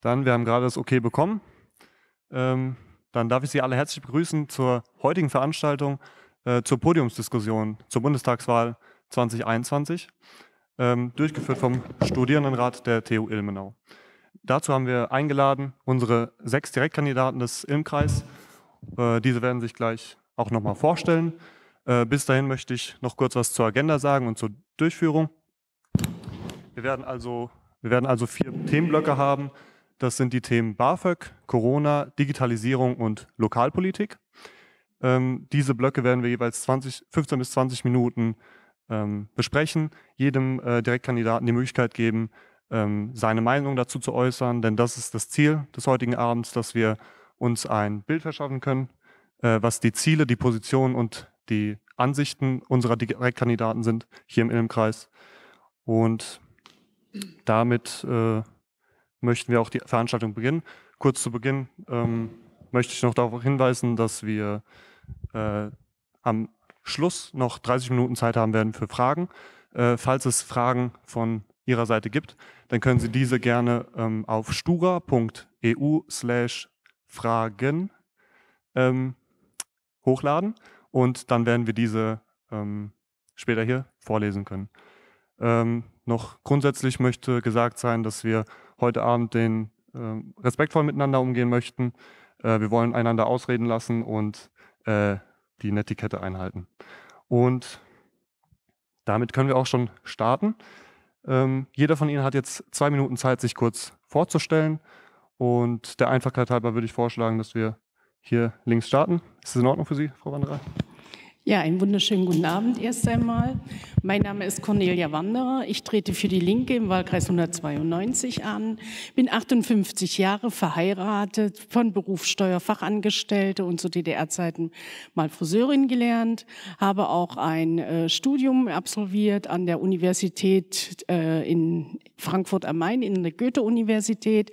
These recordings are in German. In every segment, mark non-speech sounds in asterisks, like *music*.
Dann, wir haben gerade das Okay bekommen. Ähm, dann darf ich Sie alle herzlich begrüßen zur heutigen Veranstaltung, äh, zur Podiumsdiskussion zur Bundestagswahl 2021, ähm, durchgeführt vom Studierendenrat der TU Ilmenau. Dazu haben wir eingeladen unsere sechs Direktkandidaten des Ilmkreis. Äh, diese werden sich gleich auch nochmal vorstellen. Äh, bis dahin möchte ich noch kurz was zur Agenda sagen und zur Durchführung. Wir werden also, wir werden also vier Themenblöcke haben. Das sind die Themen BAföG, Corona, Digitalisierung und Lokalpolitik. Ähm, diese Blöcke werden wir jeweils 20, 15 bis 20 Minuten ähm, besprechen, jedem äh, Direktkandidaten die Möglichkeit geben, ähm, seine Meinung dazu zu äußern, denn das ist das Ziel des heutigen Abends, dass wir uns ein Bild verschaffen können, äh, was die Ziele, die Positionen und die Ansichten unserer Direktkandidaten sind hier im Innenkreis. Und damit äh, möchten wir auch die Veranstaltung beginnen. Kurz zu Beginn ähm, möchte ich noch darauf hinweisen, dass wir äh, am Schluss noch 30 Minuten Zeit haben werden für Fragen. Äh, falls es Fragen von Ihrer Seite gibt, dann können Sie diese gerne ähm, auf stura.eu slash Fragen ähm, hochladen und dann werden wir diese ähm, später hier vorlesen können. Ähm, noch grundsätzlich möchte gesagt sein, dass wir heute Abend den äh, respektvoll miteinander umgehen möchten. Äh, wir wollen einander ausreden lassen und äh, die Netiquette einhalten. Und damit können wir auch schon starten. Ähm, jeder von Ihnen hat jetzt zwei Minuten Zeit, sich kurz vorzustellen. Und der Einfachheit halber würde ich vorschlagen, dass wir hier links starten. Ist das in Ordnung für Sie, Frau Wanderer? Ja, einen wunderschönen guten Abend erst einmal. Mein Name ist Cornelia Wanderer. Ich trete für die Linke im Wahlkreis 192 an, bin 58 Jahre verheiratet, von Beruf Steuerfachangestellte und zu DDR-Zeiten mal Friseurin gelernt, habe auch ein äh, Studium absolviert an der Universität äh, in Frankfurt am Main, in der Goethe-Universität.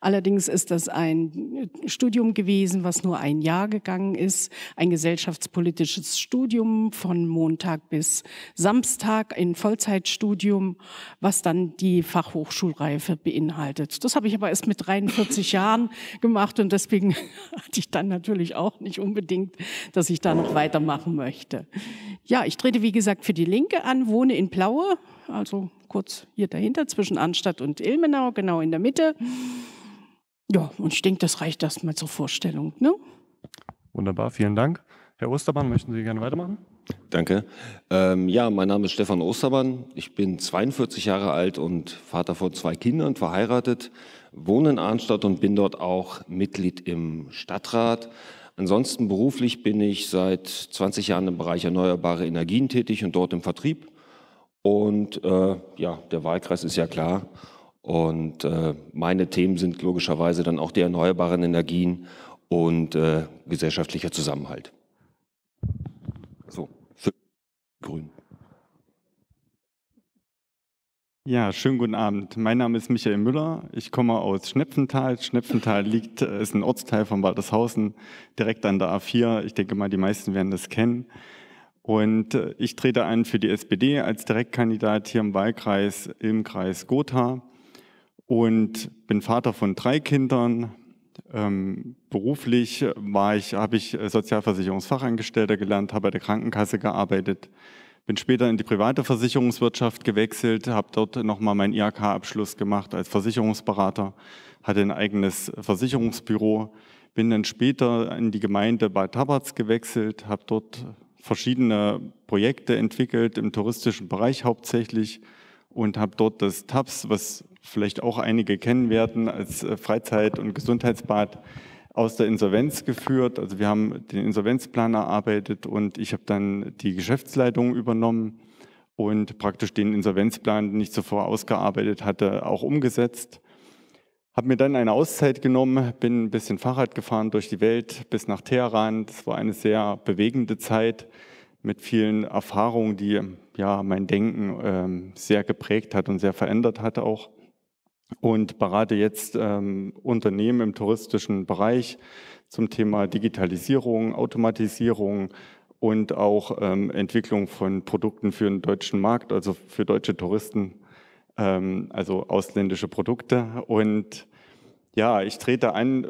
Allerdings ist das ein äh, Studium gewesen, was nur ein Jahr gegangen ist, ein gesellschaftspolitisches Studium Studium von Montag bis Samstag, ein Vollzeitstudium, was dann die Fachhochschulreife beinhaltet. Das habe ich aber erst mit 43 Jahren gemacht und deswegen *laughs* hatte ich dann natürlich auch nicht unbedingt, dass ich da noch weitermachen möchte. Ja, ich trete wie gesagt für die Linke an, wohne in Plaue, also kurz hier dahinter zwischen Anstadt und Ilmenau, genau in der Mitte. Ja, und ich denke, das reicht erstmal zur Vorstellung. Ne? Wunderbar, vielen Dank. Herr Ostermann, möchten Sie gerne weitermachen? Danke. Ähm, ja, mein Name ist Stefan Ostermann. Ich bin 42 Jahre alt und Vater von zwei Kindern, verheiratet, wohne in Arnstadt und bin dort auch Mitglied im Stadtrat. Ansonsten beruflich bin ich seit 20 Jahren im Bereich erneuerbare Energien tätig und dort im Vertrieb. Und äh, ja, der Wahlkreis ist ja klar. Und äh, meine Themen sind logischerweise dann auch die erneuerbaren Energien und äh, gesellschaftlicher Zusammenhalt. grün. Ja, schönen guten Abend. Mein Name ist Michael Müller. Ich komme aus Schnepfenthal. Schnepfenthal *laughs* liegt, äh, ist ein Ortsteil von Waltershausen, direkt an der A4. Ich denke mal, die meisten werden das kennen. Und äh, ich trete an für die SPD als Direktkandidat hier im Wahlkreis, im Kreis Gotha. Und bin Vater von drei Kindern. Ähm, beruflich war ich, habe ich äh, Sozialversicherungsfachangestellter gelernt, habe bei der Krankenkasse gearbeitet, bin später in die private Versicherungswirtschaft gewechselt, habe dort nochmal meinen IHK-Abschluss gemacht als Versicherungsberater, hatte ein eigenes Versicherungsbüro, bin dann später in die Gemeinde Bad Tabatz gewechselt, habe dort verschiedene Projekte entwickelt, im touristischen Bereich hauptsächlich, und habe dort das TAPS, was vielleicht auch einige kennen werden, als äh, Freizeit- und Gesundheitsbad aus der Insolvenz geführt. Also wir haben den Insolvenzplan erarbeitet und ich habe dann die Geschäftsleitung übernommen und praktisch den Insolvenzplan, den ich zuvor ausgearbeitet hatte, auch umgesetzt. Habe mir dann eine Auszeit genommen, bin ein bisschen Fahrrad gefahren durch die Welt bis nach Teheran. Das war eine sehr bewegende Zeit mit vielen Erfahrungen, die ja, mein Denken ähm, sehr geprägt hat und sehr verändert hat auch. Und berate jetzt ähm, Unternehmen im touristischen Bereich zum Thema Digitalisierung, Automatisierung und auch ähm, Entwicklung von Produkten für den deutschen Markt, also für deutsche Touristen, ähm, also ausländische Produkte. Und ja, ich trete an,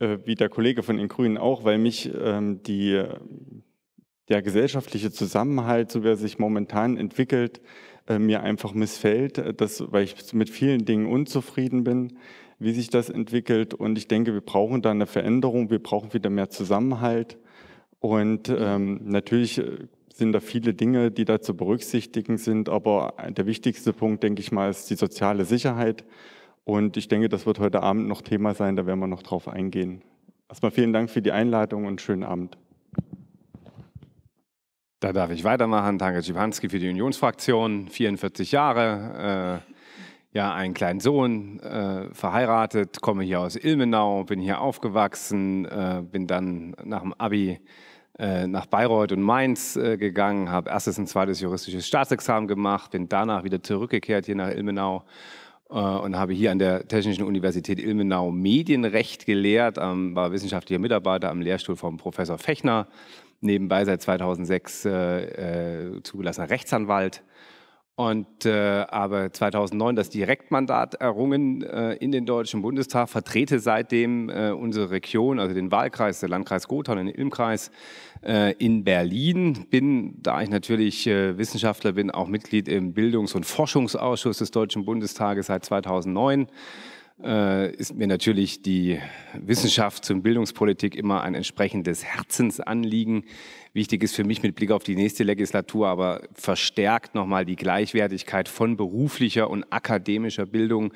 äh, wie der Kollege von den Grünen auch, weil mich ähm, die der gesellschaftliche Zusammenhalt, so wie er sich momentan entwickelt, äh, mir einfach missfällt, äh, dass, weil ich mit vielen Dingen unzufrieden bin, wie sich das entwickelt. Und ich denke, wir brauchen da eine Veränderung, wir brauchen wieder mehr Zusammenhalt. Und ähm, natürlich äh, sind da viele Dinge, die da zu berücksichtigen sind, aber der wichtigste Punkt, denke ich mal, ist die soziale Sicherheit. Und ich denke, das wird heute Abend noch Thema sein, da werden wir noch drauf eingehen. Erstmal vielen Dank für die Einladung und schönen Abend. Da darf ich weitermachen. Danke Schipanski für die Unionsfraktion, 44 Jahre, äh, ja, einen kleinen Sohn, äh, verheiratet, komme hier aus Ilmenau, bin hier aufgewachsen, äh, bin dann nach dem Abi äh, nach Bayreuth und Mainz äh, gegangen, habe erstes und zweites juristisches Staatsexamen gemacht, bin danach wieder zurückgekehrt hier nach Ilmenau äh, und habe hier an der Technischen Universität Ilmenau Medienrecht gelehrt, war wissenschaftlicher Mitarbeiter am Lehrstuhl von Professor Fechner nebenbei seit 2006 äh, äh, zugelassener Rechtsanwalt. Und äh, aber 2009 das Direktmandat errungen äh, in den Deutschen Bundestag, vertrete seitdem äh, unsere Region, also den Wahlkreis, der Landkreis Gotha und den Ilmkreis äh, in Berlin. Bin, da ich natürlich äh, Wissenschaftler bin, auch Mitglied im Bildungs- und Forschungsausschuss des Deutschen Bundestages seit 2009 äh, ist mir natürlich die Wissenschaft und Bildungspolitik immer ein entsprechendes Herzensanliegen. Wichtig ist für mich mit Blick auf die nächste Legislatur aber verstärkt nochmal die Gleichwertigkeit von beruflicher und akademischer Bildung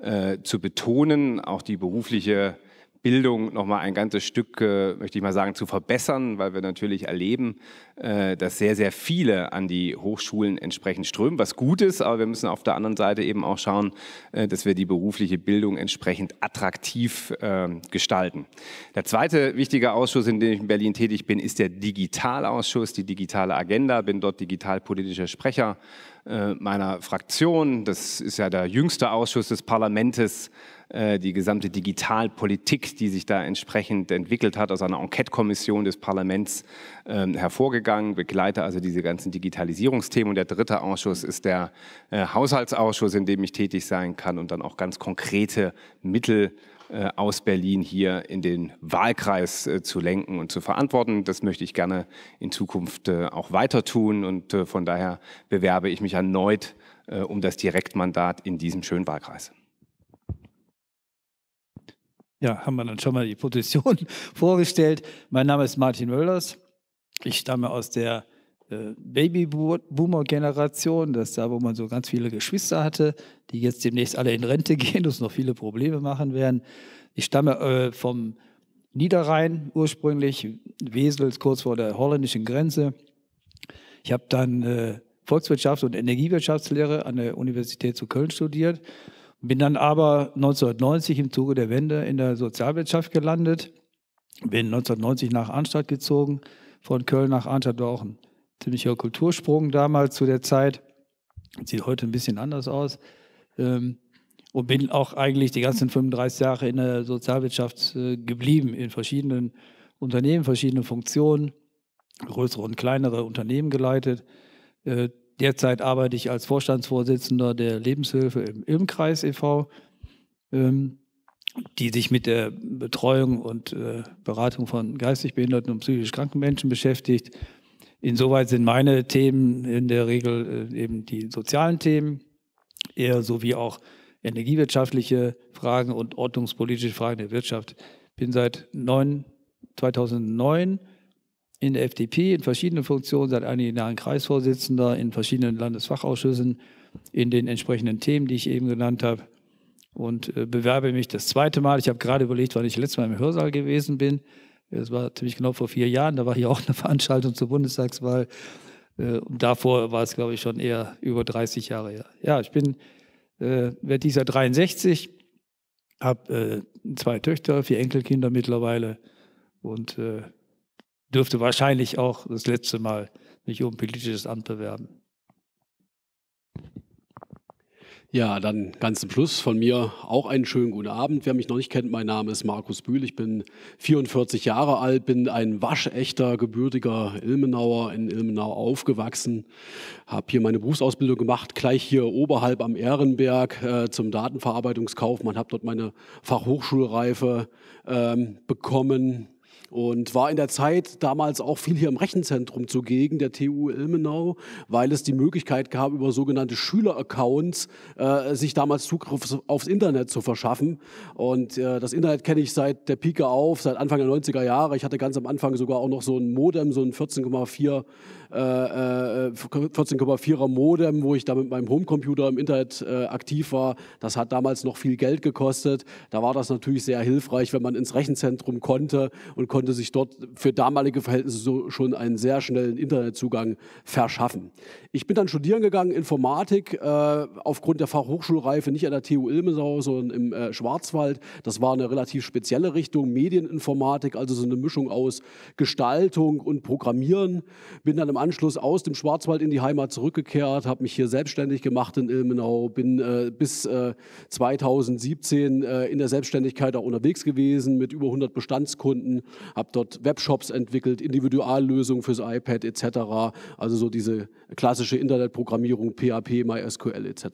äh, zu betonen. Auch die berufliche Bildung noch mal ein ganzes Stück, äh, möchte ich mal sagen, zu verbessern, weil wir natürlich erleben, äh, dass sehr, sehr viele an die Hochschulen entsprechend strömen, was gut ist, aber wir müssen auf der anderen Seite eben auch schauen, äh, dass wir die berufliche Bildung entsprechend attraktiv ähm, gestalten. Der zweite wichtige Ausschuss, in dem ich in Berlin tätig bin, ist der Digitalausschuss, die digitale Agenda, bin dort digitalpolitischer Sprecher äh, meiner Fraktion, das ist ja der jüngste Ausschuss des Parlaments. Äh, die gesamte Digitalpolitik, die sich da entsprechend entwickelt hat, aus einer Enquete-Kommission des Parlaments ähm, hervorgegangen, begleite also diese ganzen Digitalisierungsthemen. Und der dritte Ausschuss ist der äh, Haushaltsausschuss, in dem ich tätig sein kann und dann auch ganz konkrete Mittel äh, aus Berlin hier in den Wahlkreis äh, zu lenken und zu verantworten. Das möchte ich gerne in Zukunft äh, auch weiter tun und von daher bewerbe ich mich erneut um das Direktmandat in diesem schönen Wahlkreis. Ja, haben wir dann schon mal die Position *laughs* vorgestellt. Mein Name ist Martin Mölders. Ich stamme aus der äh, Babyboomer-Generation, das ist da, wo man so ganz viele Geschwister hatte, die jetzt demnächst alle in Rente *laughs* gehen und noch viele Probleme machen werden. Ich stamme äh, vom Niederrhein ursprünglich, Wesel ist kurz vor der holländischen Grenze. Ich habe dann äh, Volkswirtschaft und Energiewirtschaftslehre an der Universität zu Köln studiert, bin dann aber 1990 im Zuge der Wende in der Sozialwirtschaft gelandet, bin 1990 nach Arnstadt gezogen, von Köln nach Arnstadt war auch ein ziemlicher Kultursprung damals zu der Zeit. Sieht heute ein bisschen anders aus. Ähm, und bin auch eigentlich die ganzen 35 Jahre in der Sozialwirtschaft äh, geblieben, in verschiedenen Unternehmen, verschiedene Funktionen, größere und kleinere Unternehmen geleitet. Äh, derzeit arbeite ich als Vorstandsvorsitzender der Lebenshilfe im Ilmkreis e.V., ähm, die sich mit der Betreuung und äh, Beratung von geistig behinderten und psychisch kranken Menschen beschäftigt Insoweit sind meine Themen in der Regel äh, eben die sozialen Themen, eher sowie auch energiewirtschaftliche Fragen und ordnungspolitische Fragen der Wirtschaft. Bin seit 2009 in der FDP in verschiedenen Funktionen, seit einigen Jahren Kreisvorsitzender in verschiedenen Landesfachausschüssen in den entsprechenden Themen, die ich eben genannt habe und äh, bewerbe mich das zweite Mal. Ich habe gerade überlegt, wann ich letztes Mal im Hörsaal gewesen bin. Es war ziemlich genau vor vier Jahren, da war hier auch eine Veranstaltung zur Bundestagswahl. Äh, und davor war es, glaube ich, schon eher über 30 Jahre her. Ja, ich bin, äh, werde dieser 63, habe äh, zwei Töchter, vier Enkelkinder mittlerweile und äh, dürfte wahrscheinlich auch das letzte Mal mich um politisches Amt bewerben. Ja, dann ganz zum Schluss von mir auch einen schönen guten Abend. Wer mich noch nicht kennt, mein Name ist Markus Bühl. Ich bin 44 Jahre alt, bin ein waschechter, gebürtiger Ilmenauer, in Ilmenau aufgewachsen, habe hier meine Berufsausbildung gemacht, gleich hier oberhalb am Ehrenberg äh, zum Datenverarbeitungskaufmann, habe dort meine Fachhochschulreife ähm, bekommen und war in der Zeit damals auch viel hier im Rechenzentrum zugegen, der TU Ilmenau, weil es die Möglichkeit gab, über sogenannte Schüleraccounts äh, sich damals Zugriff aufs Internet zu verschaffen. Und äh, das Internet kenne ich seit der Pike auf, seit Anfang der 90er Jahre. Ich hatte ganz am Anfang sogar auch noch so ein Modem, so ein 14,4 äh, 14,4er äh, Modem, wo ich da mit meinem Homecomputer im Internet äh, aktiv war. Das hat damals noch viel Geld gekostet. Da war das natürlich sehr hilfreich, wenn man ins Rechenzentrum konnte und konnte sich dort für damalige Verhältnisse so schon einen sehr schnellen Internetzugang verschaffen. Ich bin dann studieren gegangen, Informatik, äh, aufgrund der Fachhochschulreife nicht an der TU Ilmenau, sondern im äh, Schwarzwald. Das war eine relativ spezielle Richtung, Medieninformatik, also so eine Mischung aus Gestaltung und Programmieren. Bin dann im Anschluss aus dem Schwarzwald in die Heimat zurückgekehrt, habe mich hier selbstständig gemacht in Ilmenau, bin äh, bis äh, 2017 äh, in der Selbstständigkeit auch unterwegs gewesen mit über 100 Bestandskunden, habe dort Webshops entwickelt, Individuallösungen fürs iPad etc. Also so diese klassische Internetprogrammierung, PHP, MySQL etc.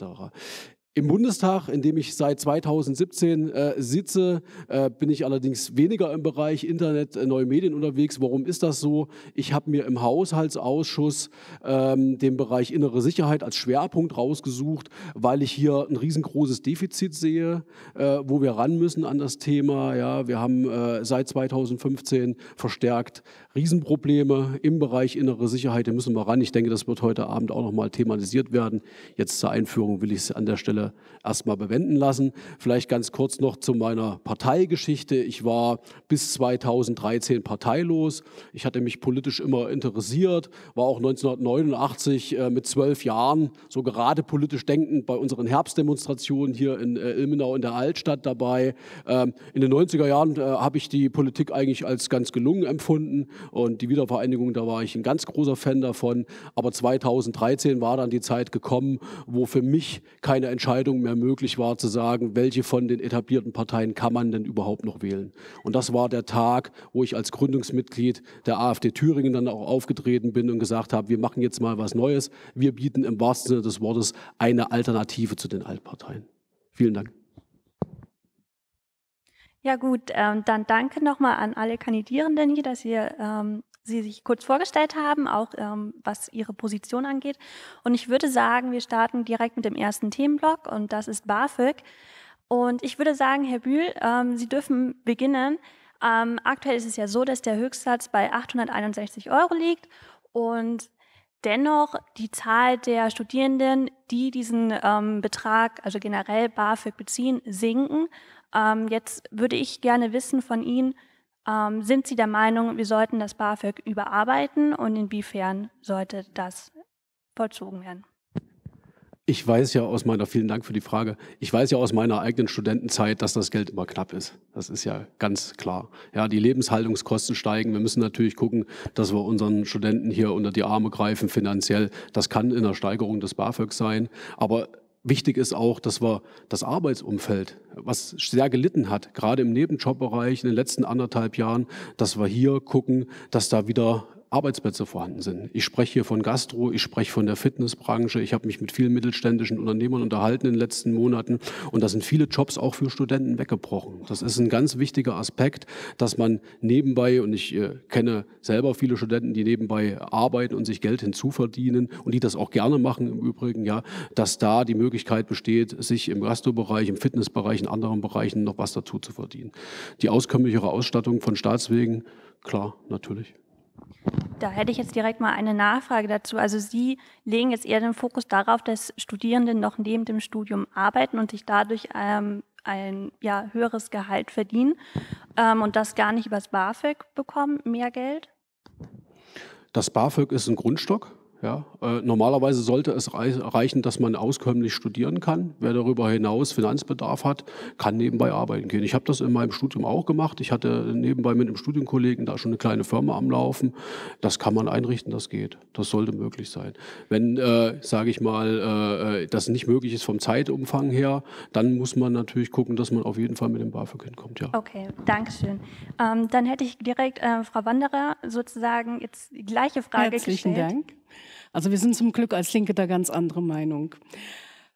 Im Bundestag, in dem ich seit 2017 äh, sitze, äh, bin ich allerdings weniger im Bereich Internet, äh, neue Medien unterwegs. Warum ist das so? Ich habe mir im Haushaltsausschuss ähm, den Bereich innere Sicherheit als Schwerpunkt rausgesucht, weil ich hier ein riesengroßes Defizit sehe, äh, wo wir ran müssen an das Thema. Ja, wir haben äh, seit 2015 verstärkt Riesenprobleme im Bereich innere Sicherheit, da müssen wir ran. Ich denke, das wird heute Abend auch noch mal thematisiert werden. Jetzt zur Einführung will ich es an der Stelle erstmal bewenden lassen. Vielleicht ganz kurz noch zu meiner Parteigeschichte. Ich war bis 2013 parteilos. Ich hatte mich politisch immer interessiert, war auch 1989 äh, mit zwölf Jahren so gerade politisch denkend bei unseren Herbstdemonstrationen hier in äh, Ilmenau in der Altstadt dabei. Ähm, in den 90er Jahren äh, habe ich die Politik eigentlich als ganz gelungen empfunden und die Wiedervereinigung, da war ich ein ganz großer Fan davon. Aber 2013 war dann die Zeit gekommen, wo für mich keine Entscheidung mehr möglich war, zu sagen, welche von den etablierten Parteien kann man denn überhaupt noch wählen. Und das war der Tag, wo ich als Gründungsmitglied der AfD Thüringen dann auch aufgetreten bin und gesagt habe, wir machen jetzt mal was Neues. Wir bieten im wahrsten Sinne des Wortes eine Alternative zu den Altparteien. Vielen Dank. Ja gut, ähm, dann danke nochmal an alle Kandidierenden hier, dass ihr ähm, sie sich kurz vorgestellt haben, auch ähm, was ihre Position angeht. Und ich würde sagen, wir starten direkt mit dem ersten Themenblock und das ist BAföG. Und ich würde sagen, Herr Bühl, ähm, Sie dürfen beginnen. Ähm, aktuell ist es ja so, dass der Höchstsatz bei 861 Euro liegt und dennoch die Zahl der Studierenden, die diesen ähm, Betrag, also generell BAföG beziehen, sinken. Ähm, jetzt würde ich gerne wissen von Ihnen, ähm, sind Sie der Meinung, wir sollten das BAföG überarbeiten und inwiefern sollte das vollzogen werden? Ich weiß ja aus meiner, vielen Dank für die Frage, ich weiß ja aus meiner eigenen Studentenzeit, dass das Geld immer knapp ist. Das ist ja ganz klar. Ja, die Lebenshaltungskosten steigen. Wir müssen natürlich gucken, dass wir unseren Studenten hier unter die Arme greifen finanziell. Das kann in der Steigerung des BAföG sein. Aber Wichtig ist auch, dass wir das Arbeitsumfeld, was sehr gelitten hat, gerade im Nebenjobbereich in den letzten anderthalb Jahren, dass wir hier gucken, dass da wieder Arbeitsplätze vorhanden sind. Ich spreche hier von Gastro, ich spreche von der Fitnessbranche, ich habe mich mit vielen mittelständischen Unternehmern unterhalten in den letzten Monaten und da sind viele Jobs auch für Studenten weggebrochen. Das ist ein ganz wichtiger Aspekt, dass man nebenbei, und ich äh, kenne selber viele Studenten, die nebenbei arbeiten und sich Geld hinzuverdienen und die das auch gerne machen im Übrigen, ja, dass da die Möglichkeit besteht, sich im Gastrobereich, im Fitnessbereich, in anderen Bereichen noch was dazu zu verdienen. Die auskömmlichere Ausstattung von Staatswegen, klar, natürlich. Da hätte ich jetzt direkt mal eine Nachfrage dazu. Also Sie legen jetzt eher den Fokus darauf, dass Studierende noch neben dem Studium arbeiten und sich dadurch ähm, ein ja, höheres Gehalt verdienen ähm, und das gar nicht übers BAföG bekommen, mehr Geld? Das BAföG ist ein Grundstock ja, äh, normalerweise sollte es reichen, dass man auskömmlich studieren kann. Wer darüber hinaus Finanzbedarf hat, kann nebenbei arbeiten gehen. Ich habe das in meinem Studium auch gemacht. Ich hatte nebenbei mit einem Studienkollegen da schon eine kleine Firma am Laufen. Das kann man einrichten, das geht. Das sollte möglich sein. Wenn, äh, sage ich mal, äh, das nicht möglich ist vom Zeitumfang her, dann muss man natürlich gucken, dass man auf jeden Fall mit dem BAföG hinkommt. Ja. Okay, Dankeschön. Ähm, dann hätte ich direkt äh, Frau Wanderer sozusagen jetzt die gleiche Frage Herzlichen gestellt. Dank. Also wir sind zum Glück als Linke da ganz andere Meinung.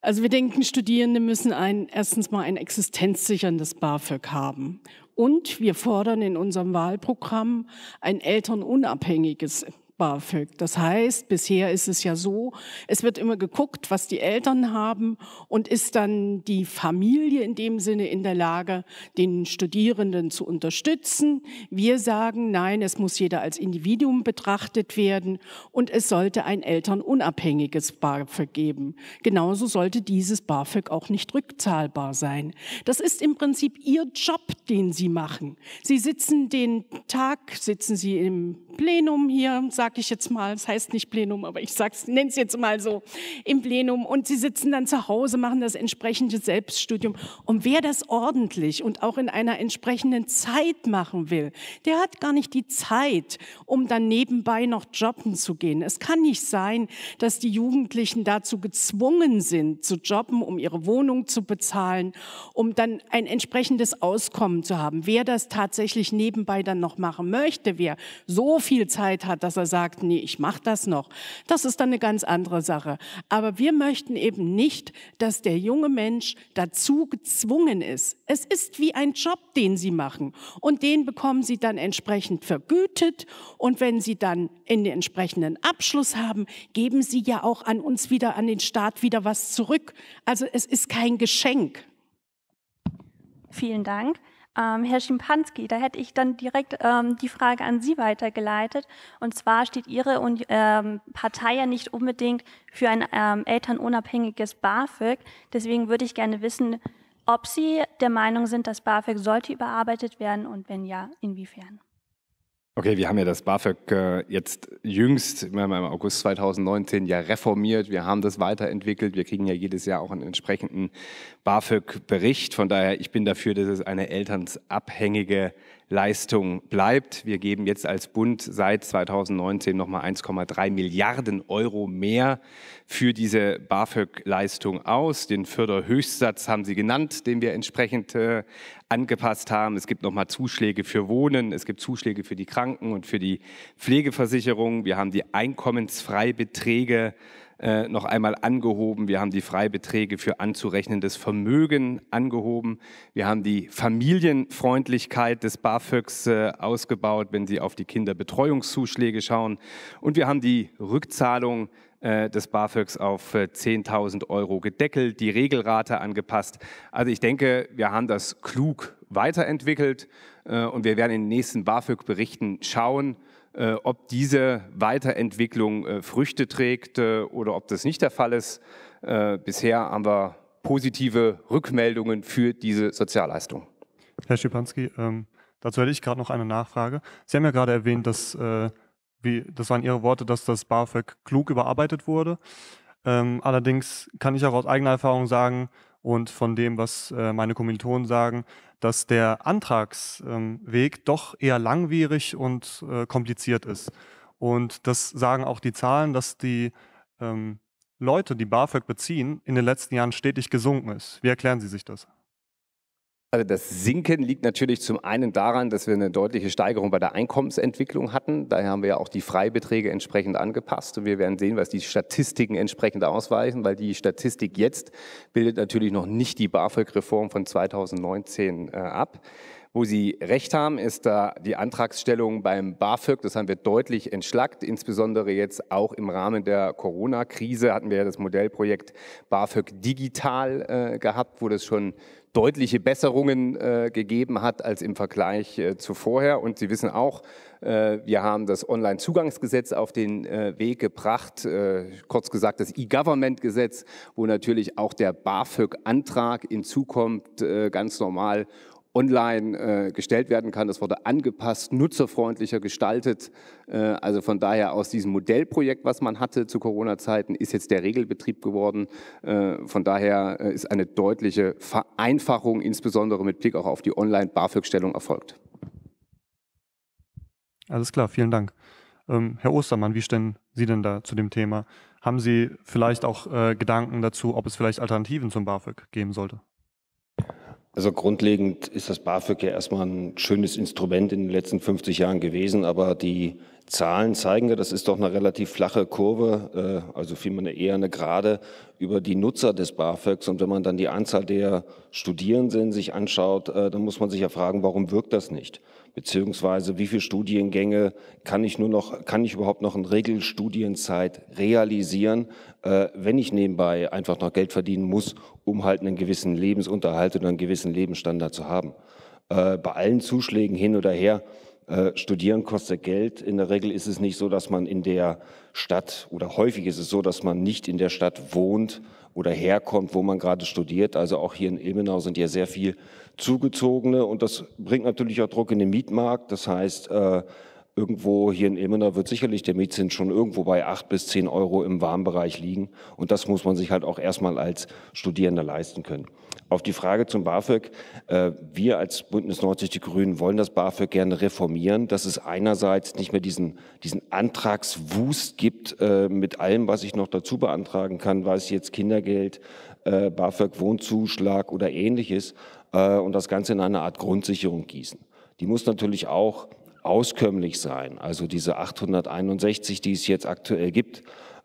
Also wir denken, Studierende müssen ein, erstens mal ein existenzsicherndes BAföG haben. Und wir fordern in unserem Wahlprogramm ein elternunabhängiges BAföG. Das heißt, bisher ist es ja so, es wird immer geguckt, was die Eltern haben und ist dann die Familie in dem Sinne in der Lage, den Studierenden zu unterstützen. Wir sagen, nein, es muss jeder als Individuum betrachtet werden und es sollte ein elternunabhängiges BAföG geben. Genauso sollte dieses BAföG auch nicht rückzahlbar sein. Das ist im Prinzip Ihr Job, den Sie machen. Sie sitzen den Tag, sitzen Sie im Plenum hier, sage ich jetzt mal, es das heißt nicht Plenum, aber ich nenne es jetzt mal so, im Plenum. Und sie sitzen dann zu Hause, machen das entsprechende Selbststudium. Und wer das ordentlich und auch in einer entsprechenden Zeit machen will, der hat gar nicht die Zeit, um dann nebenbei noch jobben zu gehen. Es kann nicht sein, dass die Jugendlichen dazu gezwungen sind, zu jobben, um ihre Wohnung zu bezahlen, um dann ein entsprechendes Auskommen zu haben. Wer das tatsächlich nebenbei dann noch machen möchte, wer so viel Zeit hat, dass er sagt, nee, ich mache das noch. Das ist dann eine ganz andere Sache. Aber wir möchten eben nicht, dass der junge Mensch dazu gezwungen ist. Es ist wie ein Job, den sie machen. Und den bekommen sie dann entsprechend vergütet. Und wenn sie dann in den entsprechenden Abschluss haben, geben sie ja auch an uns wieder, an den Staat wieder was zurück. Also es ist kein Geschenk. Vielen Dank ähm, Herr Schimpanski, da hätte ich dann direkt ähm, die Frage an Sie weitergeleitet. Und zwar steht Ihre und, ähm, Partei ja nicht unbedingt für ein ähm, elternunabhängiges BAföG. Deswegen würde ich gerne wissen, ob Sie der Meinung sind, dass BAföG sollte überarbeitet werden und wenn ja, inwiefern? Okay, wir haben ja das BAföG äh, jetzt jüngst, im August 2019, ja reformiert. Wir haben das weiterentwickelt. Wir kriegen ja jedes Jahr auch einen entsprechenden BAföG-Bericht. Von daher, ich bin dafür, dass es eine elternsabhängige Leistung bleibt. Wir geben jetzt als Bund seit 2019 nochmal 1,3 Milliarden Euro mehr für diese BAföG-Leistung aus. Den Förderhöchstsatz haben Sie genannt, den wir entsprechend äh, angepasst haben. Es gibt nochmal Zuschläge für Wohnen, es gibt Zuschläge für die Kranken- und für die Pflegeversicherung. Wir haben die Einkommensfreibeträge äh, noch einmal angehoben. Wir haben die Freibeträge für anzurechnendes Vermögen angehoben. Wir haben die Familienfreundlichkeit des BAföGs äh, ausgebaut, wenn Sie auf die Kinderbetreuungszuschläge schauen. Und wir haben die Rückzahlung äh, des BAföGs auf 10.000 äh, Euro gedeckelt, die Regelrate angepasst. Also ich denke, wir haben das klug weiterentwickelt äh, und wir werden in den nächsten BAföG-Berichten schauen, äh, ob diese Weiterentwicklung äh, Früchte trägt äh, oder ob das nicht der Fall ist. bisher haben wir positive Rückmeldungen für diese Sozialleistung. Herr Schipanski, ähm, dazu hätte ich gerade noch eine Nachfrage. Sie haben ja gerade erwähnt, dass, wie, das waren Ihre Worte, dass das BAföG klug überarbeitet wurde. Ähm, allerdings kann ich auch aus eigener Erfahrung sagen und von dem, was meine Kommilitonen sagen, dass der Antragsweg doch eher langwierig und äh, kompliziert ist. Und das sagen auch die Zahlen, dass die ähm, Leute, die BAföG beziehen, in den letzten Jahren stetig gesunken ist. Wie erklären Sie sich das? Also das Sinken liegt natürlich zum einen daran, dass wir eine deutliche Steigerung bei der Einkommensentwicklung hatten. Daher haben wir ja auch die Freibeträge entsprechend angepasst. Und wir werden sehen, was die Statistiken entsprechend ausweisen, weil die Statistik jetzt bildet natürlich noch nicht die BAföG-Reform von 2019 äh, ab. Wo Sie recht haben, ist da die Antragsstellung beim BAföG. Das haben wir deutlich entschlackt. Insbesondere jetzt auch im Rahmen der Corona-Krise hatten wir ja das Modellprojekt BAföG Digital äh, gehabt, wo das schon deutliche Besserungen äh, gegeben hat als im Vergleich äh, zu vorher. Und Sie wissen auch, äh, wir haben das Online-Zugangsgesetz auf den äh, Weg gebracht, äh, kurz gesagt das E-Government-Gesetz, wo natürlich auch der BAföG-Antrag in Zukunft äh, ganz normal online äh, gestellt werden kann. Das wurde angepasst, nutzerfreundlicher gestaltet. Äh, also von daher aus diesem Modellprojekt, was man hatte zu Corona-Zeiten, ist jetzt der Regelbetrieb geworden. Äh, von daher äh, ist eine deutliche Vereinfachung, insbesondere mit Blick auch auf die Online-BAföG-Stellung erfolgt. Alles klar, vielen Dank. Ähm, Herr Ostermann, wie stehen Sie denn da zu dem Thema? Haben Sie vielleicht auch äh, Gedanken dazu, ob es vielleicht Alternativen zum BAföG geben sollte? Also grundlegend ist das BAföG ja erstmal ein schönes Instrument in den letzten 50 Jahren gewesen, aber die Zahlen zeigen ja, das ist doch eine relativ flache Kurve, äh, also vielmehr eher eine gerade über die Nutzer des BAföGs. Und wenn man dann die Anzahl der Studierenden sich anschaut, äh, dann muss man sich ja fragen, warum wirkt das nicht? Beziehungsweise wie viele Studiengänge kann ich nur noch, kann ich überhaupt noch in Regelstudienzeit realisieren, äh, wenn ich nebenbei einfach noch Geld verdienen muss, um halt einen gewissen Lebensunterhalt oder einen gewissen Lebensstandard zu haben? Bei allen Zuschlägen hin oder her, äh, studieren kostet Geld. In der Regel ist es nicht so, dass man in der Stadt oder häufig ist es so, dass man nicht in der Stadt wohnt oder herkommt, wo man gerade studiert. Also auch hier in Ilmenau sind ja sehr viel Zugezogene und das bringt natürlich auch Druck in den Mietmarkt. Das heißt, äh, irgendwo hier in Ilmenau wird sicherlich der Mietzins schon irgendwo bei acht bis zehn Euro im Warmbereich liegen und das muss man sich halt auch erstmal als Studierender leisten können auf die Frage zum BAföG. Äh, wir als Bündnis 90 Die Grünen wollen das BAföG gerne reformieren, dass es einerseits nicht mehr diesen, diesen Antragswust gibt äh, mit allem, was ich noch dazu beantragen kann, weiß ich jetzt Kindergeld, äh, BAföG, Wohnzuschlag oder ähnliches und das Ganze in eine Art Grundsicherung gießen. Die muss natürlich auch auskömmlich sein, also diese 861, die es jetzt aktuell gibt.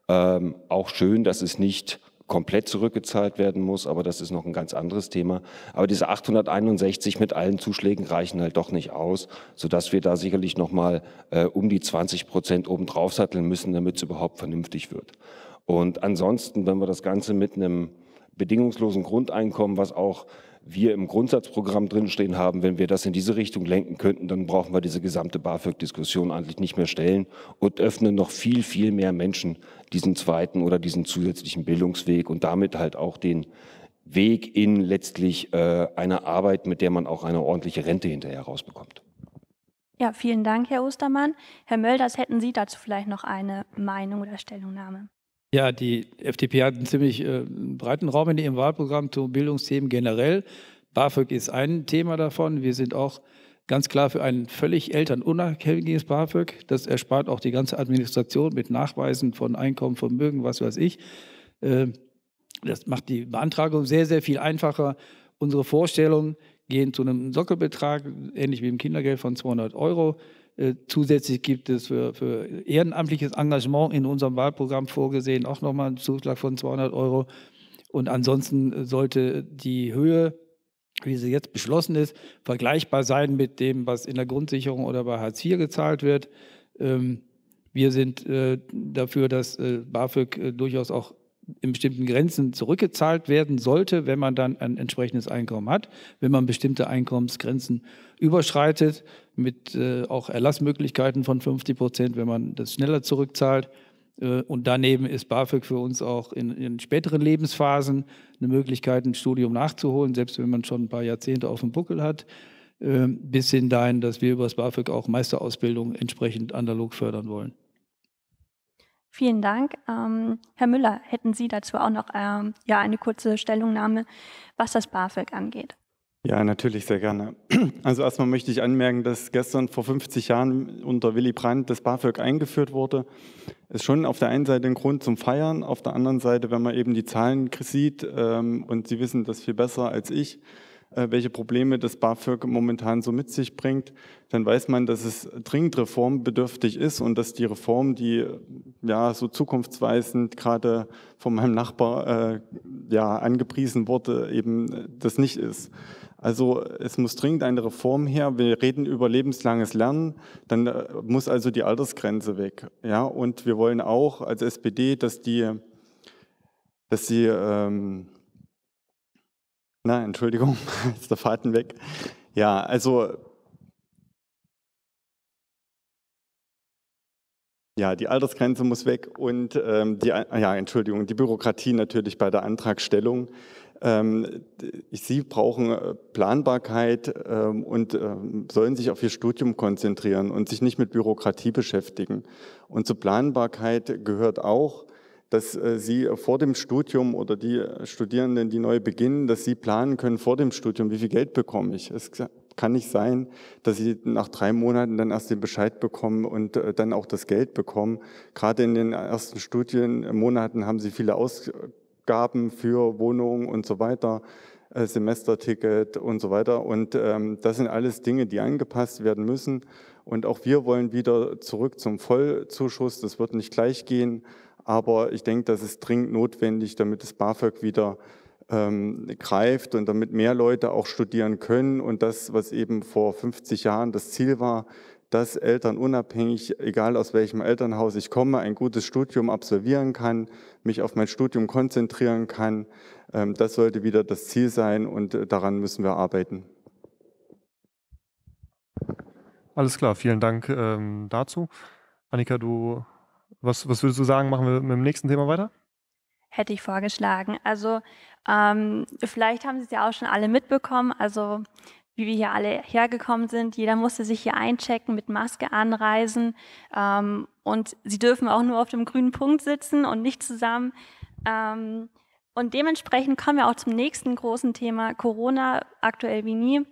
Ähm, auch schön, dass es nicht komplett zurückgezahlt werden muss, aber das ist noch ein ganz anderes Thema. Aber diese 861 mit allen Zuschlägen reichen halt doch nicht aus, sodass wir da sicherlich nochmal äh, um die 20 Prozent obendrauf satteln müssen, damit es überhaupt vernünftig wird. Und ansonsten, wenn wir das Ganze mit einem bedingungslosen Grundeinkommen, was auch wir im Grundsatzprogramm drinstehen haben, wenn wir das in diese Richtung lenken könnten, dann brauchen wir diese gesamte BAföG-Diskussion eigentlich nicht mehr stellen und öffnen noch viel, viel mehr Menschen diesen zweiten oder diesen zusätzlichen Bildungsweg und damit halt auch den Weg in letztlich äh, eine Arbeit, mit der man auch eine ordentliche Rente hinterher rausbekommt. Ja, vielen Dank, Herr Ostermann. Herr Mölders, hätten Sie dazu vielleicht noch eine Meinung oder Stellungnahme? Ja, die FDP hat einen ziemlich äh, breiten Raum in ihrem Wahlprogramm zu Bildungsthemen generell. BAföG ist ein Thema davon. Wir sind auch ganz klar für ein völlig elternunabhängiges BAföG. Das erspart auch die ganze Administration mit Nachweisen von Einkommen, Vermögen, was weiß ich. Äh, das macht die Beantragung sehr, sehr viel einfacher. Unsere Vorstellungen gehen zu einem Sockelbetrag, ähnlich wie im Kindergeld von 200 Euro. Äh, zusätzlich gibt es für, für, ehrenamtliches Engagement in unserem Wahlprogramm vorgesehen auch nochmal einen Zuschlag von 200 Euro. Und ansonsten sollte die Höhe, wie sie jetzt beschlossen ist, vergleichbar sein mit dem, was in der Grundsicherung oder bei Hartz IV gezahlt wird. Ähm, wir sind äh, dafür, dass äh, BAföG durchaus auch in bestimmten Grenzen zurückgezahlt werden sollte, wenn man dann ein entsprechendes Einkommen hat. Wenn man bestimmte Einkommensgrenzen äh, überschreitet, mit äh, auch Erlassmöglichkeiten von 50 Prozent, wenn man das schneller zurückzahlt. Äh, und daneben ist BAföG für uns auch in, in, späteren Lebensphasen eine Möglichkeit, ein Studium nachzuholen, selbst wenn man schon ein paar Jahrzehnte auf dem Buckel hat, äh, bis hin dahin, dass wir über das BAföG auch Meisterausbildung entsprechend analog fördern wollen. Vielen Dank. Ähm, Herr Müller, hätten Sie dazu auch noch ähm, ja, eine kurze Stellungnahme, was das BAföG angeht? Ja, natürlich, sehr gerne. *clears throat* Also erstmal möchte ich anmerken, dass gestern vor 50 Jahren unter Willy Brandt das BAföG eingeführt wurde. Ist schon auf der einen Seite ein Grund zum Feiern, auf der anderen Seite, wenn man eben die Zahlen sieht ähm, und Sie wissen das viel besser als ich, äh, welche Probleme das BAföG momentan so mit sich bringt, dann weiß man, dass es dringend reformbedürftig ist und dass die Reform, die ja so zukunftsweisend gerade von meinem Nachbar äh, ja angepriesen wurde, eben das nicht ist. Also es muss dringend eine Reform her. Wir reden über lebenslanges Lernen, dann äh, muss also die Altersgrenze weg. Ja, und wir wollen auch als SPD, dass die, dass die ähm, na, ne, Entschuldigung, *laughs* ist der Faden weg. Ja, also Ja, die Altersgrenze muss weg und ähm, die, ja, Entschuldigung, die Bürokratie natürlich bei der Antragstellung. Ähm, sie brauchen äh, Planbarkeit ähm, und ähm, sollen sich auf ihr Studium konzentrieren und sich nicht mit Bürokratie beschäftigen. Und zur Planbarkeit gehört auch, dass äh, sie vor dem Studium oder die Studierenden, die neu beginnen, dass sie planen können vor dem Studium, wie viel Geld bekomme ich. Es kann nicht sein, dass sie nach drei Monaten dann erst den Bescheid bekommen und äh, dann auch das Geld bekommen. Gerade in den ersten Studienmonaten haben sie viele Ausgaben für Wohnungen und so weiter. Äh, Semesterticket und so weiter. Und ähm, das sind alles Dinge, die angepasst werden müssen. Und auch wir wollen wieder zurück zum Vollzuschuss. Das wird nicht gleich gehen. Aber ich denke, das ist dringend notwendig, damit das BAföG wieder ähm, greift und damit mehr Leute auch studieren können. Und das, was eben vor 50 Jahren das Ziel war, dass Eltern unabhängig, egal aus welchem Elternhaus ich komme, ein gutes Studium absolvieren kann, mich auf mein Studium konzentrieren kann. Ähm, das sollte wieder das Ziel sein und äh, daran müssen wir arbeiten. Alles klar, vielen Dank ähm, dazu. Annika, du was, was würdest du sagen, machen wir mit dem nächsten Thema weiter? Hätte ich vorgeschlagen. Also ähm, vielleicht haben Sie es ja auch schon alle mitbekommen. Also wie wir hier alle hergekommen sind. Jeder musste sich hier einchecken, mit Maske anreisen. Ähm, und sie dürfen auch nur auf dem grünen Punkt sitzen und nicht zusammen. Ähm, und dementsprechend kommen wir auch zum nächsten großen Thema, Corona, aktuell wie nie.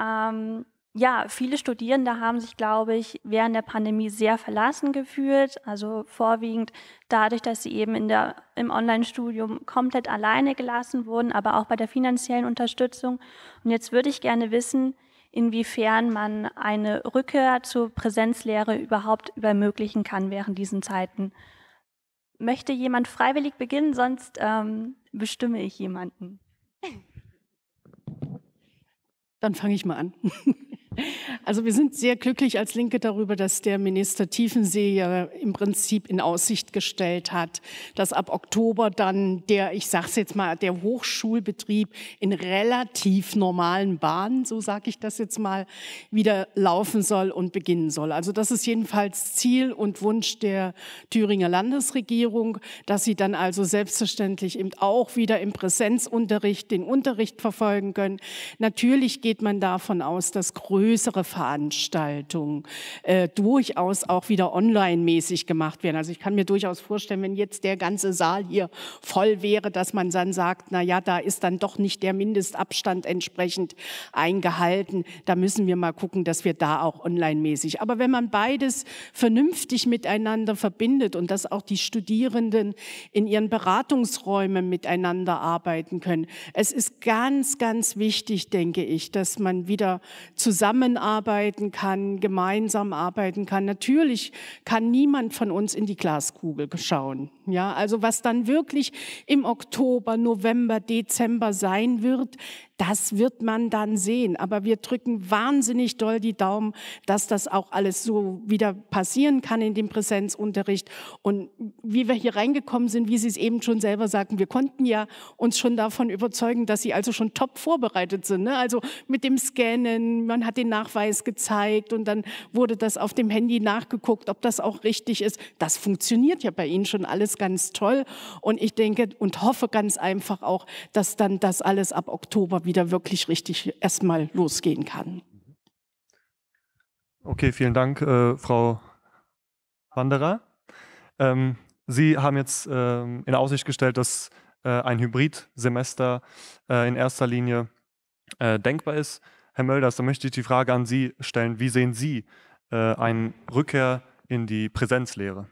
Ähm, ja, viele Studierende haben sich, glaube ich, während der Pandemie sehr verlassen gefühlt. Also vorwiegend dadurch, dass sie eben in der, im Online-Studium komplett alleine gelassen wurden, aber auch bei der finanziellen Unterstützung. Und jetzt würde ich gerne wissen, inwiefern man eine Rückkehr zur Präsenzlehre überhaupt übermöglichen kann während diesen Zeiten. Möchte jemand freiwillig beginnen, sonst ähm, bestimme ich jemanden. Dann fange ich mal an. *laughs* Also wir sind sehr glücklich als Linke darüber, dass der Minister Tiefensee ja im Prinzip in Aussicht gestellt hat, dass ab Oktober dann der, ich sage es jetzt mal, der Hochschulbetrieb in relativ normalen Bahnen, so sage ich das jetzt mal, wieder laufen soll und beginnen soll. Also das ist jedenfalls Ziel und Wunsch der Thüringer Landesregierung, dass sie dann also selbstverständlich eben auch wieder im Präsenzunterricht den Unterricht verfolgen können. Natürlich geht man davon aus, dass größere größere Veranstaltungen äh, durchaus auch wieder online-mäßig gemacht werden. Also ich kann mir durchaus vorstellen, wenn jetzt der ganze Saal hier voll wäre, dass man dann sagt, na ja, da ist dann doch nicht der Mindestabstand entsprechend eingehalten. Da müssen wir mal gucken, dass wir da auch online-mäßig. Aber wenn man beides vernünftig miteinander verbindet und dass auch die Studierenden in ihren Beratungsräumen miteinander arbeiten können. Es ist ganz, ganz wichtig, denke ich, dass man wieder zusammen zusammenarbeiten kann, gemeinsam arbeiten kann. Natürlich kann niemand von uns in die Glaskugel schauen. Ja, also was dann wirklich im Oktober, November, Dezember sein wird, das wird man dann sehen. Aber wir drücken wahnsinnig doll die Daumen, dass das auch alles so wieder passieren kann in dem Präsenzunterricht. Und wie wir hier reingekommen sind, wie Sie es eben schon selber sagten, wir konnten ja uns schon davon überzeugen, dass Sie also schon top vorbereitet sind. Ne? Also mit dem Scannen, man hat den Nachweis gezeigt und dann wurde das auf dem Handy nachgeguckt, ob das auch richtig ist. Das funktioniert ja bei Ihnen schon alles ganz toll. Und ich denke und hoffe ganz einfach auch, dass dann das alles ab Oktober wieder wirklich richtig erstmal losgehen kann. Okay, vielen Dank, äh, Frau Wanderer. Ähm, Sie haben jetzt ähm, in Aussicht gestellt, dass äh, ein Hybridsemester äh, in erster Linie äh, denkbar ist. Herr Mölders, da möchte ich die Frage an Sie stellen. Wie sehen Sie äh, eine Rückkehr in die Präsenzlehre?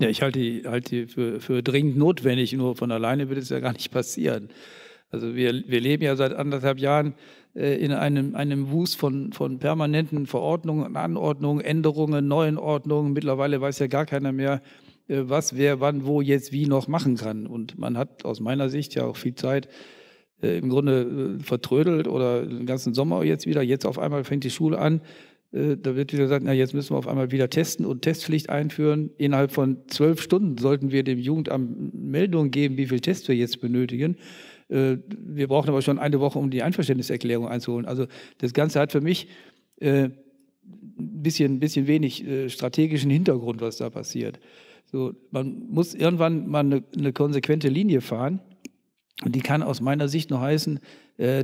Ja, ich halte die, halte die für, für dringend notwendig, nur von alleine wird es ja gar nicht passieren. Also wir, wir leben ja seit anderthalb Jahren äh, in einem, einem Wust von, von permanenten Verordnungen, Anordnungen, Änderungen, neuen Ordnungen. Mittlerweile weiß ja gar keiner mehr, äh, was, wer, wann, wo, jetzt, wie noch machen kann. Und man hat aus meiner Sicht ja auch viel Zeit äh, im Grunde äh, vertrödelt oder den ganzen Sommer jetzt wieder. Jetzt auf einmal fängt die Schule an. Äh, da wird wieder gesagt, na, jetzt müssen wir auf einmal wieder testen und Testpflicht einführen. Innerhalb von zwölf Stunden sollten wir dem Jugendamt Meldung geben, wie viel Tests wir jetzt benötigen. Äh, wir brauchen aber schon eine Woche, um die Einverständniserklärung einzuholen. Also das Ganze hat für mich äh, ein bisschen, bisschen wenig äh, strategischen Hintergrund, was da passiert. So, man muss irgendwann mal eine, eine konsequente Linie fahren. Und die kann aus meiner Sicht noch heißen,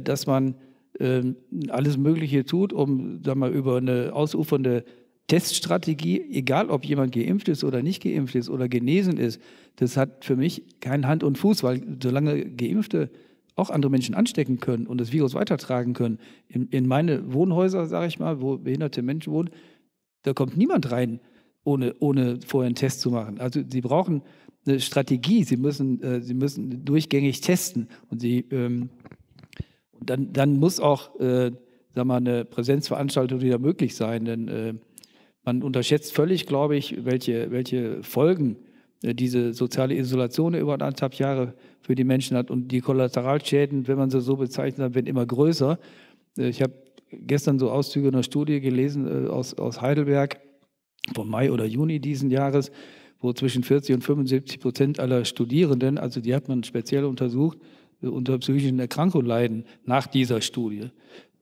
dass man ähm, alles Mögliche tut, um sag mal, über eine ausufernde Teststrategie, egal ob jemand geimpft ist oder nicht geimpft ist oder genesen ist, das hat für mich keinen Hand und Fuß, weil solange Geimpfte auch andere Menschen anstecken können und das Virus weitertragen können, in, in meine Wohnhäuser, sage ich mal, wo behinderte Menschen wohnen, da kommt niemand rein, ohne, ohne vorher einen Test zu machen. Also sie brauchen eine Strategie, sie müssen, äh, sie müssen durchgängig testen und sie, ähm, dann, dann muss auch, äh, sag mal, eine Präsenzveranstaltung wieder möglich sein, denn äh, man unterschätzt völlig, glaube ich, welche, welche Folgen äh, diese soziale Isolation über anderthalb Jahre für die Menschen hat. Und die Kollateralschäden, wenn man sie so bezeichnet, werden immer größer. Äh, ich habe gestern so Auszüge einer Studie gelesen äh, aus, aus Heidelberg vom Mai oder Juni diesen Jahres, wo zwischen 40 und 75 Prozent aller Studierenden, also die hat man speziell untersucht, unter psychischen Erkrankungen leiden nach dieser Studie.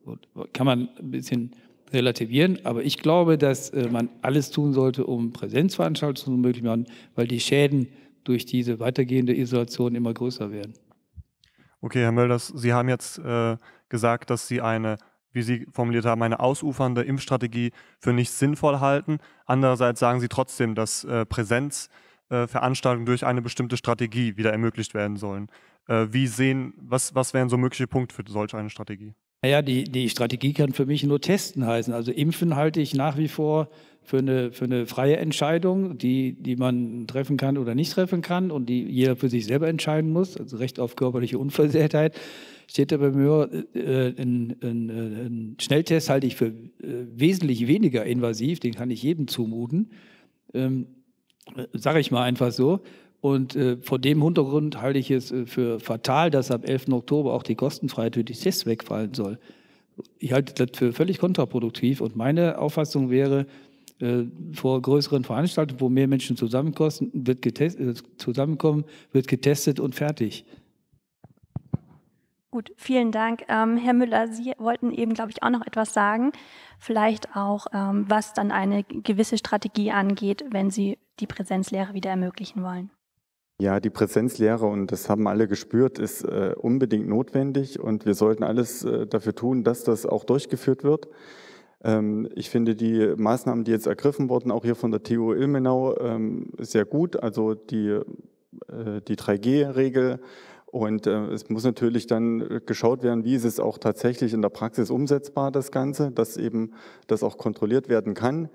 Und kann man ein bisschen relativieren. Aber ich glaube, dass äh, man alles tun sollte, um Präsenzveranstaltungen möglich zu machen, weil die Schäden durch diese weitergehende Isolation immer größer werden. Okay, Herr Mölders, Sie haben jetzt äh, gesagt, dass Sie eine, wie Sie formuliert haben, eine ausufernde Impfstrategie für nicht sinnvoll halten. Andererseits sagen Sie trotzdem, dass äh, Präsenzveranstaltungen äh, durch eine bestimmte Strategie wieder ermöglicht werden sollen. Äh, wie sehen, was, was wären so mögliche Punkte für solch eine Strategie? Naja, die, die Strategie kann für mich nur testen heißen. Also impfen halte ich nach wie vor für eine, für eine freie Entscheidung, die, die man treffen kann oder nicht treffen kann und die jeder für sich selber entscheiden muss. Also Recht auf körperliche Unversehrtheit steht da bei mir, äh, ein, ein, äh, ein, Schnelltest halte ich für äh, wesentlich weniger invasiv, den kann ich jedem zumuten, ähm, sage ich mal einfach so. Und äh, vor dem Hintergrund halte ich es äh, für fatal, dass ab 11. Oktober auch die Kostenfreiheit für die Tests wegfallen soll. Ich halte das für völlig kontraproduktiv und meine Auffassung wäre, äh, vor größeren Veranstaltungen, wo mehr Menschen zusammenkosten, wird getestet, äh, zusammenkommen, wird getestet und fertig. Gut, vielen Dank. Ähm, Herr Müller, Sie wollten eben, glaube ich, auch noch etwas sagen. Vielleicht auch, ähm, was dann eine gewisse Strategie angeht, wenn Sie die Präsenzlehre wieder ermöglichen wollen. Ja, die Präsenzlehre, und das haben alle gespürt, ist äh, unbedingt notwendig und wir sollten alles äh, dafür tun, dass das auch durchgeführt wird. Ähm, ich finde die Maßnahmen, die jetzt ergriffen wurden, auch hier von der TU Ilmenau, ähm, sehr gut. Also die, äh, die 3G-Regel und äh, es muss natürlich dann geschaut werden, wie ist es auch tatsächlich in der Praxis umsetzbar, das Ganze, dass eben das auch kontrolliert werden kann.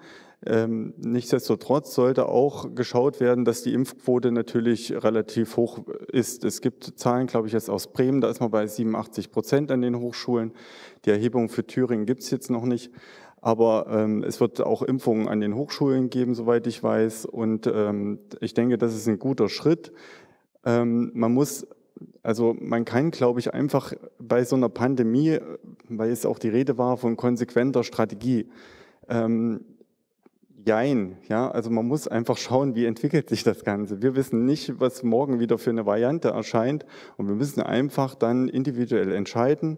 Ähm, nichtsdestotrotz sollte auch geschaut werden, dass die Impfquote natürlich relativ hoch ist. Es gibt Zahlen, glaube ich, jetzt aus Bremen, da ist man bei 87 Prozent an den Hochschulen. Die Erhebung für Thüringen gibt es jetzt noch nicht. Aber ähm, es wird auch Impfungen an den Hochschulen geben, soweit ich weiß. Und ähm, ich denke, das ist ein guter Schritt. Ähm, man muss also man kann, glaube ich, einfach bei so einer Pandemie, äh, weil es auch die Rede war von konsequenter Strategie, ähm, Jein, ja, also man muss einfach schauen, wie entwickelt sich das Ganze. Wir wissen nicht, was morgen wieder für eine Variante erscheint und wir müssen einfach dann individuell entscheiden.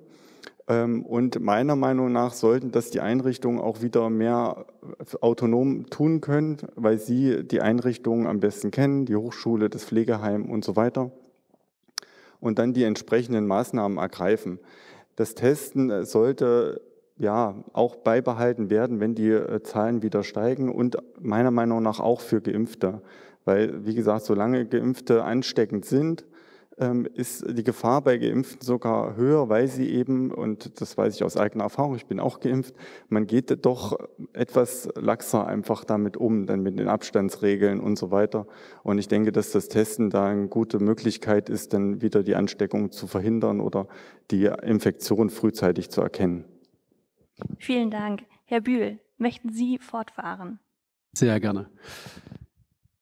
Ähm, und meiner Meinung nach sollten das die Einrichtungen auch wieder mehr äh, autonom tun können, weil sie die Einrichtungen am besten kennen, die Hochschule, das Pflegeheim und so weiter. Und dann die entsprechenden Maßnahmen ergreifen. Das Testen äh, sollte ja, auch beibehalten werden, wenn die äh, Zahlen wieder steigen und meiner Meinung nach auch für Geimpfte. Weil, wie gesagt, solange Geimpfte ansteckend sind, ähm, ist die Gefahr bei Geimpften sogar höher, weil sie eben, und das weiß ich aus eigener Erfahrung, ich bin auch geimpft, man geht doch etwas laxer einfach damit um, dann mit den Abstandsregeln und so weiter. Und ich denke, dass das Testen da eine gute Möglichkeit ist, dann wieder die Ansteckung zu verhindern oder die Infektion frühzeitig zu erkennen. Vielen Dank. Herr Bühl, möchten Sie fortfahren? Sehr gerne.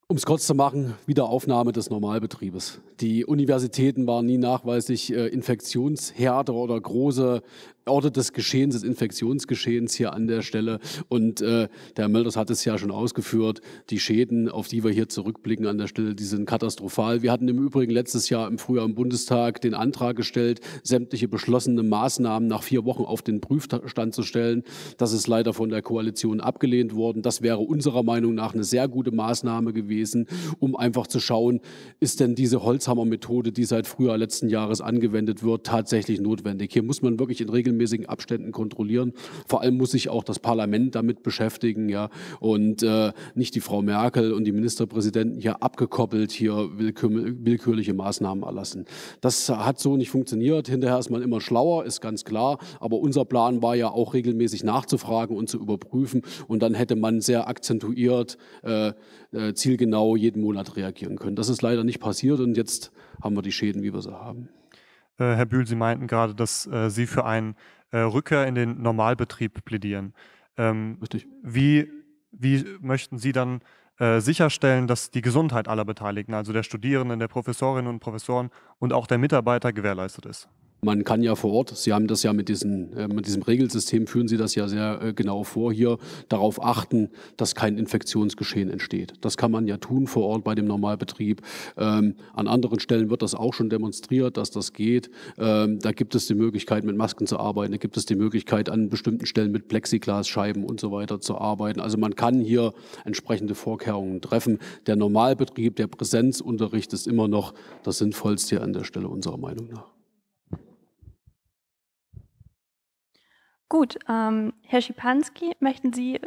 Um es kurz zu machen, Wiederaufnahme des Normalbetriebes. Die Universitäten waren nie nachweislich äh, Infektionsherde oder große Orte des Geschehens, des Infektionsgeschehens hier an der Stelle. Und äh, der Herr Mölders hat es ja schon ausgeführt, die Schäden, auf die wir hier zurückblicken an der Stelle, die sind katastrophal. Wir hatten im Übrigen letztes Jahr im Frühjahr im Bundestag den Antrag gestellt, sämtliche beschlossene Maßnahmen nach vier Wochen auf den Prüfstand zu stellen. Das ist leider von der Koalition abgelehnt worden. Das wäre unserer Meinung nach eine sehr gute Maßnahme gewesen, um einfach zu schauen, ist denn diese Holzhammer-Methode, die seit Frühjahr letzten Jahres angewendet wird, tatsächlich notwendig. Hier muss man wirklich in Regeln regelmäßigen Abständen kontrollieren. Vor allem muss sich auch das Parlament damit beschäftigen, ja, und äh, nicht die Frau Merkel und die Ministerpräsidenten hier abgekoppelt hier willkür willkürliche Maßnahmen erlassen. Das hat so nicht funktioniert. Hinterher ist man immer schlauer, ist ganz klar. Aber unser Plan war ja auch regelmäßig nachzufragen und zu überprüfen. Und dann hätte man sehr akzentuiert, äh, äh, zielgenau jeden Monat reagieren können. Das ist leider nicht passiert und jetzt haben wir die Schäden, wie wir sie haben. Äh, Herr Bühl, Sie meinten gerade, dass äh, Sie für einen äh, Rückkehr in den Normalbetrieb plädieren. Ähm, Richtig. Wie, wie möchten Sie dann äh, sicherstellen, dass die Gesundheit aller Beteiligten, also der Studierenden, der Professorinnen und Professoren und auch der Mitarbeiter gewährleistet ist? man kann ja vor Ort, Sie haben das ja mit, diesen, äh, mit diesem Regelsystem, führen Sie das ja sehr äh, genau vor, hier darauf achten, dass kein Infektionsgeschehen entsteht. Das kann man ja tun vor Ort bei dem Normalbetrieb. Ähm, an anderen Stellen wird das auch schon demonstriert, dass das geht. Ähm, da gibt es die Möglichkeit, mit Masken zu arbeiten. Da gibt es die Möglichkeit, an bestimmten Stellen mit Plexiglasscheiben und so weiter zu arbeiten. Also man kann hier entsprechende Vorkehrungen treffen. Der Normalbetrieb, der Präsenzunterricht ist immer noch das Sinnvollste an der Stelle unserer Meinung nach. Gut, ähm, Herr Schipanski, möchten Sie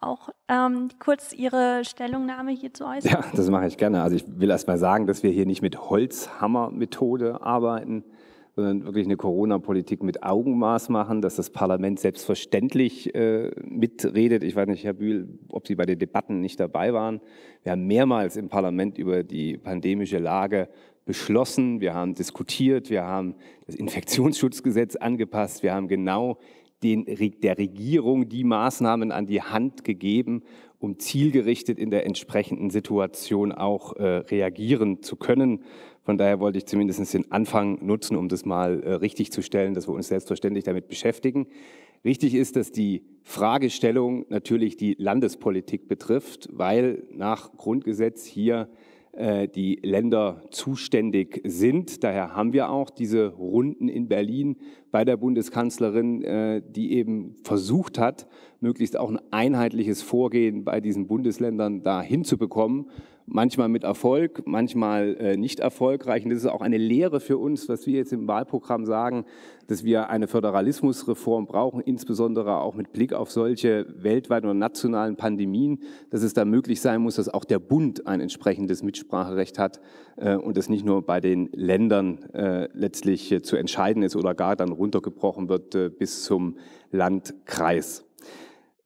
auch ähm, kurz Ihre Stellungnahme hierzu äußern? Ja, das mache ich gerne. Also ich will erst mal sagen, dass wir hier nicht mit Holzhammermethode arbeiten, sondern wirklich eine Corona-Politik mit Augenmaß machen, dass das Parlament selbstverständlich äh, mitredet. Ich weiß nicht, Herr Bühl, ob Sie bei den Debatten nicht dabei waren. Wir haben mehrmals im Parlament über die pandemische Lage beschlossen, wir haben diskutiert, wir haben das Infektionsschutzgesetz angepasst, wir haben genau den, der Regierung die Maßnahmen an die Hand gegeben, um zielgerichtet in der entsprechenden Situation auch äh, reagieren zu können. Von daher wollte ich zumindest den Anfang nutzen, um das mal äh, richtig zu stellen, dass wir uns selbstverständlich damit beschäftigen. Richtig ist, dass die Fragestellung natürlich die Landespolitik betrifft, weil nach Grundgesetz hier äh, die Länder zuständig sind. Daher haben wir auch diese Runden in Berlin bei der Bundeskanzlerin, äh, die eben versucht hat, möglichst auch ein einheitliches Vorgehen bei diesen Bundesländern da hinzubekommen, manchmal mit Erfolg, manchmal äh, nicht erfolgreich. Und das ist auch eine Lehre für uns, was wir jetzt im Wahlprogramm sagen, dass wir eine Föderalismusreform brauchen, insbesondere auch mit Blick auf solche weltweiten und nationalen Pandemien, dass es da möglich sein muss, dass auch der Bund ein entsprechendes Mitspracherecht hat äh, und das nicht nur bei den Ländern äh, letztlich äh, zu entscheiden ist oder gar dann runtergebrochen wird äh, bis zum Landkreis.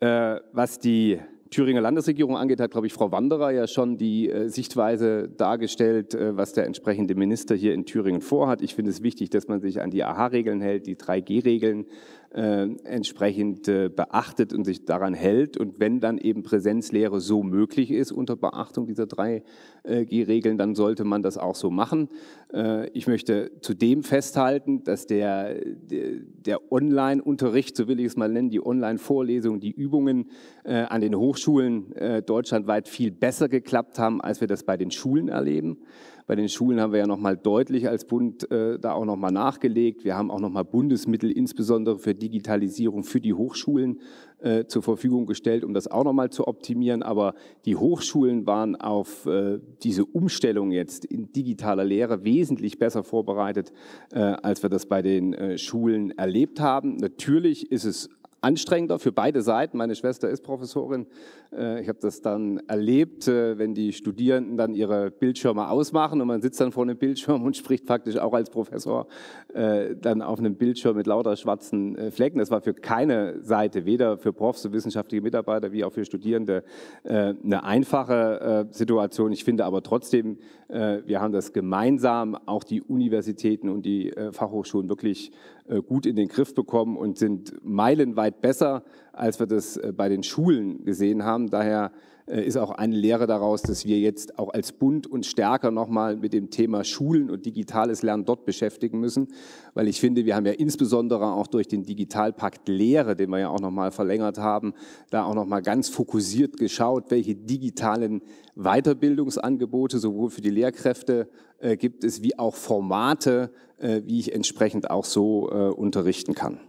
Äh, was die Thüringer Landesregierung angeht, hat, glaube ich, Frau Wanderer ja schon die äh, Sichtweise dargestellt, äh, was der entsprechende Minister hier in Thüringen vorhat. Ich finde es wichtig, dass man sich an die AHA-Regeln hält, die 3G-Regeln äh, entsprechend äh, beachtet und sich daran hält. Und wenn dann eben Präsenzlehre so möglich ist unter Beachtung dieser drei ESG-Regeln, äh, dann sollte man das auch so machen. Äh, ich möchte zudem festhalten, dass der, der Online-Unterricht, so will ich es mal nennen, die Online-Vorlesungen, die Übungen äh, an den Hochschulen deutschlandweit viel besser geklappt haben, als wir das bei den Schulen erleben. Bei den Schulen haben wir ja nochmal deutlich als Bund äh, da auch nochmal nachgelegt. Wir haben auch nochmal Bundesmittel, insbesondere für Digitalisierung für die Hochschulen äh, zur Verfügung gestellt, um das auch nochmal zu optimieren. Aber die Hochschulen waren auf äh, diese Umstellung jetzt in digitaler Lehre wesentlich besser vorbereitet, äh, als wir das bei den äh, Schulen erlebt haben. Natürlich ist es anstrengender für beide Seiten. Meine Schwester ist Professorin. Äh, ich habe das dann erlebt, äh, wenn die Studierenden dann ihre Bildschirme ausmachen und man sitzt dann vor einem Bildschirm und spricht praktisch auch als Professor äh, dann auf einem Bildschirm mit lauter schwarzen Flecken. Das war für keine Seite, weder für Profs, so wissenschaftliche Mitarbeiter, wie auch für Studierende eine einfache Situation. Ich finde aber trotzdem äh, wir haben das gemeinsam, auch die Universitäten und die äh, Fachhochschulen wirklich äh, gut in den Griff bekommen und sind meilenweit besser, als wir das bei den Schulen gesehen haben. Daher äh, ist auch eine Lehre daraus, dass wir jetzt auch als Bund uns stärker nochmal mit dem Thema Schulen und digitales Lernen dort beschäftigen müssen, weil ich finde, wir haben ja insbesondere auch durch den Digitalpakt Lehre, den wir ja auch nochmal verlängert haben, da auch nochmal ganz fokussiert geschaut, welche digitalen Weiterbildungsangebote sowohl für die Lehrkräfte äh, gibt es, wie auch Formate, äh, wie ich entsprechend auch so äh, unterrichten kann.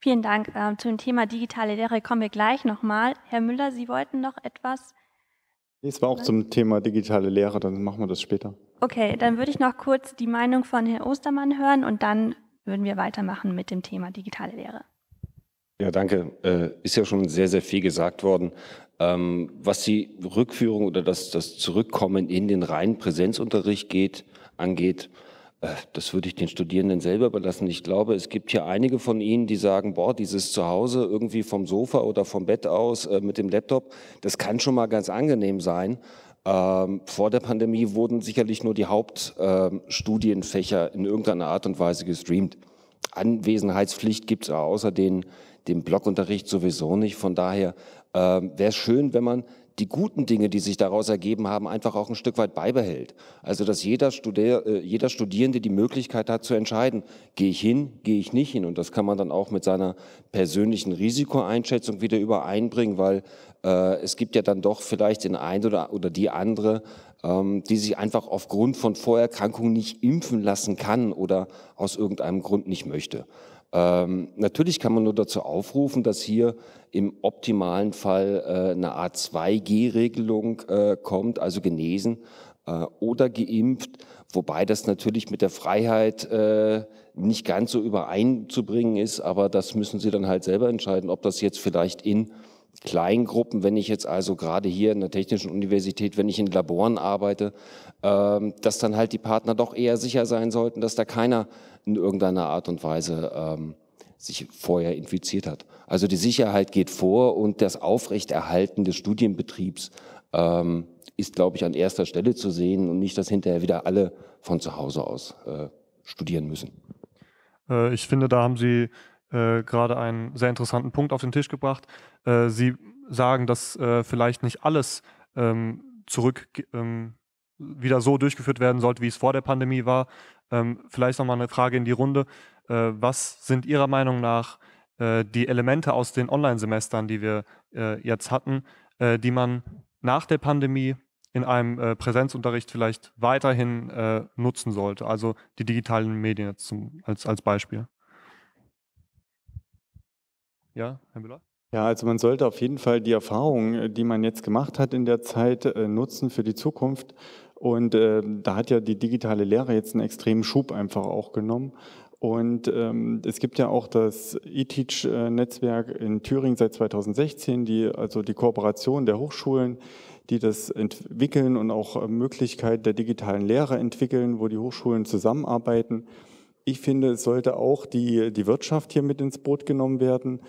Vielen Dank. Ähm, zum Thema digitale Lehre kommen wir gleich nochmal. Herr Müller, Sie wollten noch etwas? Es war auch zum Thema digitale Lehre, dann machen wir das später. Okay, dann würde ich noch kurz die Meinung von Herrn Ostermann hören und dann würden wir weitermachen mit dem Thema digitale Lehre. Ja, danke. Äh, ist ja schon sehr, sehr viel gesagt worden. Ähm, was die Rückführung oder das, das Zurückkommen in den reinen Präsenzunterricht geht, angeht, äh, das würde ich den Studierenden selber überlassen. Ich glaube, es gibt hier einige von Ihnen, die sagen, boah, dieses Zuhause irgendwie vom Sofa oder vom Bett aus äh, mit dem Laptop, das kann schon mal ganz angenehm sein. Ähm, vor der Pandemie wurden sicherlich nur die Hauptstudienfächer ähm, äh, in irgendeiner Art und Weise gestreamt. Anwesenheitspflicht gibt es außer den, dem Blockunterricht sowieso nicht. Von daher äh, wäre es schön, wenn man die guten Dinge, die sich daraus ergeben haben, einfach auch ein Stück weit beibehält. Also dass jeder, Studier, äh, jeder Studierende die Möglichkeit hat zu entscheiden, gehe ich hin, gehe ich nicht hin. Und das kann man dann auch mit seiner persönlichen Risikoeinschätzung wieder übereinbringen, weil äh, es gibt ja dann doch vielleicht den einen oder, oder die andere, ähm, die sich einfach aufgrund von Vorerkrankungen nicht impfen lassen kann oder aus irgendeinem Grund nicht möchte. Ähm, natürlich kann man nur dazu aufrufen, dass hier im optimalen Fall äh, eine Art 2G-Regelung äh, kommt, also genesen äh, oder geimpft, wobei das natürlich mit der Freiheit äh, nicht ganz so übereinzubringen ist, aber das müssen Sie dann halt selber entscheiden, ob das jetzt vielleicht in Kleingruppen, wenn ich jetzt also gerade hier in der Technischen Universität, wenn ich in Laboren arbeite, ähm, dass dann halt die Partner doch eher sicher sein sollten, dass da keiner in irgendeiner Art und Weise ähm, sich vorher infiziert hat. Also die Sicherheit geht vor und das Aufrechterhalten des Studienbetriebs ähm, ist, glaube ich, an erster Stelle zu sehen und nicht, dass hinterher wieder alle von zu Hause aus äh, studieren müssen. Äh, ich finde, da haben Sie äh, gerade einen sehr interessanten Punkt auf den Tisch gebracht. Äh, Sie sagen, dass äh, vielleicht nicht alles ähm, zurück ähm, wieder so durchgeführt werden sollte, wie es vor der Pandemie war. Ähm, vielleicht nochmal eine Frage in die Runde. Äh, was sind Ihrer Meinung nach äh, die Elemente aus den Online-Semestern, die wir jetzt hatten, die man nach der Pandemie in einem Präsenzunterricht vielleicht weiterhin nutzen sollte? Also die digitalen Medien zum, als, als Beispiel. Ja, Herr Müller? Ja, also man sollte auf jeden Fall die Erfahrungen, äh, die man jetzt gemacht hat in der Zeit, äh, nutzen für die Zukunft. Und äh, da hat ja die digitale Lehre jetzt einen extremen Schub einfach auch genommen. Und ähm, es gibt ja auch das eTeach-Netzwerk in Thüringen seit 2016, die also die Kooperation der Hochschulen, die das entwickeln und auch äh, Möglichkeit der digitalen Lehre entwickeln, wo die Hochschulen zusammenarbeiten. Ich finde, es sollte auch die, die Wirtschaft hier mit ins Boot genommen werden.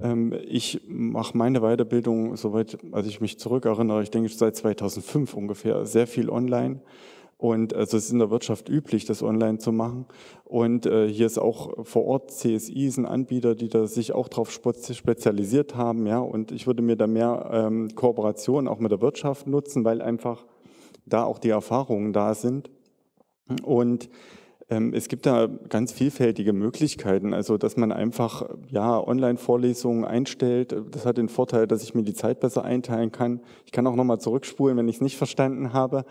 Ähm, ich mache meine Weiterbildung, soweit als ich mich zurückerinnere, ich denke seit 2005 ungefähr, sehr viel online. Und also es ist in der Wirtschaft üblich, das online zu machen. Und äh, hier ist auch vor Ort CSI, sind Anbieter, die da sich auch darauf spezialisiert haben. Ja? Und ich würde mir da mehr ähm, Kooperation auch mit der Wirtschaft nutzen, weil einfach da auch die Erfahrungen da sind. Und ähm, es gibt da ganz vielfältige Möglichkeiten, also dass man einfach ja, Online-Vorlesungen einstellt. Das hat den Vorteil, dass ich mir die Zeit besser einteilen kann. Ich kann auch nochmal zurückspulen, wenn ich es nicht verstanden habe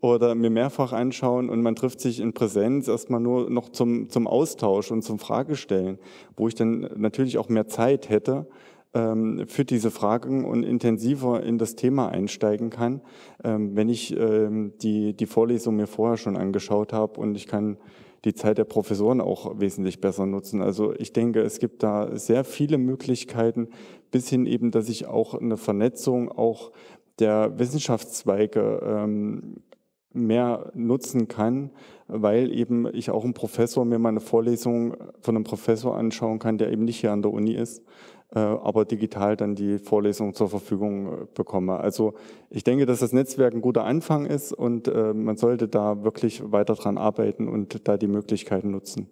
oder mir mehrfach anschauen und man trifft sich in Präsenz erstmal nur noch zum, zum Austausch und zum Fragestellen, wo ich dann natürlich auch mehr Zeit hätte, ähm, für diese Fragen und intensiver in das Thema einsteigen kann, ähm, wenn ich die, die Vorlesung mir vorher schon angeschaut habe und ich kann die Zeit der Professoren auch wesentlich besser nutzen. Also ich denke, es gibt da sehr viele Möglichkeiten, bis hin eben, dass ich auch eine Vernetzung auch der Wissenschaftszweige ähm, mehr nutzen kann, weil eben ich auch einen Professor mir meine Vorlesung von einem Professor anschauen kann, der eben nicht hier an der Uni ist, äh, aber digital dann die Vorlesung zur Verfügung äh, bekomme. Also ich denke, dass das Netzwerk ein guter Anfang ist und äh, man sollte da wirklich weiter dran arbeiten und da die Möglichkeiten nutzen.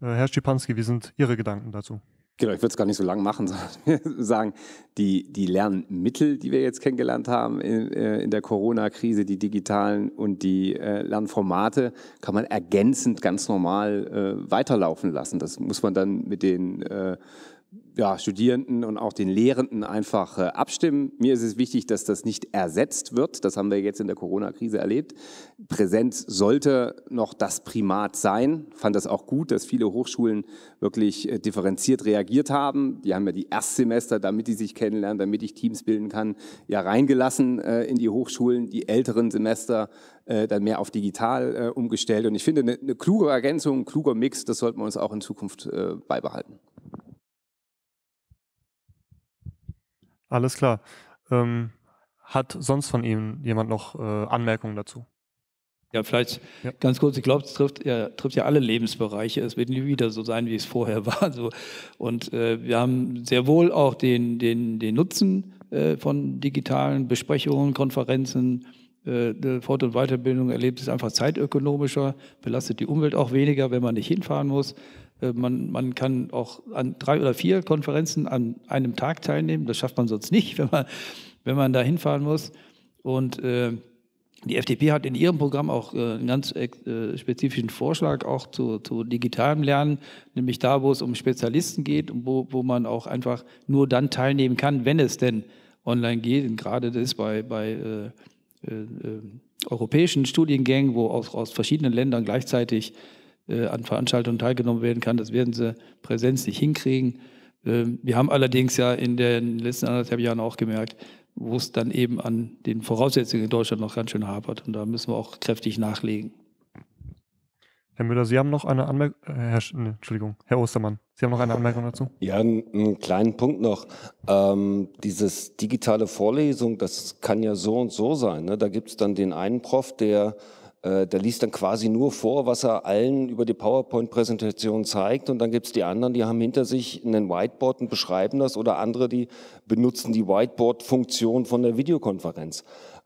Herr Stipanski, wie sind Ihre Gedanken dazu? Genau, ich würde es gar nicht so lang machen, *laughs* sondern sagen, die, die Lernmittel, die wir jetzt kennengelernt haben in, äh, in der Corona-Krise, die digitalen und die äh, Lernformate, kann man ergänzend ganz normal äh, weiterlaufen lassen. Das muss man dann mit den äh, ja, Studierenden und auch den Lehrenden einfach äh, abstimmen. Mir ist es wichtig, dass das nicht ersetzt wird. Das haben wir jetzt in der Corona-Krise erlebt. Präsenz sollte noch das Primat sein. Fand das auch gut, dass viele Hochschulen wirklich äh, differenziert reagiert haben. Die haben ja die Erstsemester, damit die sich kennenlernen, damit ich Teams bilden kann, ja reingelassen äh, in die Hochschulen. Die älteren Semester äh, dann mehr auf digital äh, umgestellt. Und ich finde, eine, eine kluge Ergänzung, ein kluger Mix, das sollten wir uns auch in Zukunft äh, beibehalten. Alles klar. Ähm, hat sonst von Ihnen jemand noch äh, Anmerkungen dazu? Ja, vielleicht ja. ganz kurz, ich glaube, es trifft ja, trifft ja alle Lebensbereiche. Es wird nie wieder so sein, wie es vorher *laughs* war. So. Und äh, wir haben sehr wohl auch den, den, den Nutzen äh, von digitalen Besprechungen, Konferenzen, äh, Fort- und Weiterbildung erlebt, Es ist einfach zeitökonomischer, belastet die Umwelt auch weniger, wenn man nicht hinfahren muss. Äh, man, man kann auch an drei oder vier Konferenzen an einem Tag teilnehmen. Das schafft man sonst nicht, *laughs* wenn man, wenn man da hinfahren muss. Und äh, die FDP hat in ihrem Programm auch äh, einen ganz äh, spezifischen Vorschlag auch zu, zu, digitalem Lernen, nämlich da, wo es um Spezialisten geht und wo, wo man auch einfach nur dann teilnehmen kann, wenn es denn online geht. Und gerade das bei, bei äh, äh, äh, europäischen Studiengängen, wo aus, aus verschiedenen Ländern gleichzeitig äh, an Veranstaltungen teilgenommen werden kann. Das werden sie Präsenz nicht hinkriegen. Ähm, wir haben allerdings ja in den letzten anderthalb Jahren auch gemerkt, wo es dann eben an den Voraussetzungen in Deutschland noch ganz schön hapert. Und da müssen wir auch kräftig nachlegen. Herr Müller, Sie haben noch eine Anmerkung. Äh, Herr, Entschuldigung, Herr Ostermann, Sie haben noch eine Anmerkung dazu? Ja, einen kleinen Punkt noch. Ähm, dieses digitale Vorlesung, das kann ja so und so sein. Ne? Da gibt es dann den einen Prof, der äh, der liest dann quasi nur vor, was er allen über die PowerPoint-Präsentation zeigt. Und dann gibt es die anderen, die haben hinter sich einen Whiteboard und beschreiben das. Oder andere, die benutzen die Whiteboard-Funktion von der Videokonferenz.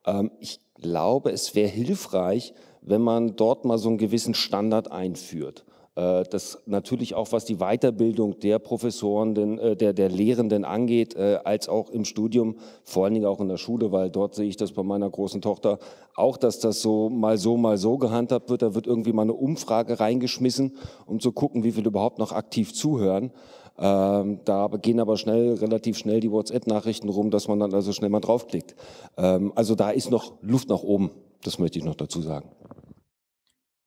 Ähm, ich glaube, es wäre hilfreich, wenn man dort mal so einen gewissen Standard einführt. Äh, das natürlich auch was die Weiterbildung der Professoren, äh, der, der Lehrenden angeht, äh, als auch im Studium, vor allen Dingen auch in der Schule, weil dort sehe ich das bei meiner großen Tochter auch, dass das so mal so, mal so gehandhabt wird. Da wird irgendwie mal eine Umfrage reingeschmissen, um zu gucken, wie viele überhaupt noch aktiv zuhören. Ähm, da gehen aber schnell, relativ schnell die WhatsApp-Nachrichten rum, dass man dann also schnell mal draufklickt. Ähm, also da ist noch Luft nach oben. Das möchte ich noch dazu sagen.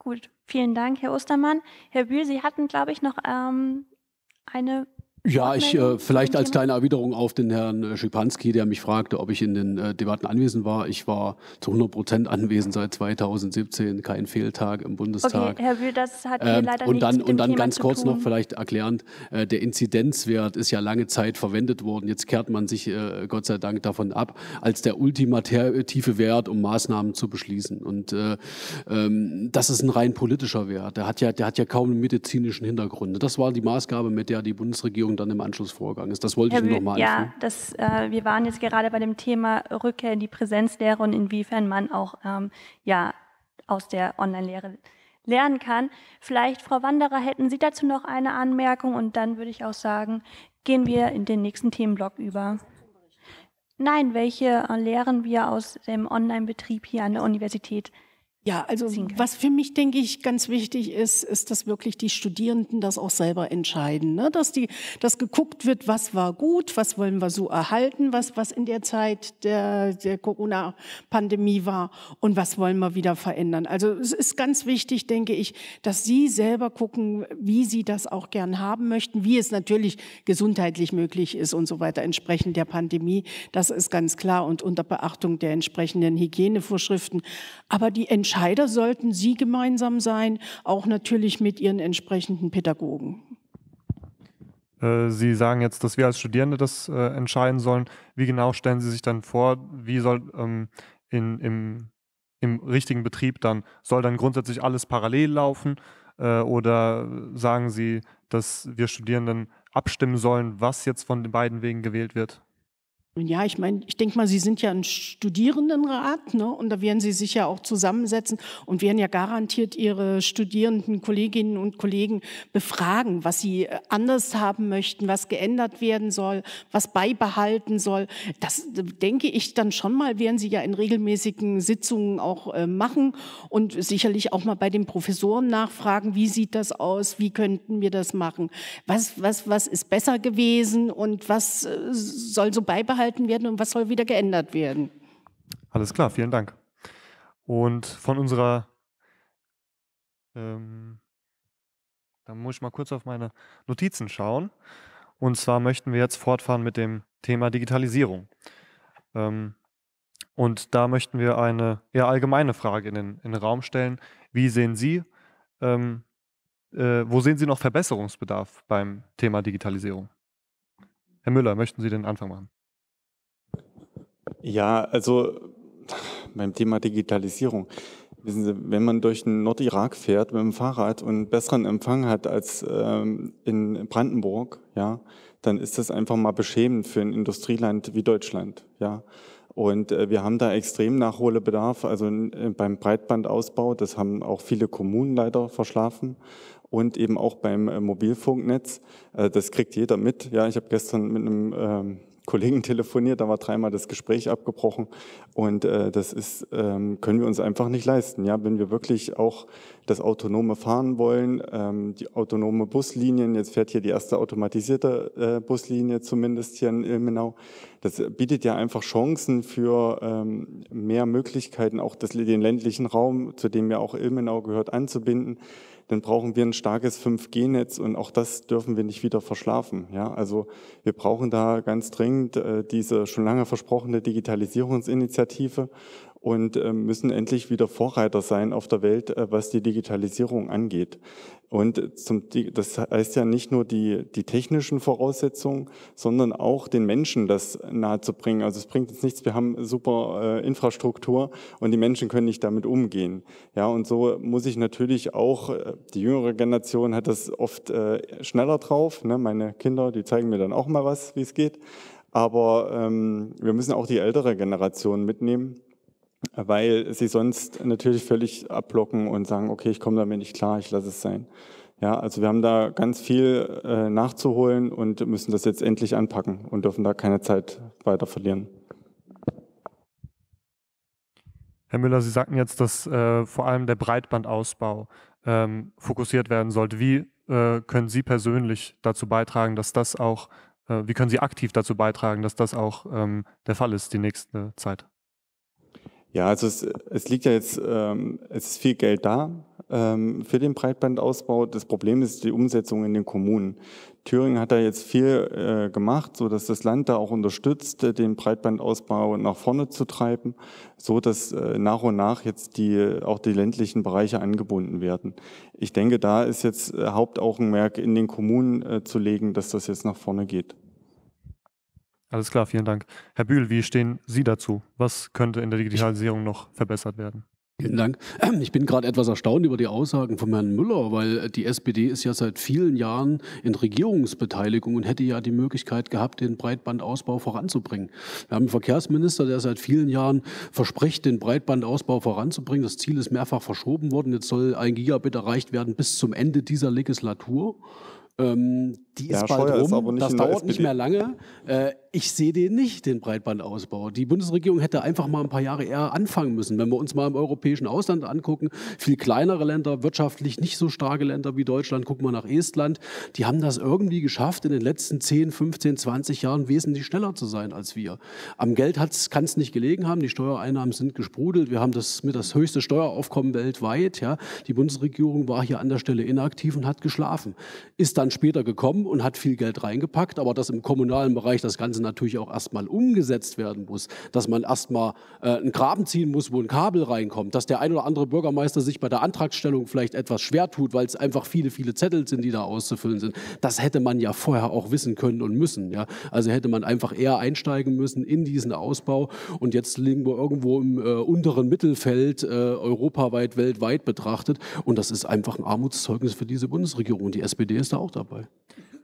Gut, vielen Dank, Herr Ostermann. Herr Bühl, Sie hatten, glaube ich, noch ähm, eine ja, ich äh, vielleicht als kleine Erwiderung auf den Herrn äh, Schipanski, der mich fragte, ob ich in den äh, Debatten anwesend war. Ich war zu 100 Prozent anwesend seit 2017, kein Fehltag im Bundestag. Okay, Herr Wühl, das hat äh, leider und dann, nichts Und dann Thema ganz kurz noch vielleicht erklärend, äh, der Inzidenzwert ist ja lange Zeit verwendet worden. Jetzt kehrt man sich äh, Gott sei Dank davon ab, als der ultimative Wert, um Maßnahmen zu beschließen. Und äh, ähm, das ist ein rein politischer Wert. Der hat ja, der hat ja kaum einen medizinischen Hintergrund. Das war die Maßgabe, mit der die Bundesregierung und dann im Anschlussvorgang ist. Das wollte Herr ich nur nochmal Ja, das, äh, wir waren jetzt gerade bei dem Thema Rückkehr in die Präsenzlehre und inwiefern man auch ähm, ja, aus der Online-Lehre lernen kann. Vielleicht, Frau Wanderer, hätten Sie dazu noch eine Anmerkung und dann würde ich auch sagen, gehen wir in den nächsten Themenblock über. Nein, welche äh, Lehren wir aus dem Online-Betrieb hier an der Universität ja, also was für mich, denke ich, ganz wichtig ist, ist, dass wirklich die Studierenden das auch selber entscheiden. Ne? Dass, die, dass geguckt wird, was war gut, was wollen wir so erhalten, was, was in der Zeit der, der Corona-Pandemie war und was wollen wir wieder verändern. Also es ist ganz wichtig, denke ich, dass Sie selber gucken, wie Sie das auch gern haben möchten, wie es natürlich gesundheitlich möglich ist und so weiter, entsprechend der Pandemie. Das ist ganz klar und unter Beachtung der entsprechenden Hygienevorschriften. Aber die Entscheidung Entscheider sollten Sie gemeinsam sein, auch natürlich mit Ihren entsprechenden Pädagogen. Äh, Sie sagen jetzt, dass wir als Studierende das äh, entscheiden sollen. Wie genau stellen Sie sich dann vor, wie soll ähm, in, im, im, richtigen Betrieb dann, soll dann grundsätzlich alles parallel laufen? Äh, oder sagen Sie, dass wir Studierenden abstimmen sollen, was jetzt von den beiden Wegen gewählt wird? ja, ich meine, ich denke mal, Sie sind ja ein Studierendenrat, ne? Und da werden Sie sich ja auch zusammensetzen und werden ja garantiert Ihre Studierenden, Kolleginnen und Kollegen befragen, was Sie äh, anders haben möchten, was geändert werden soll, was beibehalten soll. Das äh, denke ich dann schon mal, werden Sie ja in regelmäßigen Sitzungen auch äh, machen und sicherlich auch mal bei den Professoren nachfragen, wie sieht das aus, wie könnten wir das machen, was, was, was ist besser gewesen und was äh, soll so beibehalten eingehalten werden und was soll wieder geändert werden. Alles klar, vielen Dank. Und von unserer, ähm, da muss ich mal kurz auf meine Notizen schauen. Und zwar möchten wir jetzt fortfahren mit dem Thema Digitalisierung. Ähm, und da möchten wir eine eher allgemeine Frage in den, in den Raum stellen. Wie sehen Sie, ähm, äh, wo sehen Sie noch Verbesserungsbedarf beim Thema Digitalisierung? Herr Müller, möchten Sie den Anfang machen? Ja, also beim Thema Digitalisierung. Wissen Sie, wenn man durch den Nordirak fährt mit dem Fahrrad und besseren Empfang hat als ähm, in Brandenburg, ja, dann ist das einfach mal beschämend für ein Industrieland wie Deutschland, ja. Und äh, wir haben da extrem Nachholbedarf, also äh, beim Breitbandausbau, das haben auch viele Kommunen leider verschlafen und eben auch beim äh, Mobilfunknetz. Äh, das kriegt jeder mit. Ja, ich habe gestern mit einem ähm, Kollegen telefoniert, da war dreimal das Gespräch abgebrochen und äh, das ist, ähm, können wir uns einfach nicht leisten. Ja, wenn wir wirklich auch das autonome Fahren wollen, ähm, die autonome Buslinien, jetzt fährt hier die erste automatisierte äh, Buslinie zumindest hier in Ilmenau, das bietet ja einfach Chancen für ähm, mehr Möglichkeiten, auch das, den ländlichen Raum, zu dem ja auch Ilmenau gehört, anzubinden dann brauchen wir ein starkes 5G-Netz und auch das dürfen wir nicht wieder verschlafen. Ja, also wir brauchen da ganz dringend äh, diese schon lange versprochene Digitalisierungsinitiative und äh, müssen endlich wieder Vorreiter sein auf der Welt, äh, was die Digitalisierung angeht. Und zum, das heißt ja nicht nur die, die technischen Voraussetzungen, sondern auch den Menschen das nahezubringen. Also es bringt uns nichts, wir haben super äh, Infrastruktur und die Menschen können nicht damit umgehen. Ja, und so muss ich natürlich auch, äh, die jüngere Generation hat das oft äh, schneller drauf. Ne? Meine Kinder, die zeigen mir dann auch mal was, wie es geht. Aber ähm, wir müssen auch die ältere Generation mitnehmen weil sie sonst natürlich völlig abblocken und sagen, okay, ich komme damit nicht klar, ich lasse es sein. Ja, also wir haben da ganz viel äh, nachzuholen und müssen das jetzt endlich anpacken und dürfen da keine Zeit weiter verlieren. Herr Müller, Sie sagten jetzt, dass äh, vor allem der Breitbandausbau ähm, fokussiert werden sollte. Wie äh, können Sie persönlich dazu beitragen, dass das auch, äh, wie können Sie aktiv dazu beitragen, dass das auch ähm, der Fall ist die nächste Zeit? Ja, also es, es liegt ja jetzt, ähm, es ist viel Geld da ähm, für den Breitbandausbau. Das Problem ist die Umsetzung in den Kommunen. Thüringen hat da jetzt viel äh, gemacht, so dass das Land da auch unterstützt, äh, den Breitbandausbau nach vorne zu treiben, so dass äh, nach und nach jetzt die äh, auch die ländlichen Bereiche angebunden werden. Ich denke, da ist jetzt äh, Hauptaugenmerk in den Kommunen zu legen, dass das jetzt nach vorne geht. Alles klar, vielen Dank. Herr Bühl, wie stehen Sie dazu? Was könnte in der Digitalisierung noch verbessert werden? Vielen Dank. Ähm, ich bin gerade etwas erstaunt über die Aussagen von Herrn Müller, weil äh, die SPD ist ja seit vielen Jahren in Regierungsbeteiligung und hätte ja die Möglichkeit gehabt, den Breitbandausbau voranzubringen. Wir haben einen Verkehrsminister, der seit vielen Jahren verspricht, den Breitbandausbau voranzubringen. Das Ziel ist mehrfach verschoben worden. Jetzt soll ein Gigabit erreicht werden bis zum Ende dieser Legislatur. Ähm, die ist bald Scheuer rum, ist das dauert nicht mehr lange. Äh, ich sehe den nicht, den Breitbandausbau. Die Bundesregierung hätte einfach mal ein paar Jahre eher anfangen müssen. Wenn wir uns mal im europäischen Ausland angucken, viel kleinere Länder, wirtschaftlich nicht so starke Länder wie Deutschland, gucken wir nach Estland, die haben das irgendwie geschafft, in den letzten 10, 15, 20 Jahren wesentlich schneller zu sein als wir. Am Geld kann es nicht gelegen haben, die Steuereinnahmen sind gesprudelt, wir haben das mit das höchste Steueraufkommen weltweit. Ja. Die Bundesregierung war hier an der Stelle inaktiv und hat geschlafen. Ist dann dann später gekommen und hat viel Geld reingepackt, aber dass im kommunalen Bereich das Ganze natürlich auch erstmal umgesetzt werden muss, dass man erstmal äh, einen Graben ziehen muss, wo ein Kabel reinkommt, dass der ein oder andere Bürgermeister sich bei der Antragstellung vielleicht etwas schwer tut, weil es einfach viele, viele Zettel sind, die da auszufüllen sind. Das hätte man ja vorher auch wissen können und müssen. Ja? Also hätte man einfach eher einsteigen müssen in diesen Ausbau und jetzt liegen wir irgendwo im äh, unteren Mittelfeld äh, europaweit, weltweit betrachtet und das ist einfach ein Armutszeugnis für diese Bundesregierung und die SPD ist da auch dabei.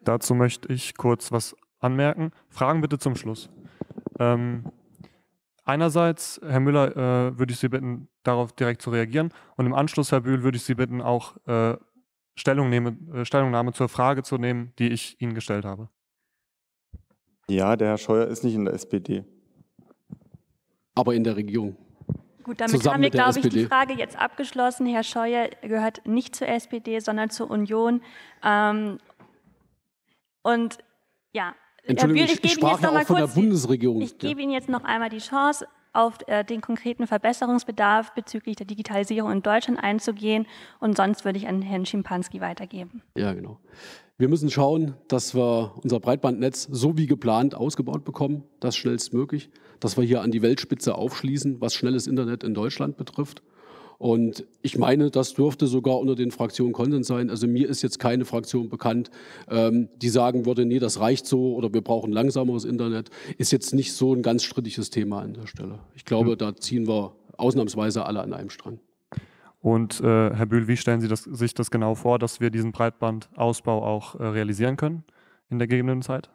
Dazu möchte ich kurz was anmerken. Fragen bitte zum Schluss. Ähm, einerseits, Herr Müller, äh, würde ich Sie bitten, darauf direkt zu reagieren. Und im Anschluss, Herr Bühl, würde ich Sie bitten, auch äh, Stellungnahme, äh, Stellungnahme zur Frage zu nehmen, die ich Ihnen gestellt habe. Ja, der Herr Scheuer ist nicht in der SPD. Aber in der Regierung. Gut, damit Zusammen haben wir, glaube ich, die Frage jetzt abgeschlossen. Herr Scheuer gehört nicht zur SPD, sondern zur Union. Ähm, und ja, äh, Entschuldigung, Herr Bühl, ich, ich gebe Ihnen jetzt noch mal kurz, Ich gebe Ihnen jetzt noch einmal die Chance, auf äh, den konkreten Verbesserungsbedarf bezüglich der Digitalisierung in Deutschland einzugehen. Und sonst würde ich an Herrn Schimpanski weitergeben. Ja, genau. Wir müssen schauen, dass wir unser Breitbandnetz so wie geplant ausgebaut bekommen, das schnellstmöglich, dass wir hier an die Weltspitze aufschließen, was schnelles Internet in Deutschland betrifft. Und ich meine, das dürfte sogar unter den Fraktionen Konsens sein. Also mir ist jetzt keine Fraktion bekannt, ähm, die sagen würde, nee, das reicht so oder wir brauchen langsameres Internet. Ist jetzt nicht so ein ganz strittiges Thema an der Stelle. Ich glaube, da ziehen wir ausnahmsweise alle an einem Strang. Und äh, Herr Bühl, wie stellen Sie das, sich das genau vor, dass wir diesen Breitbandausbau auch äh, realisieren können in der gegebenen Zeit?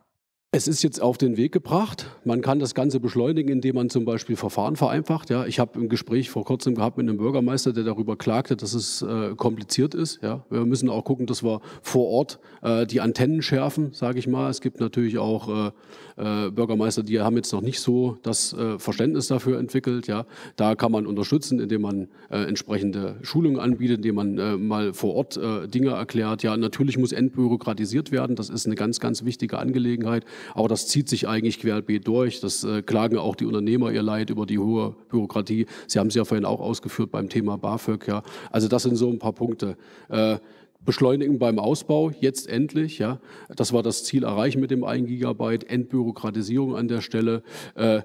Es ist jetzt auf den Weg gebracht. Man kann das Ganze beschleunigen, indem man zum Beispiel Verfahren vereinfacht. Ja, ich habe ein Gespräch vor kurzem gehabt mit einem Bürgermeister, der darüber klagte, dass es äh, kompliziert ist. Ja, wir müssen auch gucken, dass wir vor Ort äh, die Antennen schärfen, sage ich mal. Es gibt natürlich auch äh, äh Bürgermeister, die haben jetzt noch nicht so das äh, Verständnis dafür entwickelt. Ja, da kann man unterstützen, indem man äh, entsprechende Schulungen anbietet, indem man mal vor Ort Dinge erklärt. Ja, natürlich muss entbürokratisiert werden. Das ist eine ganz, ganz wichtige Angelegenheit. Aber das zieht sich eigentlich querbeet durch. Das äh, klagen auch die Unternehmer ihr Leid über die hohe Bürokratie. Sie haben es ja vorhin auch ausgeführt beim Thema BAföG. Ja. Also das sind so ein paar Punkte. Äh, beschleunigen beim Ausbau, jetzt endlich. Ja. Das war das Ziel erreichen mit dem 1 Gigabyte. Entbürokratisierung an der Stelle. Äh,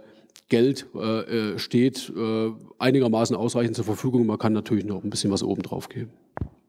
Geld äh, äh, steht äh, einigermaßen ausreichend zur Verfügung. Man kann natürlich noch ein bisschen was obendrauf geben.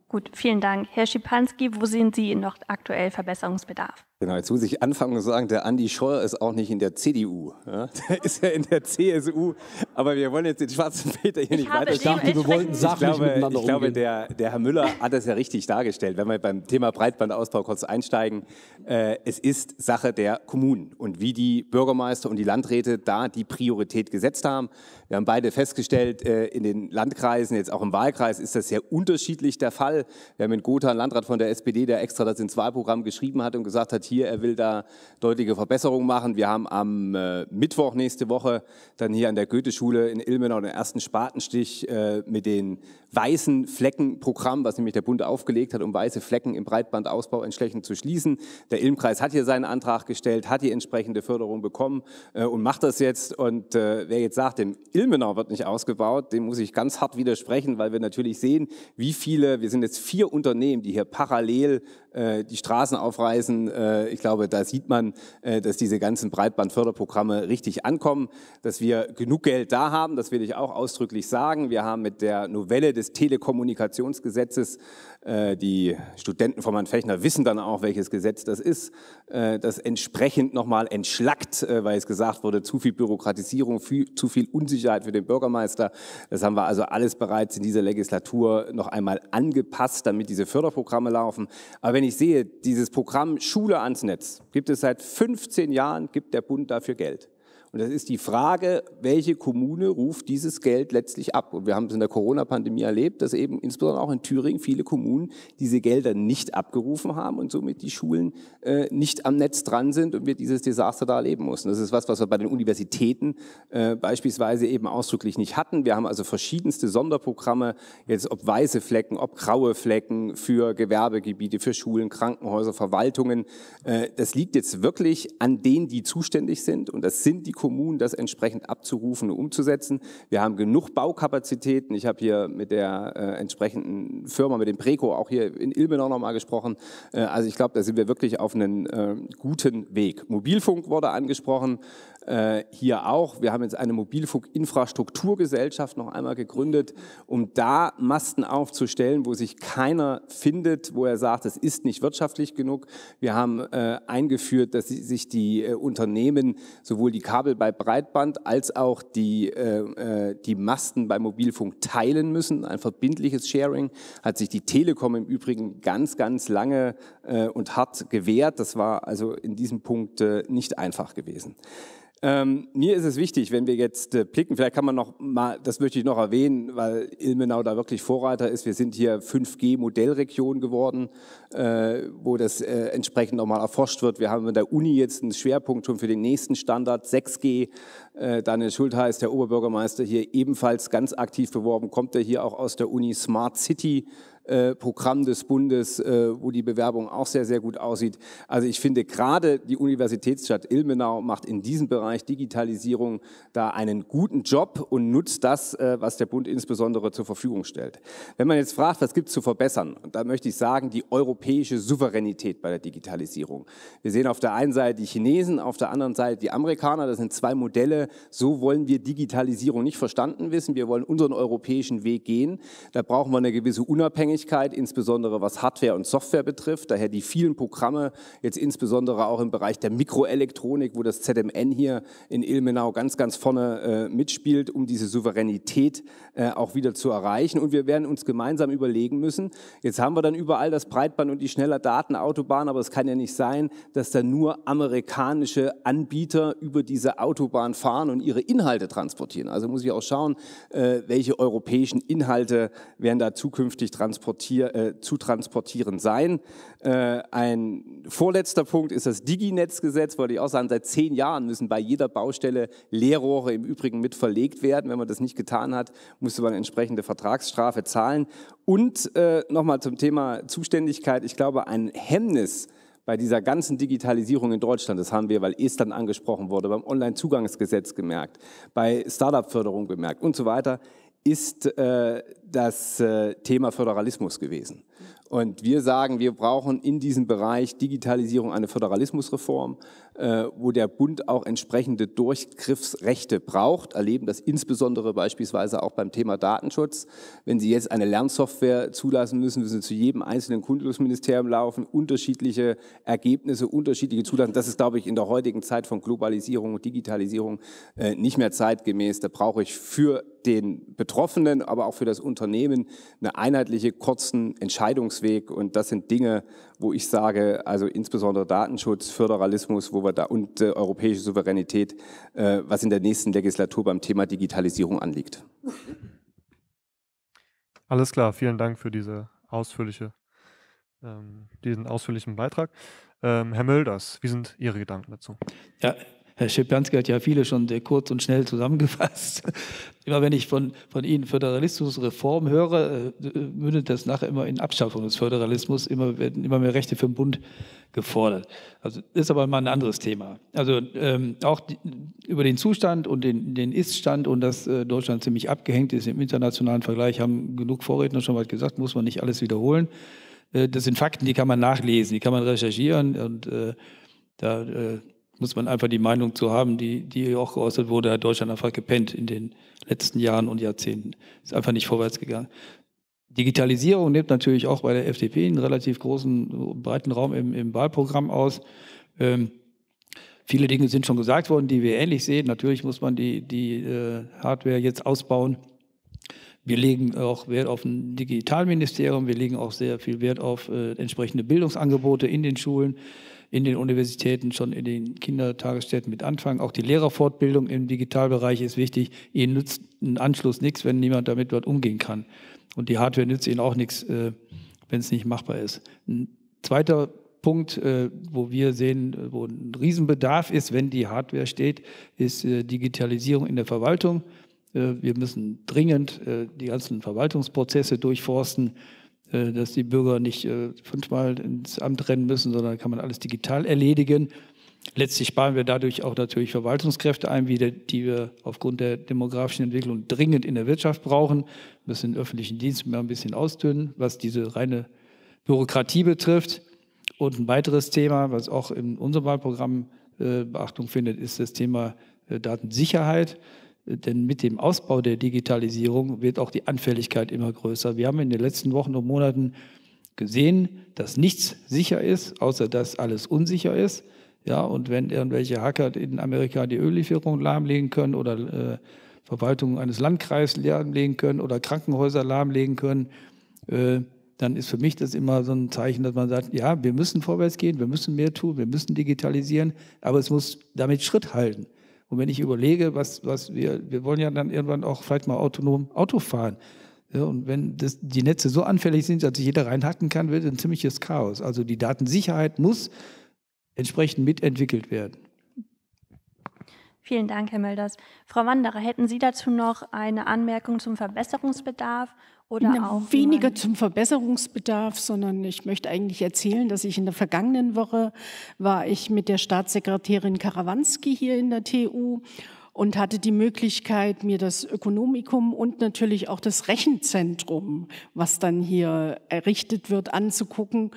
Gut, vielen Dank. Herr Schipanski, wo sehen Sie noch aktuell Verbesserungsbedarf? Genau, jetzt muss ich anfangen zu sagen, der Andi Scheuer ist auch nicht in der CDU. Ja? *laughs* Der ist ja in der CSU. Aber wir wollen jetzt den schwarzen Peter hier ich nicht weiter. Ich dachte, wir wollten sachlich ich glaube, miteinander Ich glaube, der, der, Herr Müller hat das ja richtig dargestellt. Wenn wir beim Thema Breitbandausbau kurz einsteigen, äh, es ist Sache der Kommunen und wie die Bürgermeister und die Landräte da die Priorität gesetzt haben. Wir haben beide festgestellt, äh, in den Landkreisen, jetzt auch im Wahlkreis, ist das sehr unterschiedlich der Fall. Wir haben in Gotha einen Landrat von der SPD, der extra das ins Wahlprogramm geschrieben hat und gesagt hat, hier, er will da deutliche Verbesserungen machen. Wir haben am äh, Mittwoch nächste Woche dann hier an der Goetheschule in Ilmenau den ersten Spatenstich äh, mit den weißen Fleckenprogramm, was nämlich der Bund aufgelegt hat, um weiße Flecken im Breitbandausbau entsprechend zu schließen. Der Ilmkreis hat hier seinen Antrag gestellt, hat die entsprechende Förderung bekommen äh, und macht das jetzt. Und äh, wer jetzt sagt, im Ilmenau wird nicht ausgebaut, dem muss ich ganz hart widersprechen, weil wir natürlich sehen, wie viele, wir sind jetzt vier Unternehmen, die hier parallel äh, die Straßen aufreißen. Äh, ich glaube, da sieht man, äh, dass diese ganzen Breitbandförderprogramme richtig ankommen, dass wir genug Geld da haben, das will ich auch ausdrücklich sagen. Wir haben mit der Novelle des des Telekommunikationsgesetzes. Äh, die Studenten von Herrn Fechner wissen dann auch, welches Gesetz das ist. Äh, das entsprechend nochmal entschlackt, äh, weil es gesagt wurde, zu viel Bürokratisierung, viel, zu viel Unsicherheit für den Bürgermeister. Das haben wir also alles bereits in dieser Legislatur noch einmal angepasst, damit diese Förderprogramme laufen. Aber wenn ich sehe, dieses Programm Schule ans Netz gibt es seit 15 Jahren, gibt der Bund dafür Geld. Und das ist die Frage, welche Kommune ruft dieses Geld letztlich ab? Und wir haben es in der Corona-Pandemie erlebt, dass eben insbesondere auch in Thüringen viele Kommunen diese Gelder nicht abgerufen haben und somit die Schulen äh, nicht am Netz dran sind und wir dieses Desaster da erleben mussten. Das ist was, was wir bei den Universitäten äh, beispielsweise eben ausdrücklich nicht hatten. Wir haben also verschiedenste Sonderprogramme, jetzt ob weiße Flecken, ob graue Flecken für Gewerbegebiete, für Schulen, Krankenhäuser, Verwaltungen. Äh, das liegt jetzt wirklich an denen, die zuständig sind und das sind die Kommunen das entsprechend abzurufen und umzusetzen. Wir haben genug Baukapazitäten. Ich habe hier mit der äh, entsprechenden Firma, mit dem Preco, auch hier in Ilmenau nochmal gesprochen. Äh, also ich glaube, da sind wir wirklich auf einem äh, guten Weg. Mobilfunk wurde angesprochen. Äh, hier auch. Wir haben jetzt eine Mobilfunkinfrastrukturgesellschaft noch einmal gegründet, um da Masten aufzustellen, wo sich keiner findet, wo er sagt, es ist nicht wirtschaftlich genug. Wir haben äh, eingeführt, dass sich die äh, Unternehmen sowohl die Kabel bei Breitband als auch die, äh, äh, die Masten bei Mobilfunk teilen müssen. Ein verbindliches Sharing hat sich die Telekom im Übrigen ganz, ganz lange und hart gewehrt. Das war also in diesem Punkt nicht einfach gewesen. Ähm, mir ist es wichtig, wenn wir jetzt äh, blicken, vielleicht kann man noch mal, das möchte ich noch erwähnen, weil Ilmenau da wirklich Vorreiter ist. Wir sind hier 5G-Modellregion geworden, äh, wo das äh, entsprechend nochmal erforscht wird. Wir haben in der Uni jetzt einen Schwerpunkt schon für den nächsten Standard 6G. Äh, Daniel Schulter ist der Oberbürgermeister hier ebenfalls ganz aktiv beworben. Kommt er hier auch aus der Uni Smart City? Äh, Programm des Bundes, äh, wo die Bewerbung auch sehr, sehr gut aussieht. Also ich finde gerade die Universitätsstadt Ilmenau macht in diesem Bereich Digitalisierung da einen guten Job und nutzt das, äh, was der Bund insbesondere zur Verfügung stellt. Wenn man jetzt fragt, was gibt es zu verbessern, da möchte ich sagen, die europäische Souveränität bei der Digitalisierung. Wir sehen auf der einen Seite die Chinesen, auf der anderen Seite die Amerikaner. Das sind zwei Modelle. So wollen wir Digitalisierung nicht verstanden wissen. Wir wollen unseren europäischen Weg gehen. Da brauchen wir eine gewisse Unabhängigkeit Unabhängigkeit, insbesondere was Hardware und Software betrifft. Daher die vielen Programme, jetzt insbesondere auch im Bereich der Mikroelektronik, wo das ZMN hier in Ilmenau ganz, ganz vorne äh, mitspielt, um diese Souveränität äh, auch wieder zu erreichen. Und wir werden uns gemeinsam überlegen müssen, jetzt haben wir dann überall das Breitband und die schnelle Datenautobahn, aber es kann ja nicht sein, dass da nur amerikanische Anbieter über diese Autobahn fahren und ihre Inhalte transportieren. Also muss ich auch schauen, äh, welche europäischen Inhalte werden da zukünftig transportiert transportier, äh, zu transportieren sein. Äh, ein vorletzter Punkt ist das Diginetzgesetz, wollte ich auch sagen, seit zehn Jahren müssen bei jeder Baustelle Leerrohre im Übrigen mit verlegt werden. Wenn man das nicht getan hat, musste man entsprechende Vertragsstrafe zahlen. Und äh, nochmal zum Thema Zuständigkeit. Ich glaube, ein Hemmnis bei dieser ganzen Digitalisierung in Deutschland, das haben wir, weil Estland angesprochen wurde, beim Online-Zugangsgesetz gemerkt, bei Startup-Förderung gemerkt und so weiter, ist äh, das äh, Thema Föderalismus gewesen. Und wir sagen, wir brauchen in diesem Bereich Digitalisierung eine Föderalismusreform. Äh, wo der Bund auch entsprechende Durchgriffsrechte braucht, erleben das insbesondere beispielsweise auch beim Thema Datenschutz. Wenn Sie jetzt eine Lernsoftware zulassen müssen, müssen Sie zu jedem einzelnen Kultusministerium laufen, unterschiedliche Ergebnisse, unterschiedliche Zulassungen. Das ist, glaube ich, in der heutigen Zeit von Globalisierung und Digitalisierung äh, nicht mehr zeitgemäß. Da brauche ich für den Betroffenen, aber auch für das Unternehmen einen einheitlichen, kurzen Entscheidungsweg. Und das sind Dinge, wo ich sage, also insbesondere Datenschutz, Föderalismus, wo wir da und äh, europäische Souveränität, äh, was in der nächsten Legislatur beim Thema Digitalisierung anliegt. Alles klar, vielen Dank für diese ausführliche, ähm, diesen ausführlichen Beitrag. Ähm, Herr Mölders, wie sind Ihre Gedanken dazu? Ja, Herr Schepianski hat ja viele schon sehr äh, kurz und schnell zusammengefasst. *laughs* Immer wenn ich von, von Ihnen Föderalismusreform höre, äh, mündet das nachher immer in Abschaffung des Föderalismus. Immer werden immer mehr Rechte für den Bund gefordert. Also ist aber mal ein anderes Thema. Also ähm, auch die, über den Zustand und den, den Ist-Stand und dass äh, Deutschland ziemlich abgehängt ist im internationalen Vergleich, haben genug Vorredner schon was gesagt, muss man nicht alles wiederholen. Äh, das sind Fakten, die kann man nachlesen, die kann man recherchieren und äh, da muss man einfach die Meinung zu haben, die, die auch geäußert wurde, hat Deutschland einfach gepennt in den letzten Jahren und Jahrzehnten. Ist einfach nicht vorwärts gegangen. Digitalisierung nimmt natürlich auch bei der FDP einen relativ großen, breiten Raum im, im Wahlprogramm aus. Ähm, viele Dinge sind schon gesagt worden, die wir ähnlich sehen. Natürlich muss man die, die äh, Hardware jetzt ausbauen. Wir legen auch Wert auf ein Digitalministerium. Wir legen auch sehr viel Wert auf äh, entsprechende Bildungsangebote in den Schulen in den Universitäten, schon in den Kindertagesstätten mit anfangen. Auch die Lehrerfortbildung im Digitalbereich ist wichtig. Ihnen nützt ein Anschluss nichts, wenn niemand damit dort umgehen kann. Und die Hardware nützt Ihnen auch nichts, äh, wenn es nicht machbar ist. Ein zweiter Punkt, äh, wo wir sehen, wo ein Riesenbedarf ist, wenn die Hardware steht, ist äh, Digitalisierung in der Verwaltung. Wir müssen dringend die ganzen Verwaltungsprozesse durchforsten. Äh, dass die Bürger nicht äh, fünfmal ins Amt rennen müssen, sondern kann man alles digital erledigen. Letztlich sparen wir dadurch auch natürlich Verwaltungskräfte ein, die wir aufgrund der demografischen Entwicklung dringend in der Wirtschaft brauchen. Wir müssen den öffentlichen Dienst mehr ein bisschen ausdünnen, was diese reine Bürokratie betrifft. Und ein weiteres Thema, was auch in unserem Wahlprogramm äh, Beachtung findet, ist das Thema Datensicherheit. Denn mit dem Ausbau der Digitalisierung wird auch die Anfälligkeit immer größer. Wir haben in den letzten Wochen und Monaten gesehen, dass nichts sicher ist, außer dass alles unsicher ist. Ja, und wenn irgendwelche Hacker in Amerika die Öllieferung lahmlegen können oder äh, Verwaltungen eines Landkreises lahmlegen können oder Krankenhäuser lahmlegen können, äh, dann ist für mich das immer so ein Zeichen, dass man sagt, ja, wir müssen vorwärts gehen, wir müssen mehr tun, wir müssen digitalisieren, aber es muss damit Schritt halten. Und wenn ich überlege, was, was wir, wir wollen ja dann irgendwann auch vielleicht mal autonom Auto fahren. Ja, und wenn das, die Netze so anfällig sind, dass sich jeder reinhacken kann, wird ein ziemliches Chaos. Also die Datensicherheit muss entsprechend mitentwickelt werden. Vielen Dank, Herr Mölders. Frau Wanderer, hätten Sie dazu noch eine Anmerkung zum Verbesserungsbedarf oder auch weniger zum Verbesserungsbedarf, sondern ich möchte eigentlich erzählen, dass ich in der vergangenen Woche war ich mit der Staatssekretärin Karawanski hier in der TU und hatte die Möglichkeit, mir das Ökonomikum und natürlich auch das Rechenzentrum, was dann hier errichtet wird, anzugucken.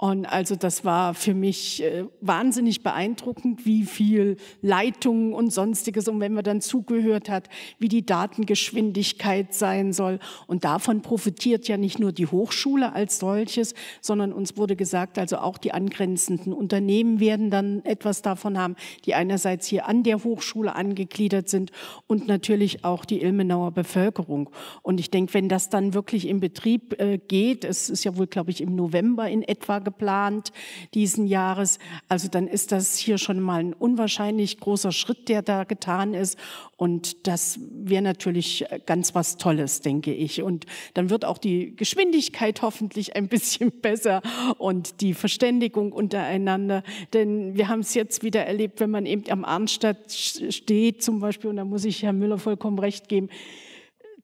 Und also das war für mich äh, wahnsinnig beeindruckend, wie viel Leitungen und sonstiges und wenn man dann zugehört hat, wie die Datengeschwindigkeit sein soll. Und davon profitiert ja nicht nur die Hochschule als solches, sondern uns wurde gesagt, also auch die angrenzenden Unternehmen werden dann etwas davon haben, die einerseits hier an der Hochschule angegliedert sind und natürlich auch die Ilmenauer Bevölkerung. Und ich denke, wenn das dann wirklich in Betrieb äh, geht, es ist ja wohl, glaube ich, im November in etwa geplant diesen Jahres. Also dann ist das hier schon mal ein unwahrscheinlich großer Schritt, der da getan ist. Und das wäre natürlich ganz was Tolles, denke ich. Und dann wird auch die Geschwindigkeit *laughs* hoffentlich ein bisschen besser und die Verständigung untereinander. Denn wir haben es jetzt wieder erlebt, wenn man eben am Arnstadt steht zum Beispiel, und da muss ich Herrn Müller vollkommen recht geben,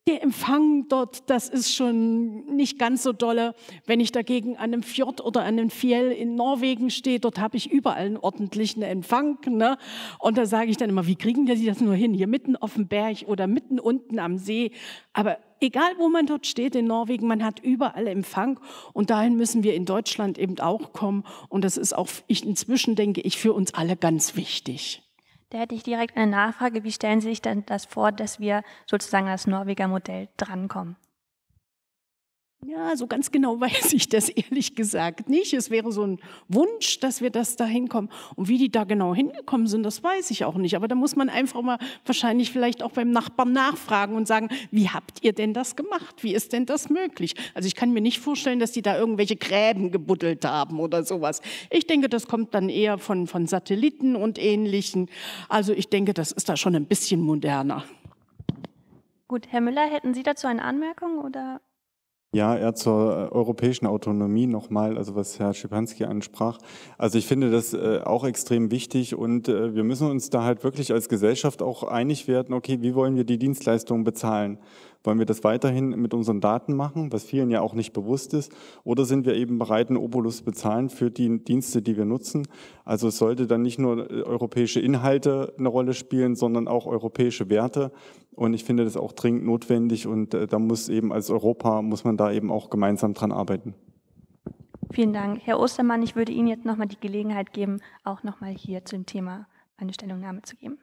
der Empfang dort, das ist schon nicht ganz so dolle. Wenn ich dagegen an einem Fjord oder an einem Fjell in Norwegen stehe, dort habe ich überall einen ordentlichen Empfang. Ne? Und da sage ich dann immer, wie kriegen die das nur hin? Hier mitten auf dem Berg oder mitten unten am See. Aber egal, wo man dort steht in Norwegen, man hat überall Empfang. Und dahin müssen wir in Deutschland eben auch kommen. Und das ist auch, ich inzwischen denke ich, für uns alle ganz wichtig. Da hätte ich direkt eine Nachfrage. Wie stellen Sie sich denn das vor, dass wir sozusagen an das Norweger Modell drankommen? Ja, so ganz genau *laughs* weiß ich das ehrlich gesagt nicht. Es wäre so ein Wunsch, dass wir das da hinkommen. Und wie die da genau hingekommen sind, das weiß ich auch nicht. Aber da muss man einfach mal wahrscheinlich vielleicht auch beim Nachbarn nachfragen und sagen, wie habt ihr denn das gemacht? Wie ist denn das möglich? Also ich kann mir nicht vorstellen, dass die da irgendwelche Gräben gebuddelt haben oder sowas. Ich denke, das kommt dann eher von, von Satelliten und Ähnlichen. Also ich denke, das ist da schon ein bisschen moderner. Gut, Herr Müller, hätten Sie dazu eine Anmerkung oder? Ja, eher zur äh, europäischen Autonomie nochmal, also was Herr Schipanski ansprach. Also ich finde das äh, auch extrem wichtig und äh, wir müssen uns da halt wirklich als Gesellschaft auch einig werden, okay, wie wollen wir die Dienstleistungen bezahlen? Wollen wir das weiterhin mit unseren Daten machen, was vielen ja auch nicht bewusst ist? Oder sind wir eben bereit, einen Obolus bezahlen für die Dienste, die wir nutzen? Also es sollte dann nicht nur äh, europäische Inhalte eine Rolle spielen, sondern auch europäische Werte. Und ich finde das auch dringend notwendig und äh, da muss eben als Europa, muss man da eben auch gemeinsam dran arbeiten. Vielen Dank. Herr Ostermann, ich würde Ihnen jetzt nochmal die Gelegenheit geben, auch nochmal hier zum Thema eine Stellungnahme zu geben.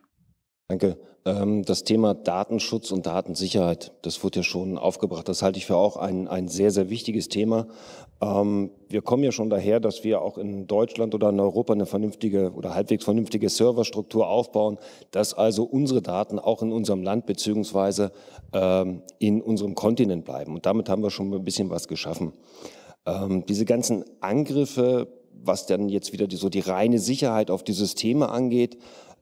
Danke. Ähm, das Thema Datenschutz und Datensicherheit, das wurde ja schon aufgebracht. Das halte ich für auch ein, ein sehr, sehr wichtiges Thema. Ähm, wir kommen ja schon daher, dass wir auch in Deutschland oder in Europa eine vernünftige oder halbwegs vernünftige Serverstruktur aufbauen, dass also unsere Daten auch in unserem Land beziehungsweise ähm, in unserem Kontinent bleiben. Und damit haben wir schon ein bisschen was geschaffen. Diese ganzen Angriffe, was dann jetzt wieder die, so die reine Sicherheit auf die Systeme angeht,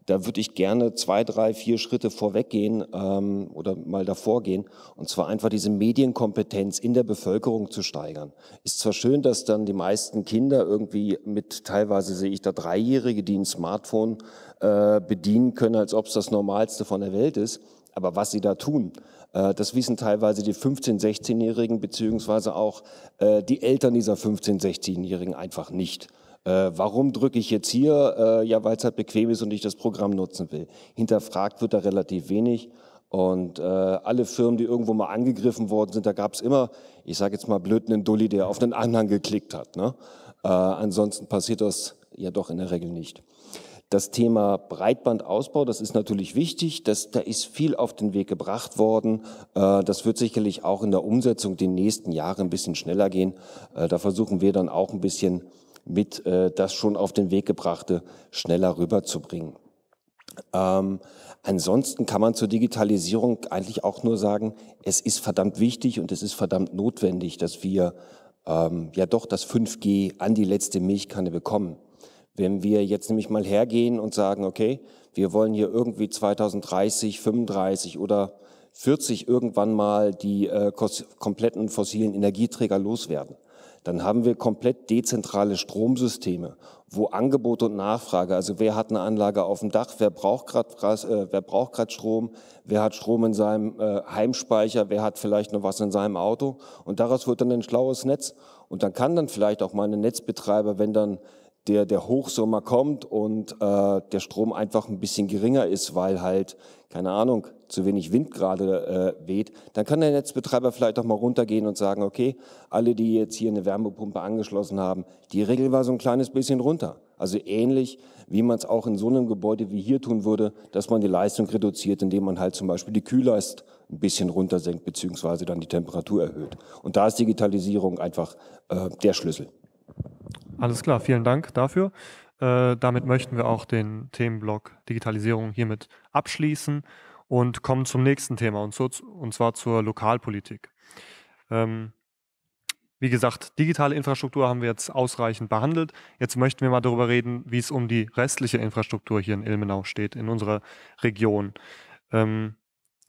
da würde ich gerne zwei, drei, vier Schritte vorweggehen ähm, oder mal davor gehen. Und zwar einfach diese Medienkompetenz in der Bevölkerung zu steigern. Ist zwar schön, dass dann die meisten Kinder irgendwie mit, teilweise sehe ich da Dreijährige, die ein Smartphone äh, bedienen können, als ob es das Normalste von der Welt ist. Aber was sie da tun, äh, das wissen teilweise die 15-, 16-Jährigen beziehungsweise auch äh, die Eltern dieser 15-, 16-Jährigen einfach nicht. Äh, warum drücke ich jetzt hier? Äh, ja, weil es halt bequem ist und ich das Programm nutzen will. Hinterfragt wird da relativ wenig. Und äh, alle Firmen, die irgendwo mal angegriffen worden sind, da gab es immer, ich sage jetzt mal blöd, einen Dulli, der auf einen Anhang geklickt hat. Ne? Äh, ansonsten passiert das ja doch in der Regel nicht. Das Thema Breitbandausbau, das ist natürlich wichtig. Das, da ist viel auf den Weg gebracht worden. Äh, das wird sicherlich auch in der Umsetzung den nächsten Jahren ein bisschen schneller gehen. Äh, da versuchen wir dann auch ein bisschen mit äh, das schon auf den Weg gebrachte schneller rüberzubringen. Ähm, ansonsten kann man zur Digitalisierung eigentlich auch nur sagen, es ist verdammt wichtig und es ist verdammt notwendig, dass wir ähm, ja doch das 5G an die letzte Milchkanne bekommen. Wenn wir jetzt nämlich mal hergehen und sagen, okay, wir wollen hier irgendwie 2030, 35 oder 40 irgendwann mal die äh, kompletten fossilen Energieträger loswerden, dann haben wir komplett dezentrale Stromsysteme, wo Angebot und Nachfrage, also wer hat eine Anlage auf dem Dach, wer braucht gerade äh, braucht Strom, wer hat Strom in seinem äh, Heimspeicher, wer hat vielleicht noch was in seinem Auto und daraus wird dann ein schlaues Netz und dann kann dann vielleicht auch mal ein Netzbetreiber, wenn dann der, der Hochsommer kommt und äh, der Strom einfach ein bisschen geringer ist, weil halt, keine Ahnung, zu wenig Wind gerade äh, weht, dann kann der Netzbetreiber vielleicht auch mal runtergehen und sagen, okay, alle, die jetzt hier eine Wärmepumpe angeschlossen haben, die Regel war so ein kleines bisschen runter. Also ähnlich, wie man es auch in so einem Gebäude wie hier tun würde, dass man die Leistung reduziert, indem man halt zum Beispiel die Kühlleist ein bisschen runtersenkt, beziehungsweise dann die Temperatur erhöht. Und da ist Digitalisierung einfach äh, der Schlüssel. Alles klar, vielen Dank dafür. Äh, damit möchten wir auch den Themenblock Digitalisierung hiermit abschließen und kommen zum nächsten Thema und, zu, und zwar zur Lokalpolitik. Ähm, wie gesagt, digitale Infrastruktur haben wir jetzt ausreichend behandelt. Jetzt möchten wir mal darüber reden, wie es um die restliche Infrastruktur hier in Ilmenau steht, in unserer Region. Ähm,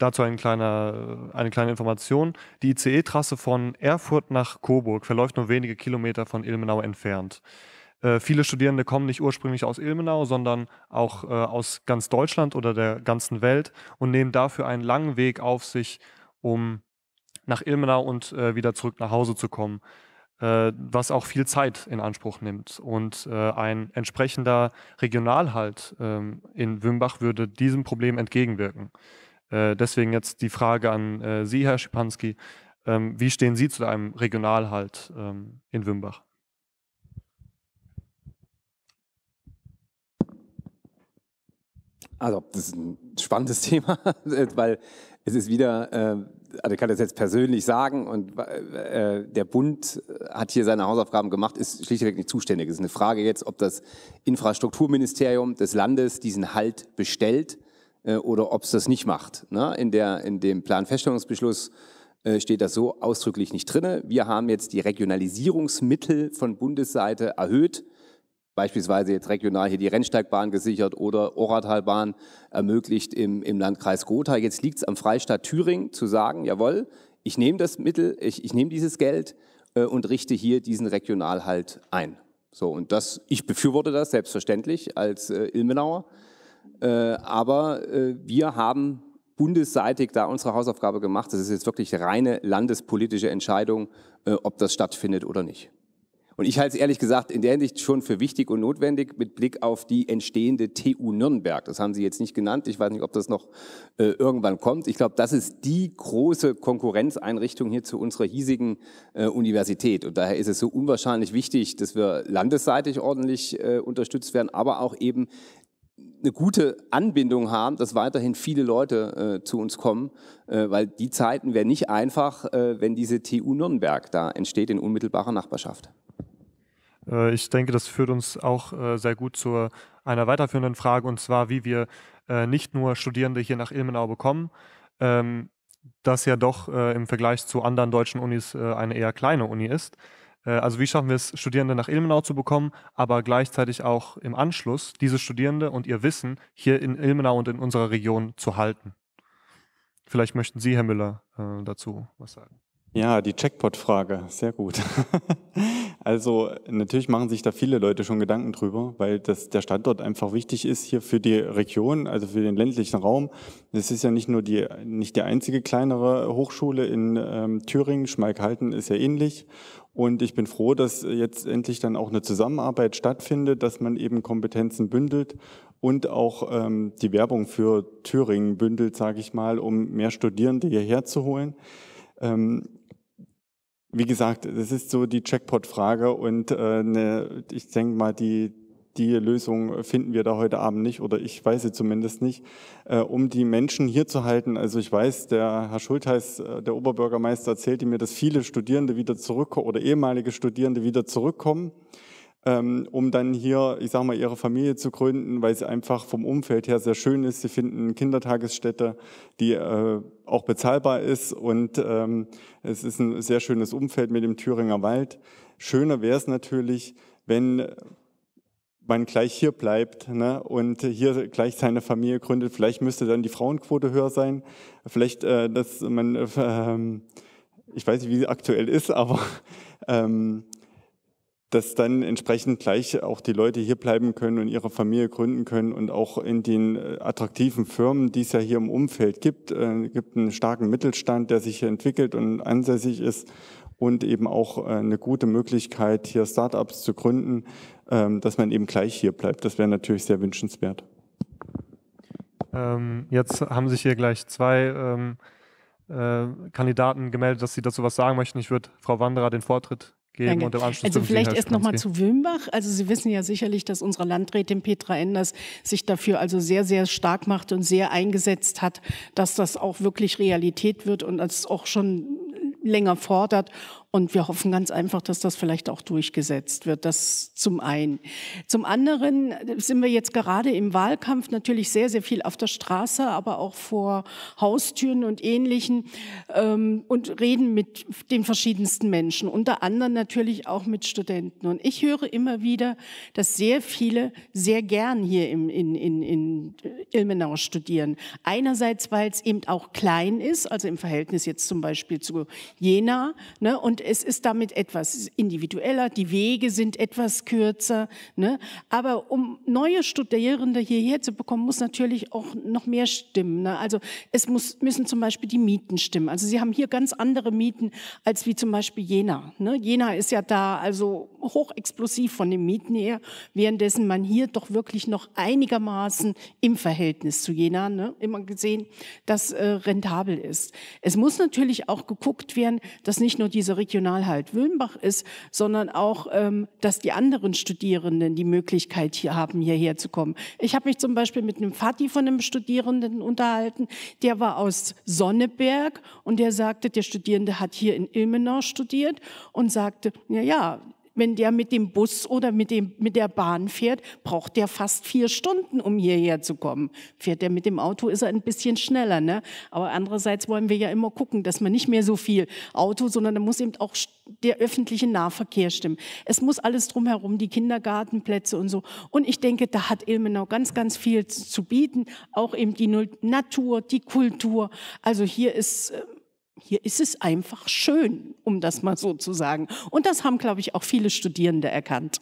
Dazu ein kleiner, eine kleine Information. Die ICE-Trasse von Erfurt nach Coburg verläuft nur wenige Kilometer von Ilmenau entfernt. Äh, viele Studierende kommen nicht ursprünglich aus Ilmenau, sondern auch äh, aus ganz Deutschland oder der ganzen Welt und nehmen dafür einen langen Weg auf sich, um nach Ilmenau und äh, wieder zurück nach Hause zu kommen, äh, was auch viel Zeit in Anspruch nimmt. Und äh, ein entsprechender Regionalhalt ähm, in Wümbach würde diesem Problem entgegenwirken. Äh, deswegen jetzt die Frage an äh, Sie, Herr Schipanski. Ähm, wie stehen Sie zu einem Regionalhalt ähm, in Wimbach? Also, das ist ein spannendes *laughs* Thema, weil es ist wieder, äh, also ich kann das jetzt persönlich sagen, und äh, der Bund hat hier seine Hausaufgaben gemacht, ist schlichtweg nicht zuständig. Es ist eine Frage jetzt, ob das Infrastrukturministerium des Landes diesen Halt bestellt äh, oder ob es das nicht macht. Ne? In, der, in dem Planfeststellungsbeschluss äh, steht das so ausdrücklich nicht drin. Wir haben jetzt die Regionalisierungsmittel von Bundesseite erhöht, beispielsweise jetzt regional hier die Rennsteigbahn gesichert oder Oratalbahn ermöglicht im, im Landkreis Gotha. Jetzt liegt es am Freistaat Thüringen zu sagen, jawohl, ich nehme das Mittel, ich, ich nehme dieses Geld äh, und richte hier diesen Regionalhalt ein. So, und das, ich befürworte das selbstverständlich als äh, Ilmenauer. Äh, aber äh, wir haben bundesseitig da unsere Hausaufgabe gemacht. Das ist jetzt wirklich reine landespolitische Entscheidung, äh, ob das stattfindet oder nicht. Und ich halte es ehrlich gesagt in der Hinsicht schon für wichtig und notwendig mit Blick auf die entstehende TU Nürnberg. Das haben Sie jetzt nicht genannt. Ich weiß nicht, ob das noch äh, irgendwann kommt. Ich glaube, das ist die große Konkurrenzeinrichtung hier zu unserer hiesigen äh, Universität. Und daher ist es so unwahrscheinlich wichtig, dass wir landesseitig ordentlich äh, unterstützt werden, aber auch eben eine gute Anbindung haben, dass weiterhin viele Leute äh, zu uns kommen, äh, weil die Zeiten wären nicht einfach, äh, wenn diese TU Nürnberg da entsteht in unmittelbarer Nachbarschaft. Äh, ich denke, das führt uns auch äh, sehr gut zu einer weiterführenden Frage, und zwar, wie wir äh, nicht nur Studierende hier nach Ilmenau bekommen, ähm, das ja doch im Vergleich zu anderen deutschen Unis eine eher kleine Uni ist. Äh, also wie schaffen wir es, Studierende nach Ilmenau zu bekommen, aber gleichzeitig auch im Anschluss diese Studierende und ihr Wissen hier in Ilmenau und in unserer Region zu halten. Vielleicht möchten Sie, Herr Müller, äh, dazu was sagen. Ja, die Checkpot-Frage, sehr gut. *laughs* also natürlich machen sich da viele Leute schon Gedanken drüber, weil das, der Standort einfach wichtig ist hier für die Region, also für den ländlichen Raum. Es ist ja nicht nur die, nicht die einzige kleinere Hochschule in ähm, Thüringen, Schmalkalden ist ja ähnlich und ich bin froh, dass jetzt endlich dann auch eine Zusammenarbeit stattfindet, dass man eben Kompetenzen bündelt und auch ähm, die Werbung für Thüringen bündelt, sage ich mal, um mehr Studierende hierher zu holen. Ähm, wie gesagt, das ist so die Jackpot-Frage und äh, ne, ich denke mal, die, die Lösung finden wir da heute Abend nicht oder ich weiß sie zumindest nicht, äh, um die Menschen hier zu halten. Also ich weiß, der Herr Schultheiß, äh, der Oberbürgermeister, erzählte mir, dass viele Studierende wieder zurückkommen oder ehemalige Studierende wieder zurückkommen, ähm, um dann hier, ich sage mal, ihre Familie zu gründen, weil sie einfach vom Umfeld her sehr schön ist. Sie finden Kindertagesstätte, die äh, auch bezahlbar ist und ähm, es ist ein sehr schönes Umfeld mit dem Thüringer Wald. Schöner wäre es natürlich, wenn man gleich hier bleibt ne, und hier gleich seine Familie gründet. Vielleicht müsste dann die Frauenquote höher sein. Vielleicht, äh, dass man, äh, ich weiß nicht, wie sie aktuell ist, *laughs* aber ähm, dass dann entsprechend gleich auch die Leute hier bleiben können und ihre Familie gründen können und auch in den äh, attraktiven Firmen, die es ja hier im Umfeld gibt, äh, gibt einen starken Mittelstand, der sich hier entwickelt und ansässig ist und eben auch äh, eine gute Möglichkeit, hier Startups zu gründen, ähm, dass man eben gleich hier bleibt. Das wäre natürlich sehr wünschenswert. Ähm, jetzt haben sich hier gleich zwei ähm, äh, Kandidaten gemeldet, dass sie dazu was sagen möchten. Ich würde Frau Wanderer den Vortritt geben und im Anschluss Also vielleicht erst nochmal zu Wilmbach. Also Sie wissen ja sicherlich, dass unsere Landrätin Petra Enders sich dafür also sehr, sehr stark macht und sehr eingesetzt hat, dass das auch wirklich Realität wird und das auch schon länger fordert und wir hoffen ganz einfach, dass das vielleicht auch durchgesetzt wird. Das zum einen. Zum anderen sind wir jetzt gerade im Wahlkampf natürlich sehr, sehr viel auf der Straße, aber auch vor Haustüren und Ähnlichen ähm, und reden mit den verschiedensten Menschen, unter anderem natürlich auch mit Studenten. Und ich höre immer wieder, dass sehr viele sehr gern hier im, in, in, in Ilmenau studieren. Einerseits, weil es eben auch klein ist, also im Verhältnis jetzt zum Beispiel zu Jena, ne, und es ist damit etwas individueller, die Wege sind etwas kürzer. Ne? Aber um neue Studierende hierher zu bekommen, muss natürlich auch noch mehr stimmen. Ne? Also es muss, müssen zum Beispiel die Mieten stimmen. Also Sie haben hier ganz andere Mieten als wie zum Beispiel Jena. Ne? Jena ist ja da also hochexplosiv von den Mieten her, währenddessen man hier doch wirklich noch einigermaßen im Verhältnis zu Jena ne, immer gesehen, dass äh, rentabel ist. Es muss natürlich auch geguckt werden, dass nicht nur diese Region regional halt Wülmbach ist, sondern auch, ähm, dass die anderen Studierenden die Möglichkeit hier haben, hierher zu kommen. Ich habe mich zum Beispiel mit einem Vati von einem Studierenden unterhalten, der war aus Sonneberg und der sagte, der Studierende hat hier in Ilmenau studiert und sagte, na ja, wenn der mit dem Bus oder mit, dem, mit der Bahn fährt, braucht der fast vier Stunden, um hierher zu kommen. Fährt der mit dem Auto, ist er ein bisschen schneller. Ne? Aber andererseits wollen wir ja immer gucken, dass man nicht mehr so viel Auto, sondern da muss eben auch der öffentliche Nahverkehr stimmen. Es muss alles drumherum, die Kindergartenplätze und so. Und ich denke, da hat Ilmenau ganz, ganz viel zu bieten. Auch eben die Natur, die Kultur. Also hier ist äh, hier ist es einfach schön, um das mal so zu sagen. Und das haben, glaube ich, auch viele Studierende erkannt.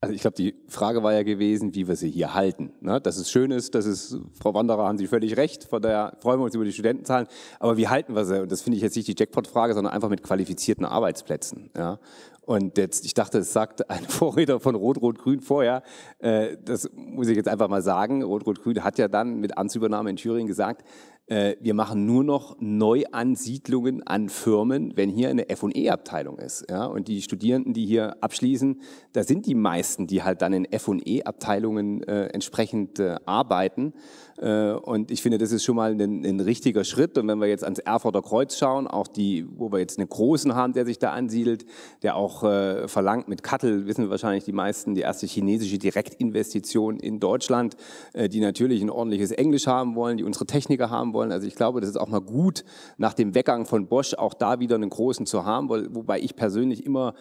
Also ich glaube, die Frage war ja gewesen, wie wir sie hier halten. Ne? Dass es schön ist, dass es, Frau Wanderer, haben Sie völlig recht, von daher freuen wir uns über die Studentenzahlen, aber wie halten wir sie? Und das finde ich jetzt nicht die Jackpot-Frage, sondern einfach mit qualifizierten Arbeitsplätzen. Ja? Und jetzt, ich dachte, es sagt ein *laughs* Vorredner von Rot-Rot-Grün vorher, äh, das muss ich jetzt einfach mal sagen, Rot-Rot-Grün hat ja dann mit Amtsübernahme in Thüringen gesagt, äh, wir machen nur noch Neuansiedlungen an Firmen, wenn hier eine F&E-Abteilung ist. Ja? Und die Studierenden, die hier abschließen, da sind die meisten, die halt dann in F&E-Abteilungen äh, entsprechend äh, arbeiten. Äh, und ich finde, das ist schon mal ein, ein, richtiger Schritt. Und wenn wir jetzt ans Erfurter Kreuz schauen, auch die, wo wir jetzt einen Großen haben, der sich da ansiedelt, der auch äh, verlangt, mit Kattel wissen wahrscheinlich die meisten, die erste chinesische Direktinvestition in Deutschland, äh, die natürlich ein ordentliches Englisch haben wollen, die unsere Techniker haben wollen. Also ich glaube, das ist auch mal gut, nach dem Weggang von Bosch auch da wieder einen großen zu haben, wobei ich persönlich immer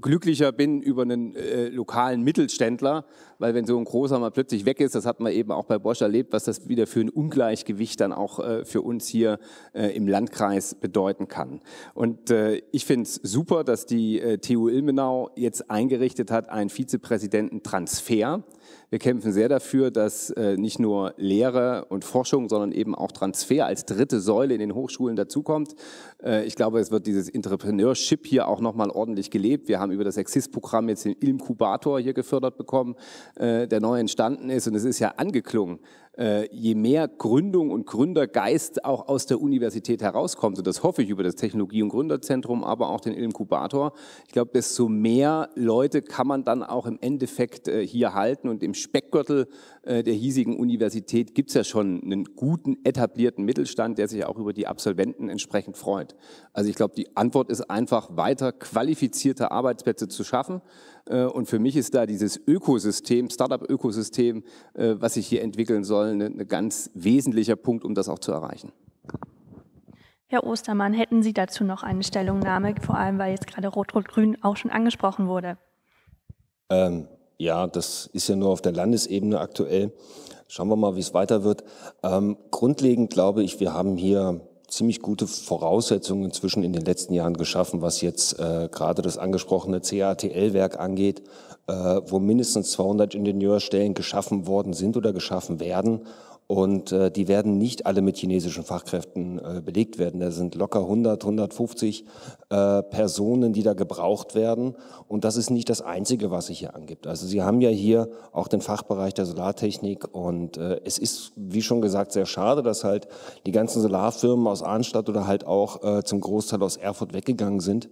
glücklicher bin über einen äh, lokalen Mittelständler, weil wenn so ein großer mal plötzlich weg ist, das hat man eben auch bei Bosch erlebt, was das wieder für ein Ungleichgewicht dann auch äh, für uns hier äh, im Landkreis bedeuten kann. Und äh, ich finde es super, dass die äh, TU Ilmenau jetzt eingerichtet hat, einen Vizepräsidenten Transfer wir kämpfen sehr dafür, dass äh, nicht nur Lehre und Forschung, sondern eben auch Transfer als dritte Säule in den Hochschulen dazukommt. Äh, ich glaube, es wird dieses Entrepreneurship hier auch nochmal ordentlich gelebt. Wir haben über das Exist-Programm jetzt den Inkubator hier gefördert bekommen, äh, der neu entstanden ist. Und es ist ja angeklungen, äh, je mehr Gründung und Gründergeist auch aus der Universität herauskommt, und das hoffe ich über das Technologie- und Gründerzentrum, aber auch den Inkubator, ich glaube, desto mehr Leute kann man dann auch im Endeffekt äh, hier halten. Und im Speckgürtel äh, der hiesigen Universität gibt es ja schon einen guten, etablierten Mittelstand, der sich auch über die Absolventen entsprechend freut. Also ich glaube, die Antwort ist einfach, weiter qualifizierte Arbeitsplätze zu schaffen äh, und für mich ist da dieses Ökosystem, Startup-Ökosystem, äh, was sich hier entwickeln soll, ein ne, ne ganz wesentlicher Punkt, um das auch zu erreichen. Herr Ostermann, hätten Sie dazu noch eine Stellungnahme, vor allem weil jetzt gerade Rot-Rot-Grün auch schon angesprochen wurde? Ähm, ja, das ist ja nur auf der Landesebene aktuell. Schauen wir mal, wie es weiter wird. Ähm, grundlegend glaube ich, wir haben hier ziemlich gute Voraussetzungen inzwischen in den letzten Jahren geschaffen, was jetzt äh, gerade das angesprochene CATL-Werk angeht, äh, wo mindestens 200 Ingenieurstellen geschaffen worden sind oder geschaffen werden. Und äh, die werden nicht alle mit chinesischen Fachkräften äh, belegt werden. Da sind locker 100, 150 äh, Personen, die da gebraucht werden. Und das ist nicht das Einzige, was sich hier angibt. Also Sie haben ja hier auch den Fachbereich der Solartechnik. Und äh, es ist, wie schon gesagt, sehr schade, dass halt die ganzen Solarfirmen aus Arnstadt oder halt auch äh, zum Großteil aus Erfurt weggegangen sind.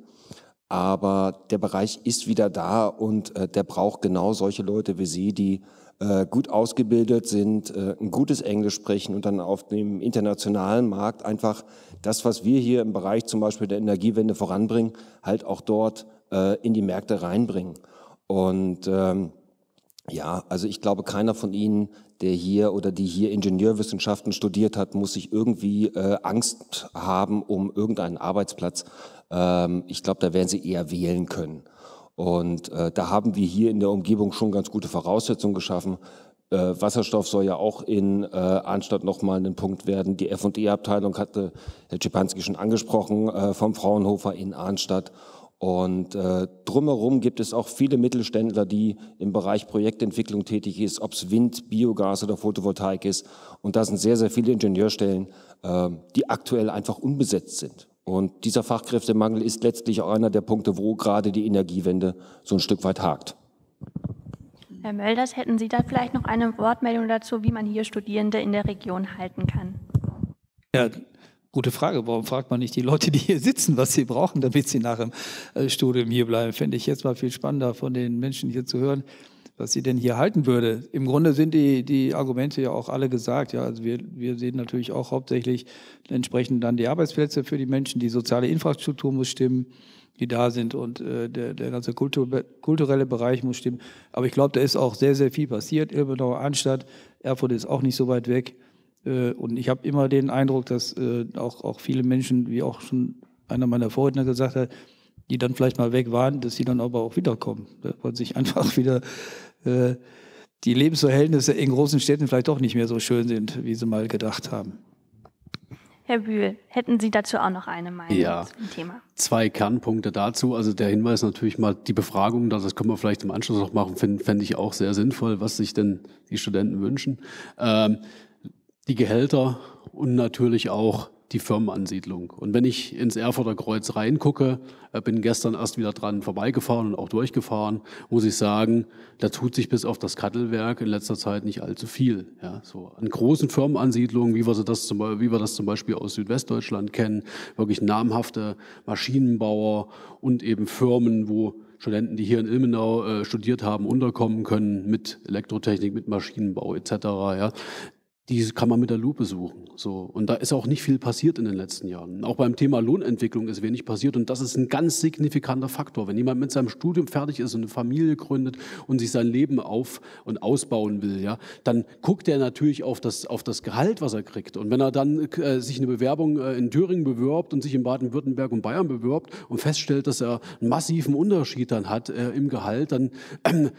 Aber der Bereich ist wieder da und äh, der braucht genau solche Leute wie Sie, die äh, gut ausgebildet sind, äh, ein gutes Englisch sprechen und dann auf dem internationalen Markt einfach das, was wir hier im Bereich zum Beispiel der Energiewende voranbringen, halt auch dort äh, in die Märkte reinbringen. Und ähm, ja, also ich glaube, keiner von Ihnen, der hier oder die hier Ingenieurwissenschaften studiert hat, muss sich irgendwie äh, Angst haben um irgendeinen Arbeitsplatz. Ähm, ich glaube, da werden Sie eher wählen können. Und äh, da haben wir hier in der Umgebung schon ganz gute Voraussetzungen geschaffen. Äh, Wasserstoff soll ja auch in äh, Arnstadt nochmal ein Punkt werden. Die F&E-Abteilung hatte Herr Czepanski schon angesprochen äh, vom Fraunhofer in Arnstadt. Und äh, drumherum gibt es auch viele Mittelständler, die im Bereich Projektentwicklung tätig ist, ob es Wind, Biogas oder Photovoltaik ist. Und da sind sehr, sehr viele Ingenieurstellen, äh, die aktuell einfach unbesetzt sind. Und dieser Fachkräftemangel ist letztlich auch einer der Punkte, wo gerade die Energiewende so ein Stück weit hakt. Herr Mölders, hätten Sie da vielleicht noch eine Wortmeldung dazu, wie man hier Studierende in der Region halten kann? Ja, gute Frage. Warum fragt man nicht die Leute, die hier sitzen, was sie brauchen, damit sie nach dem äh, Studium hier bleiben? Fände ich jetzt mal viel spannender von den Menschen hier zu hören was sie denn hier halten würde. Im Grunde sind die, die Argumente ja auch alle gesagt. Ja, also wir, wir sehen natürlich auch hauptsächlich entsprechend dann die Arbeitsplätze für die Menschen, die soziale Infrastruktur muss stimmen, die da sind und äh, der, der ganze Kultur, kulturelle Bereich muss stimmen. Aber ich glaube, da ist auch sehr, sehr viel passiert. Ilbenau, Anstatt, Erfurt ist auch nicht so weit weg. Äh, und ich habe immer den Eindruck, dass äh, auch, auch viele Menschen, wie auch schon einer meiner Vorredner gesagt hat, die dann vielleicht mal weg waren, dass sie dann aber auch wiederkommen. Weil sich *laughs* einfach wieder äh, die Lebensverhältnisse in großen Städten vielleicht doch nicht mehr so schön sind, wie sie mal gedacht haben. Herr Bühl, hätten Sie dazu auch noch eine Meinung ja, zum Thema? Zwei Kernpunkte dazu. Also der Hinweis natürlich mal die Befragung, das können wir vielleicht im Anschluss noch machen, fände fänd ich auch sehr sinnvoll, was sich denn die Studenten wünschen. Ähm, die Gehälter und natürlich auch die Firmenansiedlung. Und wenn ich ins Erfurter Kreuz reingucke, äh, bin gestern erst wieder dran vorbeigefahren und auch durchgefahren, muss ich sagen, da tut sich bis auf das Kattelwerk in letzter Zeit nicht allzu viel. Ja, so an großen Firmenansiedlungen, wie wir, so das zum, wie wir das zum Beispiel aus Südwestdeutschland kennen, wirklich namhafte Maschinenbauer und eben Firmen, wo Studenten, die hier in Ilmenau äh, studiert haben, unterkommen können mit Elektrotechnik, mit Maschinenbau etc. Ja die kann man mit der Lupe suchen. So. Und da ist auch nicht viel passiert in den letzten Jahren. Auch beim Thema Lohnentwicklung ist wenig passiert. Und das ist ein ganz signifikanter Faktor. Wenn jemand mit seinem Studium fertig ist und eine Familie gründet und sich sein Leben auf- und ausbauen will, ja, dann guckt er natürlich auf das, auf das Gehalt, was er kriegt. Und wenn er dann äh, sich eine Bewerbung äh, in Thüringen bewirbt und sich in Baden-Württemberg und Bayern bewirbt und feststellt, dass er einen massiven Unterschied dann hat äh, im Gehalt, dann äh,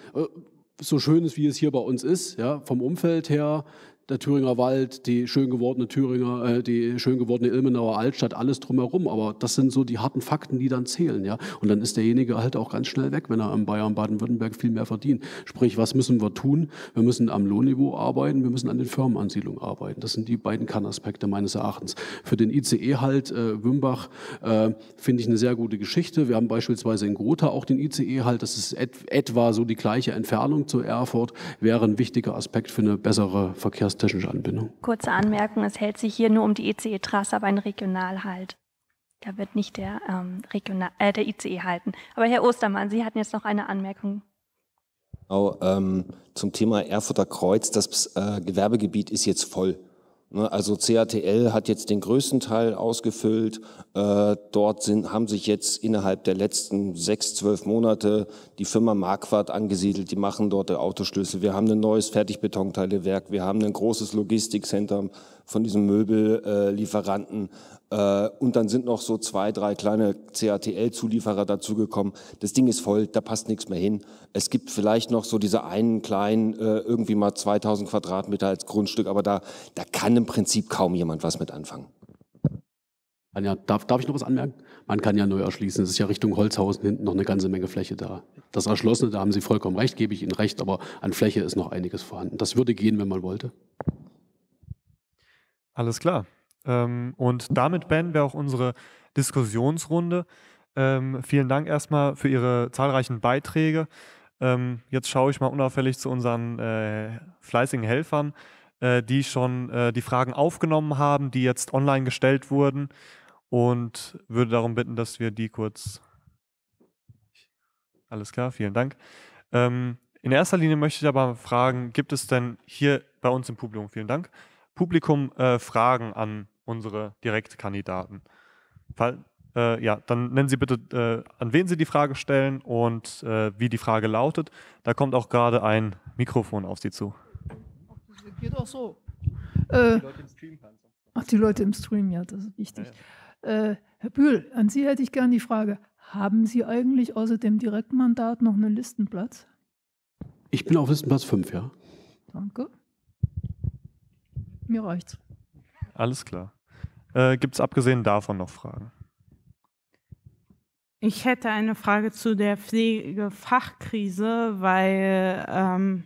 so schön ist, wie es hier bei uns ist, ja, vom Umfeld her, der Thüringer Wald, die schön gewordene Thüringer, äh, die schön gewordene Ilmenauer Altstadt, alles drumherum. Aber das sind so die harten Fakten, die dann zählen, ja. Und dann ist derjenige halt auch ganz schnell weg, wenn er in Bayern, Baden-Württemberg viel mehr verdient. Sprich, was müssen wir tun? Wir müssen am Lohnniveau arbeiten, wir müssen an den Firmenansiedlungen arbeiten. Das sind die beiden Kernaspekte meines Erachtens. Für den ICE halt äh, Wimbach äh, finde ich eine sehr gute Geschichte. Wir haben beispielsweise in Gotha auch den ICE halt. Das ist et etwa so die gleiche Entfernung zu Erfurt. Wäre ein wichtiger Aspekt für eine bessere Verkehrs technische Anbindung. Kurze Anmerkung, es hält sich hier nur um die ECE-Trasse, aber ein Regionalhalt. Da wird nicht der, ähm, Regional, äh, der ICE halten. Aber Herr Ostermann, Sie hatten jetzt noch eine Anmerkung. Genau, ähm, zum Thema Erfurter Kreuz, das äh, Gewerbegebiet ist jetzt voll. Ne, also CATL hat jetzt den größten Teil ausgefüllt. Äh, dort sind, haben sich jetzt innerhalb der letzten sechs, zwölf Monate die Firma Marquardt angesiedelt. Die machen dort Autoschlüssel. Wir haben ein neues Fertigbetonteilewerk. Wir haben ein großes Logistikcenter von diesem Möbellieferanten. Äh, und dann sind noch so zwei, drei kleine CATL-Zulieferer dazugekommen. Das Ding ist voll, da passt nichts mehr hin. Es gibt vielleicht noch so diese einen kleinen, äh, irgendwie mal 2000 Quadratmeter als Grundstück, aber da, da kann im Prinzip kaum jemand was mit anfangen. Ja, darf, darf ich noch was anmerken? Man kann ja neu erschließen. Es ist ja Richtung Holzhausen hinten noch eine ganze Menge Fläche da. Das Erschlossene, da haben Sie vollkommen recht, gebe ich Ihnen recht, aber an Fläche ist noch einiges vorhanden. Das würde gehen, wenn man wollte. Alles klar. Ähm, und damit beenden wir auch unsere Diskussionsrunde. Ähm, vielen Dank erstmal für Ihre zahlreichen Beiträge. Ähm, jetzt schaue ich mal unauffällig zu unseren äh, fleißigen Helfern, äh, die schon äh, die Fragen aufgenommen haben, die jetzt online gestellt wurden und würde darum bitten, dass wir die kurz. Alles klar, vielen Dank. Ähm, in erster Linie möchte ich aber fragen, gibt es denn hier bei uns im Publikum, vielen Dank, Publikum äh, Fragen an unsere Direktkandidaten. Fall, äh, ja, dann nennen Sie bitte, äh, an wen Sie die Frage stellen und äh, wie die Frage lautet. Da kommt auch gerade ein Mikrofon auf Sie zu. Das geht auch so. Äh, die ach, die Leute im Stream, ja, das ist wichtig. Ja, ja. Äh, Herr Bühl, an Sie hätte ich gerne die Frage. Haben Sie eigentlich außer dem Direktmandat noch einen Listenplatz? Ich bin auf Listenplatz 5, ja. Danke. Mir reicht's. Alles klar. Äh, Gibt es abgesehen davon noch Fragen? Ich hätte eine Frage zu der Pflegefachkrise, weil ähm,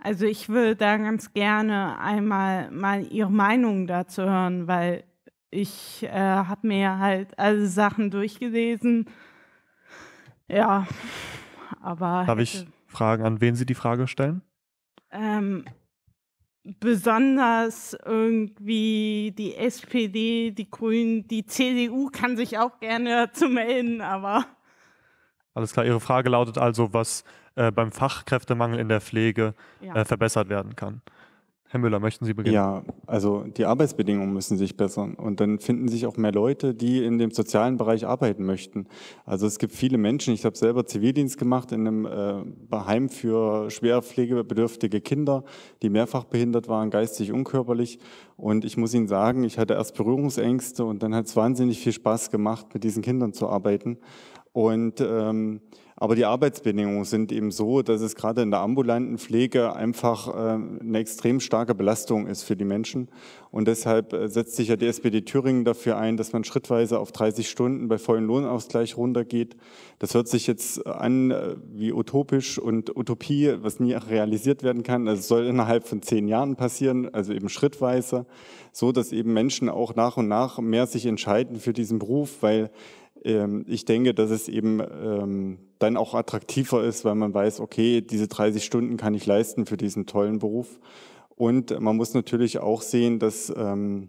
also ich würde da ganz gerne einmal mal Ihre Meinung dazu hören, weil ich äh, habe mir halt alle Sachen durchgelesen. Ja, aber. Darf ich fragen, an wen Sie die Frage stellen? Ähm, besonders irgendwie die SPD, die Grünen, die CDU kann sich auch gerne zu melden, aber. Alles klar, Ihre Frage lautet also, was äh, beim Fachkräftemangel in der Pflege ja. äh, verbessert werden kann. Herr Müller, möchten Sie beginnen? Ja, also die Arbeitsbedingungen müssen sich bessern und dann finden sich auch mehr Leute, die in dem sozialen Bereich arbeiten möchten. Also es gibt viele Menschen, ich habe selber Zivildienst gemacht in einem äh, Heim für schwer pflegebedürftige Kinder, die mehrfach behindert waren, geistig und körperlich. Und ich muss Ihnen sagen, ich hatte erst Berührungsängste und dann hat es wahnsinnig viel Spaß gemacht, mit diesen Kindern zu arbeiten. Und ähm, aber die Arbeitsbedingungen sind eben so, dass es gerade in der ambulanten Pflege einfach äh, eine extrem starke Belastung ist für die Menschen. Und deshalb äh, setzt sich ja die SPD Thüringen dafür ein, dass man schrittweise auf 30 Stunden bei vollen Lohnausgleich runtergeht. Das hört sich jetzt an äh, wie utopisch und Utopie, was nie realisiert werden kann. Also es soll innerhalb von zehn Jahren passieren, also eben schrittweise, so dass eben Menschen auch nach und nach mehr sich entscheiden für diesen Beruf, weil ähm, ich denke, dass es eben ähm, dann auch attraktiver ist, weil man weiß, okay, diese 30 Stunden kann ich leisten für diesen tollen Beruf. Und man muss natürlich auch sehen, dass ähm,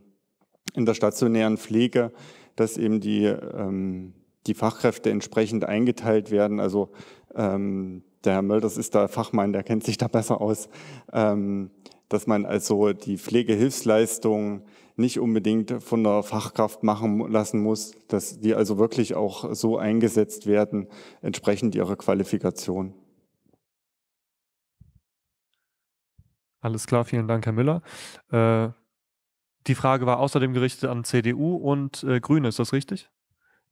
in der stationären Pflege, dass eben die, ähm, die Fachkräfte entsprechend eingeteilt werden. Also ähm, der Herr Mölders ist da Fachmann, der kennt sich da besser aus, ähm, dass man also die Pflegehilfsleistungen, nicht unbedingt von der Fachkraft machen lassen muss, dass die also wirklich auch so eingesetzt werden, entsprechend ihrer Qualifikation. Alles klar, vielen Dank, Herr Müller. Äh, die Frage war außerdem gerichtet an CDU und äh, Grüne, ist das richtig?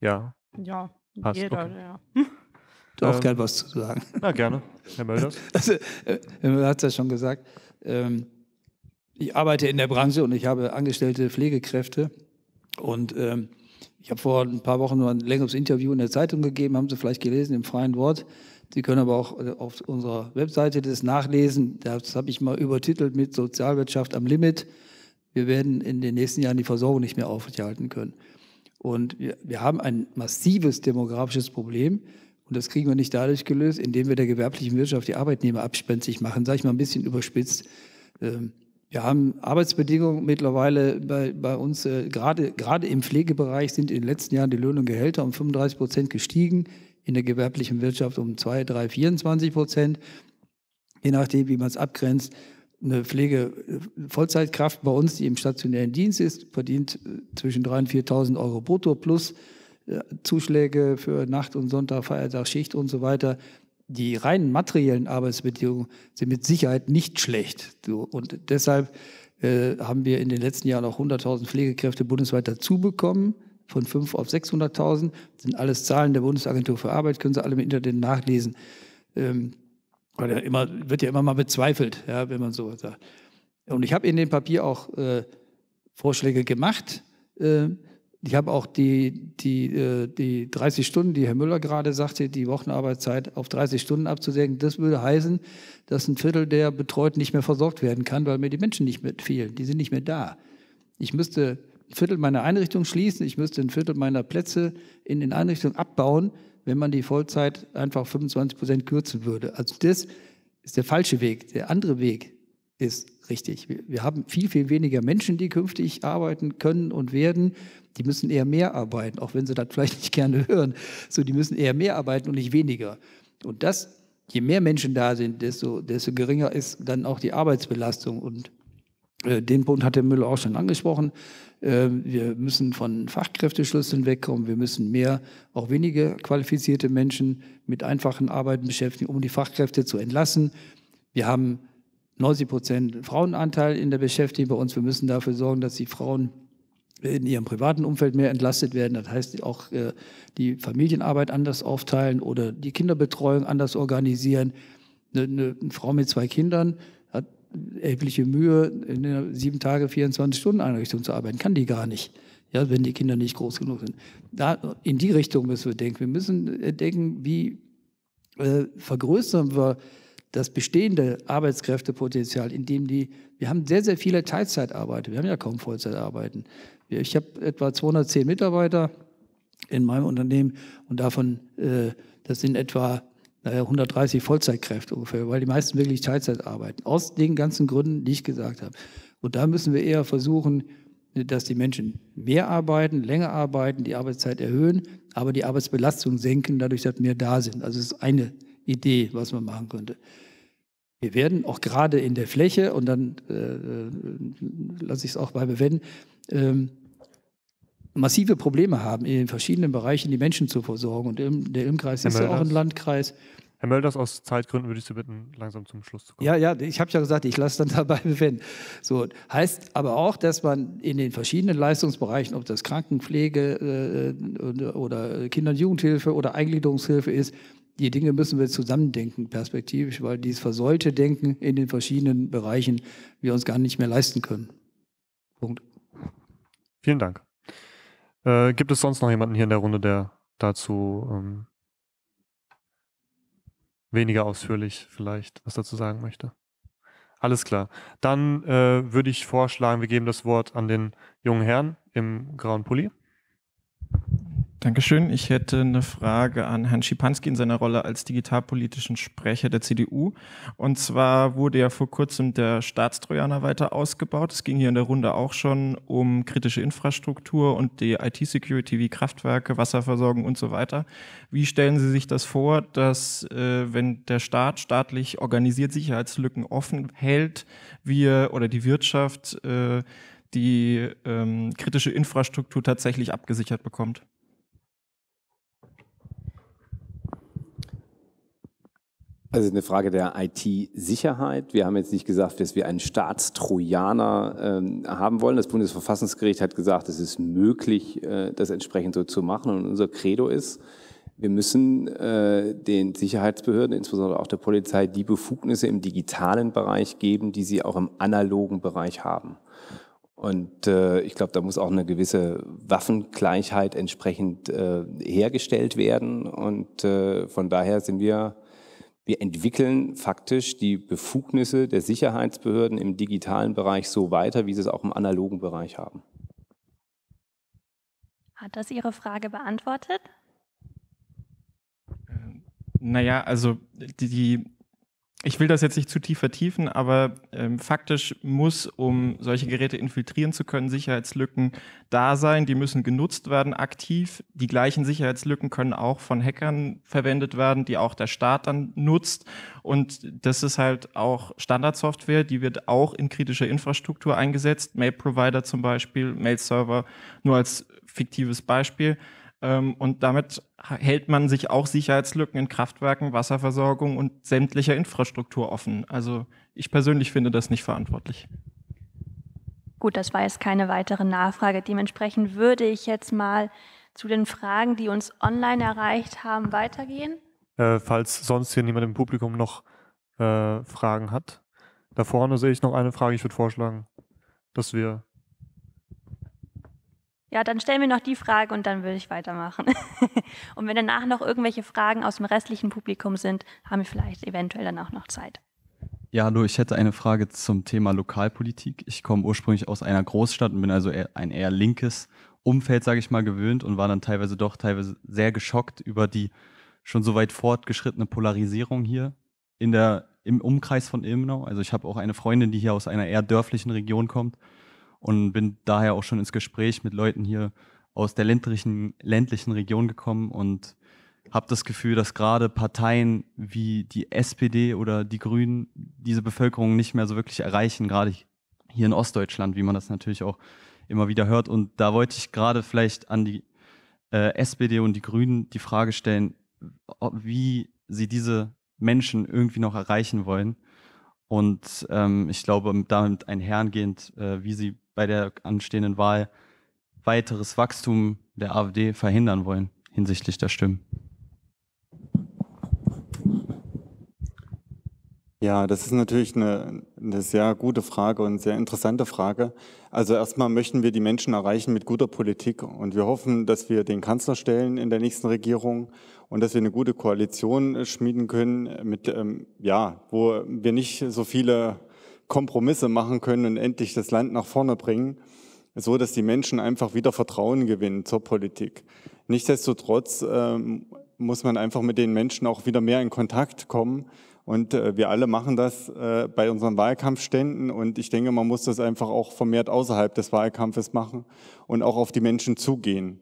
Ja. Ja, Passt. jeder, okay. ja. Hm? auch ähm, gern was zu sagen. Na, gerne, Herr Müller. *laughs* Also, äh, Herr Müller hat es ja schon gesagt. Ähm, ich arbeite in der Branche und ich habe angestellte Pflegekräfte. Und ähm, ich habe vor ein paar Wochen mal ein längeres Interview in der Zeitung gegeben, haben Sie vielleicht gelesen, im freien Wort. Sie können aber auch äh, auf unserer Webseite das nachlesen. Das habe ich mal übertitelt mit Sozialwirtschaft am Limit. Wir werden in den nächsten Jahren die Versorgung nicht mehr aufrechterhalten können. Und wir, wir haben ein massives demografisches Problem. Und das kriegen wir nicht dadurch gelöst, indem wir der gewerblichen Wirtschaft die Arbeitnehmer abspenstig machen, sage ich mal ein bisschen überspitzt. Ähm, wir haben Arbeitsbedingungen mittlerweile bei, bei uns, äh, gerade, im Pflegebereich sind in den letzten Jahren die Löhne und Gehälter um 35 Prozent gestiegen, in der gewerblichen Wirtschaft um 2, 3, 24 Prozent, je nachdem, wie man es abgrenzt. Eine Pflege-Vollzeitkraft äh, bei uns, die im stationären Dienst ist, verdient äh, zwischen 3.000 und 4.000 Euro brutto plus äh, Zuschläge für Nacht- und Sonntag, Feiertag, Schicht und so weiter die reinen materiellen Arbeitsbedingungen sind mit Sicherheit nicht schlecht. Und deshalb äh, haben wir in den letzten Jahren auch 100.000 Pflegekräfte bundesweit dazu bekommen, von 5 auf 600.000. sind alles Zahlen der Bundesagentur für Arbeit, können Sie alle im Internet nachlesen. Ähm, ja immer, wird ja immer mal bezweifelt, ja, wenn man sowas sagt. Und ich habe in dem Papier auch äh, Vorschläge gemacht, äh, ich habe auch die, die, äh, die 30 Stunden, die Herr Müller gerade sagte, die Wochenarbeitszeit auf 30 Stunden abzusenken. Das würde heißen, dass ein Viertel der Betreuten nicht mehr versorgt werden kann, weil mir die Menschen nicht mehr fehlen. Die sind nicht mehr da. Ich müsste ein Viertel meiner Einrichtungen schließen, ich müsste ein Viertel meiner Plätze in den Einrichtungen abbauen, wenn man die Vollzeit einfach 25 Prozent kürzen würde. Also das ist der falsche Weg. Der andere Weg, ist richtig. Wir haben viel, viel weniger Menschen, die künftig arbeiten können und werden. Die müssen eher mehr arbeiten, auch wenn sie das vielleicht nicht gerne hören. So, die müssen eher mehr arbeiten und nicht weniger. Und das, je mehr Menschen da sind, desto, desto geringer ist dann auch die Arbeitsbelastung. Und äh, den Punkt hat der Müller auch schon angesprochen. Äh, wir müssen von Fachkräfteschlüsseln wegkommen. Wir müssen mehr, auch weniger qualifizierte Menschen mit einfachen Arbeiten beschäftigen, um die Fachkräfte zu entlassen. Wir haben 90 Prozent Frauenanteil in der Beschäftigung bei uns. Wir müssen dafür sorgen, dass die Frauen in ihrem privaten Umfeld mehr entlastet werden. Das heißt auch äh, die Familienarbeit anders aufteilen oder die Kinderbetreuung anders organisieren. Eine, Frau mit zwei Kindern hat erhebliche Mühe, in einer sieben Tage 24 Stunden Einrichtung zu arbeiten. Kann die gar nicht. Ja, wenn die Kinder nicht groß genug sind. Da, in die Richtung müssen wir denken. Wir müssen äh, denken, wie äh, vergrößern wir das bestehende Arbeitskräftepotenzial, indem die, wir haben sehr, sehr viele Teilzeitarbeiter, wir haben ja kaum Vollzeitarbeiten. Ich habe etwa 210 Mitarbeiter in meinem Unternehmen und davon, äh, das sind etwa 130 Vollzeitkräfte ungefähr, weil die meisten wirklich Teilzeit arbeiten. Aus den ganzen Gründen, die ich gesagt habe. Und da müssen wir eher versuchen, dass die Menschen mehr arbeiten, länger arbeiten, die Arbeitszeit erhöhen, aber die Arbeitsbelastung senken, dadurch, dass mehr da sind. Also das ist eine Idee, was man machen könnte. Wir werden auch gerade in der Fläche, und dann äh, äh lasse ich es auch bei bewenden, ähm, massive Probleme haben, in den verschiedenen Bereichen die Menschen zu versorgen. Und der Imkreis ist ja auch ein Landkreis. Herr Mölders, aus Zeitgründen würde ich Sie bitten, langsam zum Schluss zu kommen. Ja, ja, ich habe ja gesagt, ich lasse dann *laughs* dabei bewenden. So, heißt aber auch, dass man in den verschiedenen Leistungsbereichen, ob das Krankenpflege äh, äh oder Kinder- und Jugendhilfe oder Eingliederungshilfe ist, die Dinge müssen wir zusammendenken, perspektivisch, weil dieses versäulte Denken in den verschiedenen Bereichen wir uns gar nicht mehr leisten können. Punkt. Vielen Dank. Äh, gibt es sonst noch jemanden hier in der Runde, der dazu ähm, weniger ausführlich vielleicht was dazu sagen möchte? Alles klar. Dann äh, würde ich vorschlagen, wir geben das Wort an den jungen Herrn im grauen Pulli. Dankeschön. Ich hätte eine Frage an Herrn Schipanski in seiner Rolle als digitalpolitischen Sprecher der CDU. Und zwar wurde ja vor kurzem der Staatstrojaner weiter ausgebaut. Es ging hier in der Runde auch schon um kritische Infrastruktur und die IT-Security wie Kraftwerke, Wasserversorgung und so weiter. Wie stellen Sie sich das vor, dass äh, wenn der Staat staatlich organisiert Sicherheitslücken offen hält, wir oder die Wirtschaft äh, die ähm, kritische Infrastruktur tatsächlich abgesichert bekommt? Also eine Frage der IT-Sicherheit. Wir haben jetzt nicht gesagt, dass wir einen Staatstrojaner äh, haben wollen. Das Bundesverfassungsgericht hat gesagt, es ist möglich, äh, das entsprechend so zu machen. Und unser Credo ist, wir müssen äh, den Sicherheitsbehörden, insbesondere auch der Polizei, die Befugnisse im digitalen Bereich geben, die sie auch im analogen Bereich haben. Und äh, ich glaube, da muss auch eine gewisse Waffengleichheit entsprechend äh, hergestellt werden. Und äh, von daher sind wir wir entwickeln faktisch die Befugnisse der Sicherheitsbehörden im digitalen Bereich so weiter, wie sie es auch im analogen Bereich haben. Hat das Ihre Frage beantwortet? Ähm, naja, also die, die ich will das jetzt nicht zu tief vertiefen, aber ähm, faktisch muss, um solche Geräte infiltrieren zu können, Sicherheitslücken da sein. Die müssen genutzt werden aktiv. Die gleichen Sicherheitslücken können auch von Hackern verwendet werden, die auch der Staat dann nutzt. Und das ist halt auch Standardsoftware, die wird auch in kritischer Infrastruktur eingesetzt. Mail-Provider zum Beispiel, Mail-Server, nur als fiktives Beispiel. Ähm, und damit hält man sich auch Sicherheitslücken in Kraftwerken, Wasserversorgung und sämtlicher Infrastruktur offen. Also ich persönlich finde das nicht verantwortlich. Gut, das war jetzt keine weitere Nachfrage. Dementsprechend würde ich jetzt mal zu den Fragen, die uns online erreicht haben, weitergehen. Äh, falls sonst hier niemand im Publikum noch äh, Fragen hat. Da vorne sehe ich noch eine Frage. Ich würde vorschlagen, dass wir ja, dann stellen wir noch die Frage und dann würde ich weitermachen. *laughs* und wenn danach noch irgendwelche Fragen aus dem restlichen Publikum sind, haben wir vielleicht eventuell dann auch noch Zeit. Ja, hallo, ich hätte eine Frage zum Thema Lokalpolitik. Ich komme ursprünglich aus einer Großstadt und bin also ein eher linkes Umfeld, sage ich mal, gewöhnt und war dann teilweise doch teilweise sehr geschockt über die schon so weit fortgeschrittene Polarisierung hier in der, im Umkreis von Ilmenau. Also ich habe auch eine Freundin, die hier aus einer eher dörflichen Region kommt und bin daher auch schon ins Gespräch mit Leuten hier aus der ländlichen, ländlichen Region gekommen und habe das Gefühl, dass gerade Parteien wie die SPD oder die Grünen diese Bevölkerung nicht mehr so wirklich erreichen, gerade hier in Ostdeutschland, wie man das natürlich auch immer wieder hört. Und da wollte ich gerade vielleicht an die äh, SPD und die Grünen die Frage stellen, wie sie diese Menschen irgendwie noch erreichen wollen. Und ähm, ich glaube, damit einhergehend, äh, wie sie bei der anstehenden Wahl weiteres Wachstum der AfD verhindern wollen hinsichtlich der Stimmen? Ja, das ist natürlich eine, eine sehr gute Frage und sehr interessante Frage. Also erstmal möchten wir die Menschen erreichen mit guter Politik und wir hoffen, dass wir den Kanzler stellen in der nächsten Regierung und dass wir eine gute Koalition schmieden können, mit ähm, ja, wo wir nicht so viele Kompromisse machen können und endlich das Land nach vorne bringen, so dass die Menschen einfach wieder Vertrauen gewinnen zur Politik. Nichtsdestotrotz ähm, muss man einfach mit den Menschen auch wieder mehr in Kontakt kommen. Und äh, wir alle machen das äh, bei unseren Wahlkampfständen. Und ich denke, man muss das einfach auch vermehrt außerhalb des Wahlkampfes machen und auch auf die Menschen zugehen.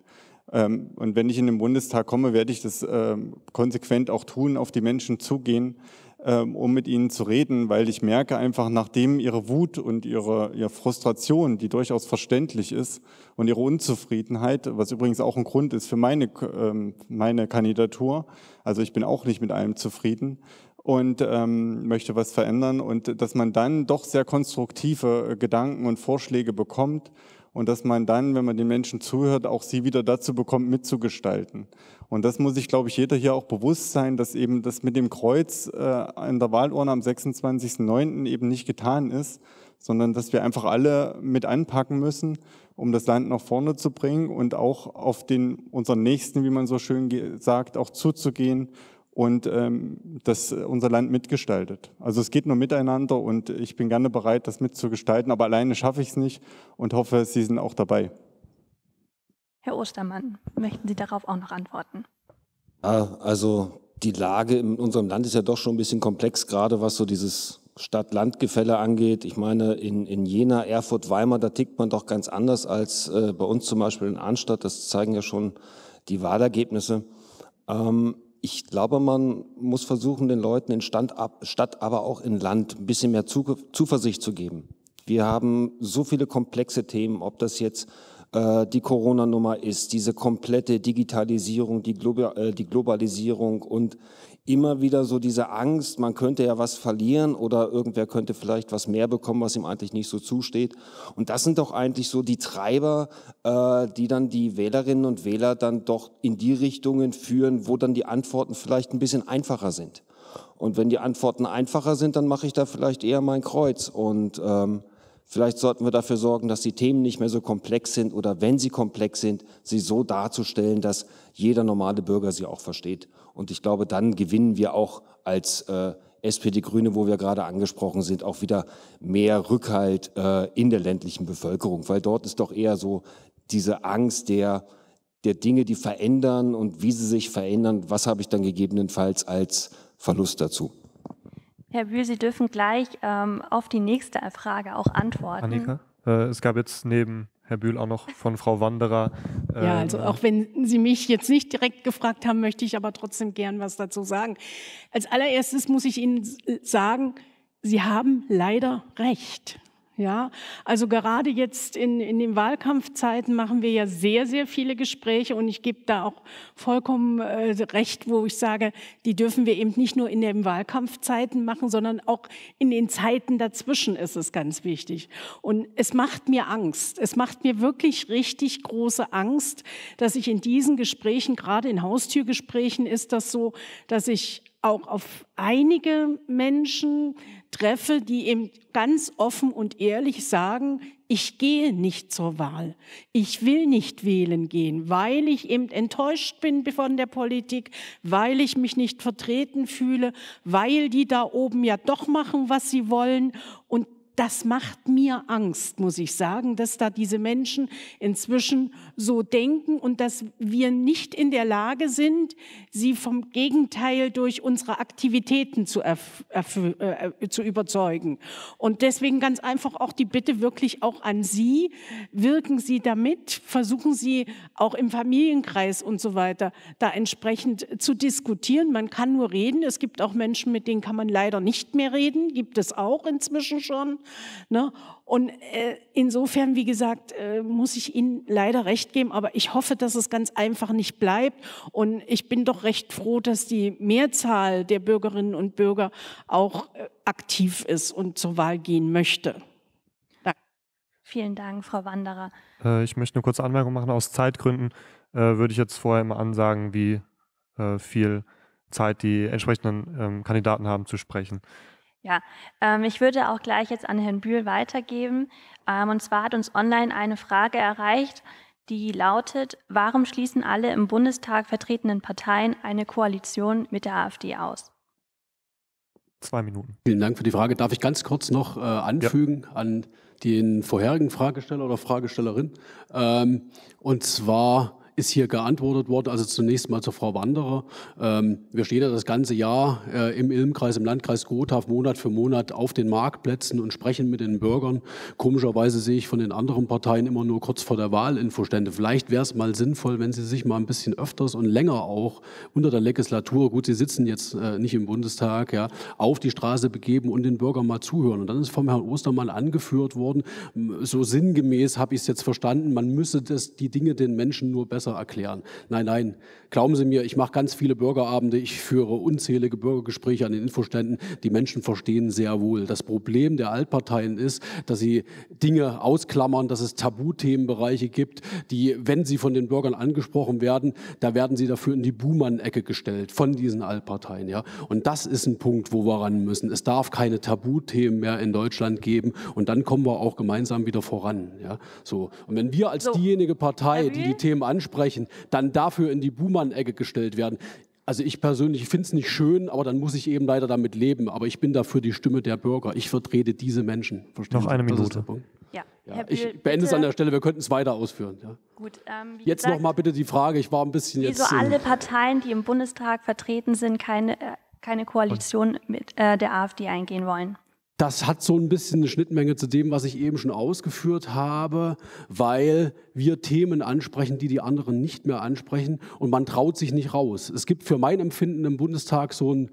Ähm, und wenn ich in den Bundestag komme, werde ich das äh, konsequent auch tun, auf die Menschen zugehen ähm, um mit ihnen zu reden, weil ich merke einfach, nachdem ihre Wut und ihre, ihre Frustration, die durchaus verständlich ist, und ihre Unzufriedenheit, was übrigens auch ein Grund ist für meine, ähm, meine Kandidatur, also ich bin auch nicht mit allem zufrieden, und ähm, möchte was verändern und dass man dann doch sehr konstruktive Gedanken und Vorschläge bekommt und dass man dann, wenn man den Menschen zuhört, auch sie wieder dazu bekommt, mitzugestalten. Und das muss sich, glaube ich, jeder hier auch bewusst sein, dass eben das mit dem Kreuz äh, in der Wahlurne am 26.09. eben nicht getan ist, sondern dass wir einfach alle mit anpacken müssen, um das Land nach vorne zu bringen und auch auf den, unseren Nächsten, wie man so schön sagt, auch zuzugehen und ähm, das äh, unser Land mitgestaltet. Also es geht nur miteinander und ich bin gerne bereit, das mitzugestalten, aber alleine schaffe ich es nicht und hoffe, Sie sind auch dabei. Herr Ostermann, möchten Sie darauf auch noch antworten? Ja, also die Lage in unserem Land ist ja doch schon ein bisschen komplex, gerade was so dieses Stadt-Land-Gefälle angeht. Ich meine, in, in Jena, Erfurt, Weimar, da tickt man doch ganz anders als äh, bei uns zum Beispiel in Arnstadt. Das zeigen ja schon die Wahlergebnisse. Ähm, ich glaube, man muss versuchen, den Leuten in Stand, Stadt, aber auch in Land ein bisschen mehr Zuversicht zu geben. Wir haben so viele komplexe Themen, ob das jetzt äh, die Corona-Nummer ist, diese komplette Digitalisierung, die, Glo äh, die Globalisierung und immer wieder so diese Angst, man könnte ja was verlieren oder irgendwer könnte vielleicht was mehr bekommen, was ihm eigentlich nicht so zusteht. Und das sind doch eigentlich so die Treiber, äh, die dann die Wählerinnen und Wähler dann doch in die Richtungen führen, wo dann die Antworten vielleicht ein bisschen einfacher sind. Und wenn die Antworten einfacher sind, dann mache ich da vielleicht eher mein Kreuz. Und ähm, Vielleicht sollten wir dafür sorgen, dass die Themen nicht mehr so komplex sind oder wenn sie komplex sind, sie so darzustellen, dass jeder normale Bürger sie auch versteht. Und ich glaube, dann gewinnen wir auch als äh, SPD-Grüne, wo wir gerade angesprochen sind, auch wieder mehr Rückhalt äh, in der ländlichen Bevölkerung, weil dort ist doch eher so diese Angst der, der Dinge, die verändern und wie sie sich verändern, was habe ich dann gegebenenfalls als Verlust dazu. Herr Bühl, Sie dürfen gleich ähm, auf die nächste Frage auch antworten. Annika, äh, es gab jetzt neben Herr Bühl auch noch von Frau Wanderer. Äh, ja, ähm, also auch wenn Sie mich jetzt nicht direkt gefragt haben, möchte ich aber trotzdem gern was dazu sagen. Als allererstes muss ich Ihnen sagen, Sie haben leider recht. Ja, also gerade jetzt in, in den Wahlkampfzeiten machen wir ja sehr, sehr viele Gespräche und ich gebe da auch vollkommen äh, recht, wo ich sage, die dürfen wir eben nicht nur in den Wahlkampfzeiten machen, sondern auch in den Zeiten dazwischen ist es ganz wichtig. Und es macht mir Angst. Es macht mir wirklich richtig große Angst, dass ich in diesen Gesprächen, gerade in Haustürgesprächen ist das so, dass ich auch auf einige Menschen treffe, die eben ganz offen und ehrlich sagen, ich gehe nicht zur Wahl. Ich will nicht wählen gehen, weil ich eben enttäuscht bin von der Politik, weil ich mich nicht vertreten fühle, weil die da oben ja doch machen, was sie wollen. Und das macht mir Angst, muss ich sagen, dass da diese Menschen inzwischen so denken und dass wir nicht in der Lage sind, sie vom Gegenteil durch unsere Aktivitäten zu, äh, zu überzeugen. Und deswegen ganz einfach auch die Bitte wirklich auch an Sie, wirken Sie damit, versuchen Sie auch im Familienkreis und so weiter da entsprechend zu diskutieren. Man kann nur reden. Es gibt auch Menschen, mit denen kann man leider nicht mehr reden, gibt es auch inzwischen schon. Ne? Und äh, insofern, wie gesagt, äh, muss ich Ihnen leider recht geben, aber ich hoffe, dass es ganz einfach nicht bleibt. Und ich bin doch recht froh, dass die Mehrzahl der Bürgerinnen und Bürger auch äh, aktiv ist und zur Wahl gehen möchte. Danke. Vielen Dank, Frau Wanderer. Äh, ich möchte eine kurze Anmerkung machen. Aus Zeitgründen äh, würde ich jetzt vorher immer ansagen, wie äh, viel Zeit die entsprechenden ähm, Kandidaten haben zu sprechen. Ja, ähm, ich würde auch gleich jetzt an Herrn Bühl weitergeben. Ähm, und zwar hat uns online eine Frage erreicht, die lautet, warum schließen alle im Bundestag vertretenen Parteien eine Koalition mit der AfD aus? Zwei Minuten. Vielen Dank für die Frage. Darf ich ganz kurz noch äh, anfügen ja. an den vorherigen Fragesteller oder Fragestellerin? Ähm, und zwar ist hier geantwortet worden. Also zunächst mal zur Frau Wanderer. Ähm, wir stehen ja das ganze Jahr äh, im Ilmkreis, im Landkreis Gotha, Monat für Monat auf den Marktplätzen und sprechen mit den Bürgern. Komischerweise sehe ich von den anderen Parteien immer nur kurz vor der Wahl Infostände. Vielleicht wäre es mal sinnvoll, wenn sie sich mal ein bisschen öfters und länger auch unter der Legislatur, gut, sie sitzen jetzt äh, nicht im Bundestag, ja, auf die Straße begeben und den Bürgern mal zuhören. Und dann ist vom Herrn Ostermann angeführt worden, so sinngemäß habe ich es jetzt verstanden, man müsse das, die Dinge den Menschen nur besser erklären. Nein, nein, Glauben Sie mir, ich mache ganz viele Bürgerabende, ich führe unzählige Bürgergespräche an den Infoständen. Die Menschen verstehen sehr wohl. Das Problem der Altparteien ist, dass sie Dinge ausklammern, dass es Tabuthemenbereiche gibt, die, wenn sie von den Bürgern angesprochen werden, da werden sie dafür in die Buhmann-Ecke gestellt von diesen Altparteien. Ja? Und das ist ein Punkt, wo wir ran müssen. Es darf keine Tabuthemen mehr in Deutschland geben und dann kommen wir auch gemeinsam wieder voran. Ja? So. Und wenn wir als so, diejenige Partei, die die Themen ansprechen, dann dafür in die Buhmann ecke U-Bahn-Ecke gestellt werden. Also ich persönlich finde es nicht schön, aber dann muss ich eben leider damit leben. Aber ich bin dafür die Stimme der Bürger. Ich vertrete diese Menschen. Verstehen Noch eine Minute. Ja. ja. ich beende es an der Stelle, wir könnten es weiter ausführen. Ja. Gut, ähm, jetzt nochmal bitte die Frage, ich war ein bisschen jetzt... Wieso äh, alle Parteien, die im Bundestag vertreten sind, keine, äh, keine Koalition mit äh, der AfD eingehen wollen? Das hat so ein bisschen eine Schnittmenge zu dem, was ich eben schon ausgeführt habe, weil wir Themen ansprechen, die die anderen nicht mehr ansprechen und man traut sich nicht raus. Es gibt für mein Empfinden im Bundestag so ein,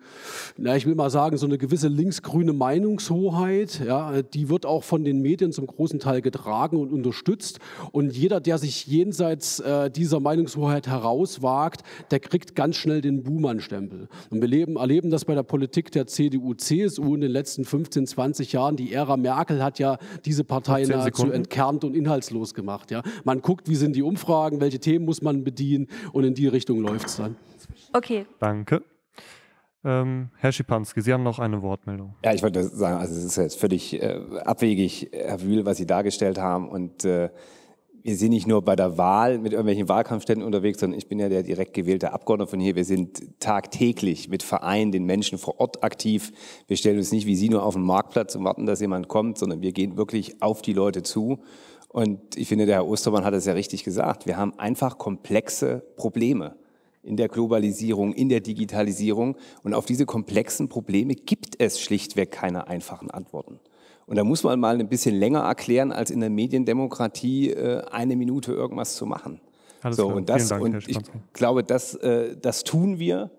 na, ich will mal sagen, so eine gewisse linksgrüne Meinungshoheit. Ja, die wird auch von den Medien zum großen Teil getragen und unterstützt. Und jeder, der sich jenseits äh, dieser Meinungshoheit herauswagt, der kriegt ganz schnell den Buhmann-Stempel. Und wir leben, erleben das bei der Politik der CDU, CSU in den letzten 15, 20 Jahren. Die Ära Merkel hat ja diese Partei nahezu entkernt und inhaltslos gemacht. Ja. Man guckt, wie sind die Umfragen, welche Themen muss man bedienen und in die Richtung läuft es dann. Okay. Danke. Ähm, Herr Schipanski, Sie haben noch eine Wortmeldung. Ja, ich wollte sagen, also es ist jetzt völlig äh, abwegig, Herr Wühl, was Sie dargestellt haben und äh, wir sind nicht nur bei der Wahl mit irgendwelchen Wahlkampfständen unterwegs, sondern ich bin ja der direkt gewählte Abgeordnete von hier. Wir sind tagtäglich mit Vereinen, den Menschen vor Ort aktiv. Wir stellen uns nicht wie Sie nur auf den Marktplatz und warten, dass jemand kommt, sondern wir gehen wirklich auf die Leute zu. Und ich finde, der Herr Ostermann hat es ja richtig gesagt. Wir haben einfach komplexe Probleme in der Globalisierung, in der Digitalisierung. Und auf diese komplexen Probleme gibt es schlichtweg keine einfachen Antworten. Und da muss man mal ein bisschen länger erklären, als in der Mediendemokratie äh, eine Minute irgendwas zu machen. Alles so, klar. und das, Dank, und ich glaube, das, äh, das tun wir.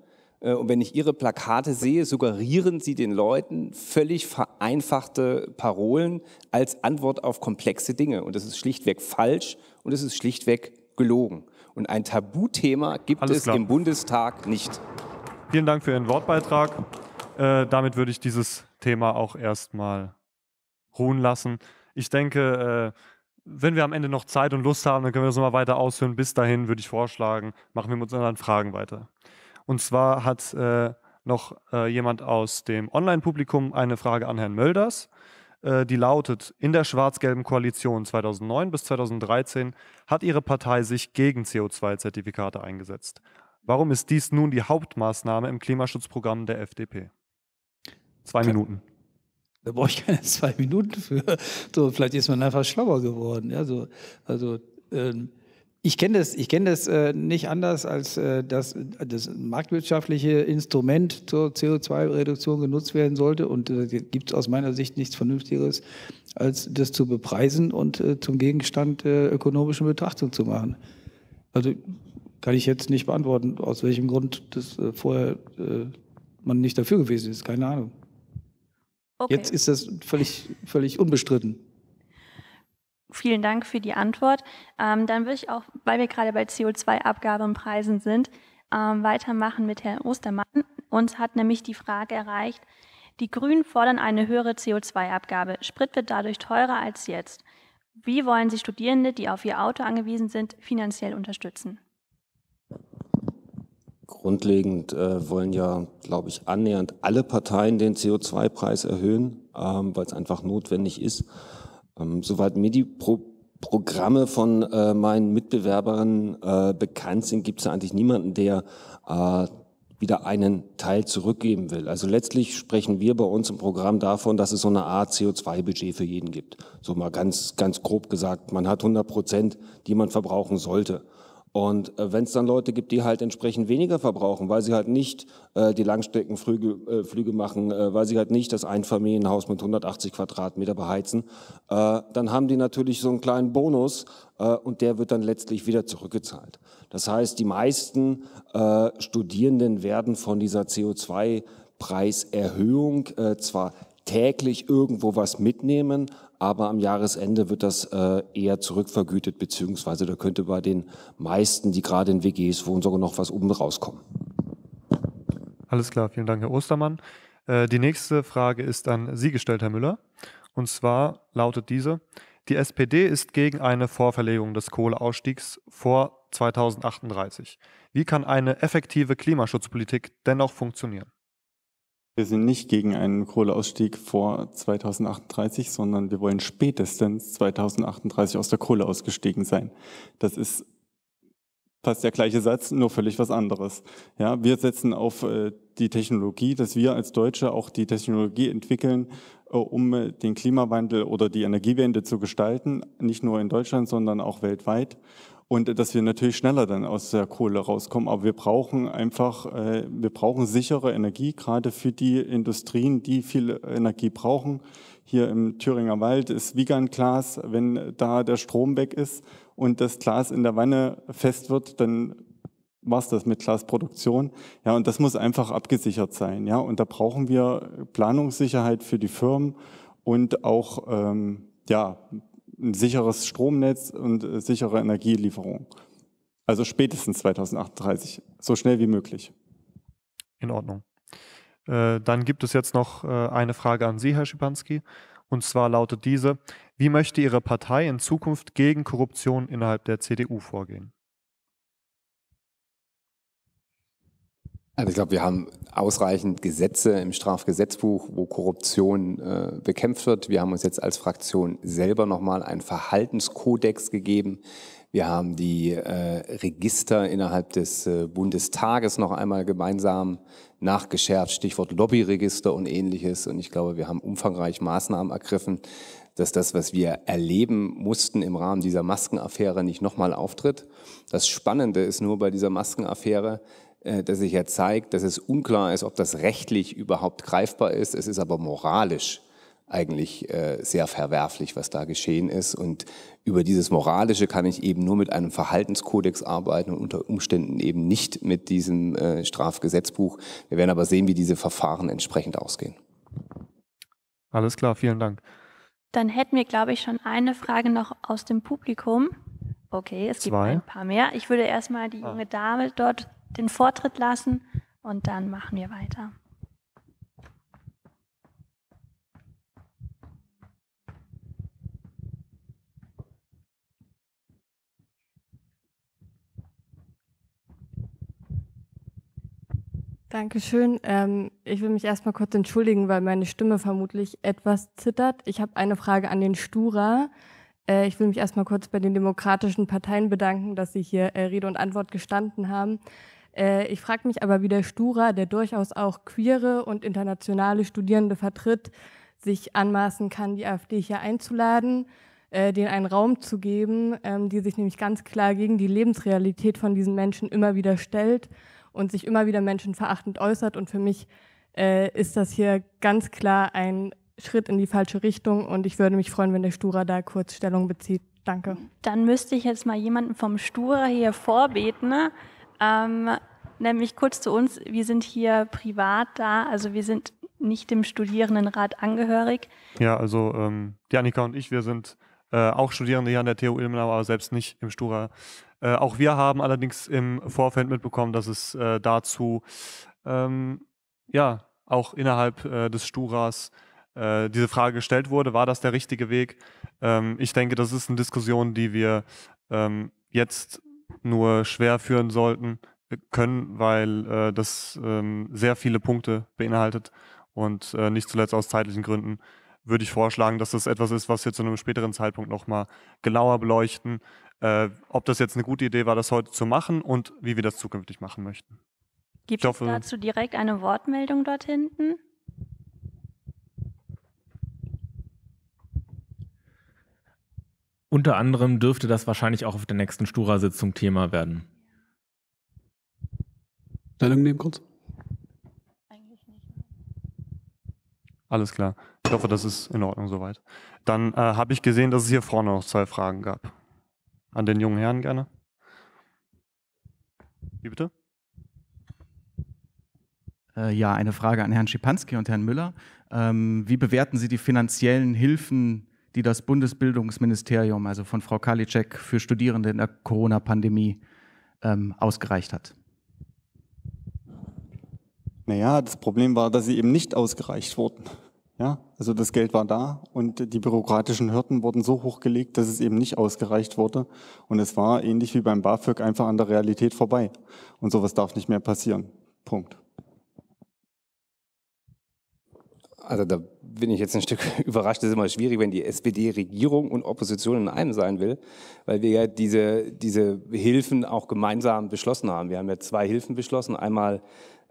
Äh, und wenn ich Ihre Plakate sehe, suggerieren Sie den Leuten völlig vereinfachte Parolen als Antwort auf komplexe Dinge. Und das ist schlichtweg falsch und es ist schlichtweg gelogen. Und ein Tabuthema gibt Alles es klar. im Bundestag nicht. Vielen Dank für Ihren Wortbeitrag. Äh, damit würde ich dieses Thema auch erstmal ruhen lassen. Ich denke, äh, wenn wir am Ende noch Zeit und Lust haben, dann können wir das nochmal weiter ausführen. Bis dahin würde ich vorschlagen, machen wir mit unseren Fragen weiter. Und zwar hat äh, noch äh, jemand aus dem Online-Publikum eine Frage an Herrn Mölders. Äh, die lautet, in der schwarz-gelben Koalition 2009 bis 2013 hat Ihre Partei sich gegen CO2-Zertifikate eingesetzt. Warum ist dies nun die Hauptmaßnahme im Klimaschutzprogramm der FDP? Zwei Minuten. Da brauche ich keine *laughs* zwei Minuten für. So, vielleicht ist man einfach schlauer geworden. Ja, so, also ähm, ich kenne das, ich kenn das äh, nicht anders, als äh, dass äh, das marktwirtschaftliche Instrument zur CO2-Reduktion genutzt werden sollte. Und äh, gibt es aus meiner Sicht nichts Vernünftigeres, als das zu bepreisen und äh, zum Gegenstand äh, ökonomischen Betrachtung zu machen. Also kann ich jetzt nicht beantworten, aus welchem Grund das äh, vorher äh, man nicht dafür gewesen ist. Keine Ahnung. Okay. Jetzt ist das völlig, völlig unbestritten. Vielen Dank für die Antwort. Ähm, dann würde ich auch, weil wir gerade bei co 2 abgabenpreisen sind, ähm, weitermachen mit Herrn Ostermann. Uns hat nämlich die Frage erreicht, die Grünen fordern eine höhere CO2-Abgabe. Sprit wird dadurch teurer als jetzt. Wie wollen Sie Studierende, die auf ihr Auto angewiesen sind, finanziell unterstützen? Grundlegend äh, wollen ja, glaube ich, annähernd alle Parteien den CO2-Preis erhöhen, ähm, weil es einfach notwendig ist. Ähm, soweit mir die Pro Programme von äh, meinen Mitbewerbern äh, bekannt sind, gibt es ja eigentlich niemanden, der äh, wieder einen Teil zurückgeben will. Also letztlich sprechen wir bei uns im Programm davon, dass es so eine Art CO2-Budget für jeden gibt. So mal ganz, ganz grob gesagt, man hat 100 Prozent, die man verbrauchen sollte. Und äh, wenn es dann Leute gibt, die halt entsprechend weniger verbrauchen, weil sie halt nicht äh, die Langstreckenflüge äh, Flüge machen, äh, weil sie halt nicht das Einfamilienhaus mit 180 Quadratmeter beheizen, äh, dann haben die natürlich so einen kleinen Bonus äh, und der wird dann letztlich wieder zurückgezahlt. Das heißt, die meisten Studierenden werden von dieser CO2-Preiserhöhung zwar täglich irgendwo was mitnehmen, aber am Jahresende wird das äh, eher zurückvergütet, beziehungsweise da könnte bei den meisten, die gerade in WGs wohnen, sogar noch was oben rauskommen. Alles klar, vielen Dank, Herr Ostermann. Äh, die nächste Frage ist an Sie gestellt, Herr Müller. Und zwar lautet diese, die SPD ist gegen eine Vorverlegung des Kohleausstiegs vor 2038. Wie kann eine effektive Klimaschutzpolitik dennoch funktionieren? Wir sind nicht gegen einen Kohleausstieg vor 2038, sondern wir wollen spätestens 2038 aus der Kohle ausgestiegen sein. Das ist fast der gleiche Satz, nur völlig was anderes. Ja, wir setzen auf äh, die Technologie, dass wir als Deutsche auch die Technologie entwickeln, äh, um äh, den Klimawandel oder die Energiewende zu gestalten, nicht nur in Deutschland, sondern auch weltweit und dass wir natürlich schneller dann aus der Kohle rauskommen. Aber wir brauchen einfach, äh, wir brauchen sichere Energie, gerade für die Industrien, die viel Energie brauchen. Hier im Thüringer Wald ist Wiegand-Glas, wenn da der Strom weg ist und das Glas in der Wanne fest wird, dann war es das mit Glasproduktion. Ja, und das muss einfach abgesichert sein. Ja, und da brauchen wir Planungssicherheit für die Firmen und auch ähm, ja, ein sicheres Stromnetz und äh, sichere Energielieferung. Also spätestens 2038, so schnell wie möglich. In Ordnung. Äh, dann gibt es jetzt noch äh, eine Frage an Sie, Herr Schipanski. Und zwar lautet diese, wie möchte Ihre Partei in Zukunft gegen Korruption innerhalb der CDU vorgehen? Also ich glaube, wir haben ausreichend Gesetze im Strafgesetzbuch, wo Korruption äh, bekämpft wird. Wir haben uns jetzt als Fraktion selber nochmal einen Verhaltenskodex gegeben. Wir haben die äh, Register innerhalb des äh, Bundestages noch einmal gemeinsam nachgeschärft, Stichwort Lobbyregister und ähnliches. Und ich glaube, wir haben umfangreich Maßnahmen ergriffen, dass das, was wir erleben mussten im Rahmen dieser Maskenaffäre, nicht nochmal auftritt. Das Spannende ist nur bei dieser Maskenaffäre, äh, das sich ja zeigt, dass es unklar ist, ob das rechtlich überhaupt greifbar ist. Es ist aber moralisch eigentlich äh, sehr verwerflich, was da geschehen ist. Und über dieses Moralische kann ich eben nur mit einem Verhaltenskodex arbeiten und unter Umständen eben nicht mit diesem äh, Strafgesetzbuch. Wir werden aber sehen, wie diese Verfahren entsprechend ausgehen. Alles klar, vielen Dank. Dann hätten wir, glaube ich, schon eine Frage noch aus dem Publikum. Okay, es Zwei. gibt ein paar mehr. Ich würde erstmal die ah. junge Dame dort den Vortritt lassen und dann machen wir weiter. Dankeschön. Ähm, ich will mich erstmal kurz entschuldigen, weil meine Stimme vermutlich etwas zittert. Ich habe eine Frage an den Stura. Äh, ich will mich erstmal kurz bei den demokratischen Parteien bedanken, dass sie hier äh, Rede und Antwort gestanden haben. Äh, ich frage mich aber, wie der Stura, der durchaus auch queere und internationale Studierende vertritt, sich anmaßen kann, die AfD hier einzuladen, äh, denen einen Raum zu geben, ähm, die sich nämlich ganz klar gegen die Lebensrealität von diesen Menschen immer wieder stellt und sich immer wieder menschenverachtend äußert. Und für mich äh, ist das hier ganz klar ein Schritt in die falsche Richtung und ich würde mich freuen, wenn der Stura da kurz Stellung bezieht. Danke. Dann müsste ich jetzt mal jemanden vom Stura hier vorbeten. Ne? Ähm, nämlich kurz zu uns, wir sind hier privat da, also wir sind nicht dem Studierendenrat angehörig. Ja, also ähm, die Annika und ich, wir sind äh, auch Studierende hier an der TU Ilmenau, aber selbst nicht im Stura. Äh, auch wir haben allerdings im Vorfeld mitbekommen, dass es äh, dazu ähm, ja auch innerhalb äh, des Sturas äh, diese Frage gestellt wurde, war das der richtige Weg? Ähm, ich denke, das ist eine Diskussion, die wir ähm, jetzt nur schwer führen sollten äh, können, weil äh, das ähm, sehr viele Punkte beinhaltet und äh, nicht zuletzt aus zeitlichen Gründen würde ich vorschlagen, dass das etwas ist, was wir zu einem späteren Zeitpunkt nochmal genauer beleuchten, äh, ob das jetzt eine gute Idee war, das heute zu machen und wie wir das zukünftig machen möchten. Gibt es dazu direkt eine Wortmeldung dort hinten? Unter anderem dürfte das wahrscheinlich auch auf der nächsten Stura-Sitzung Thema werden. Stellung nehmen kurz. Eigentlich nicht. Ne? Alles klar. Ich hoffe, das ist in Ordnung soweit. Dann äh, habe ich gesehen, dass es hier vorne noch zwei Fragen gab. An den jungen Herrn gerne. Wie bitte? Äh, ja, eine Frage an Herrn Schipanski und Herrn Müller. Ähm, wie bewerten Sie die finanziellen Hilfen die das Bundesbildungsministerium, also von Frau Karliczek, für Studierende in der Corona-Pandemie ähm, ausgereicht hat? Naja, das Problem war, dass sie eben nicht ausgereicht wurden. Ja, also das Geld war da und die bürokratischen Hürden wurden so hochgelegt, dass es eben nicht ausgereicht wurde. Und es war ähnlich wie beim BAföG einfach an der Realität vorbei. Und sowas darf nicht mehr passieren. Punkt. Also da bin ich jetzt ein Stück *laughs* überrascht. Es ist immer schwierig, wenn die SPD Regierung und Opposition in einem sein will, weil wir ja diese, diese Hilfen auch gemeinsam beschlossen haben. Wir haben ja zwei Hilfen beschlossen. Einmal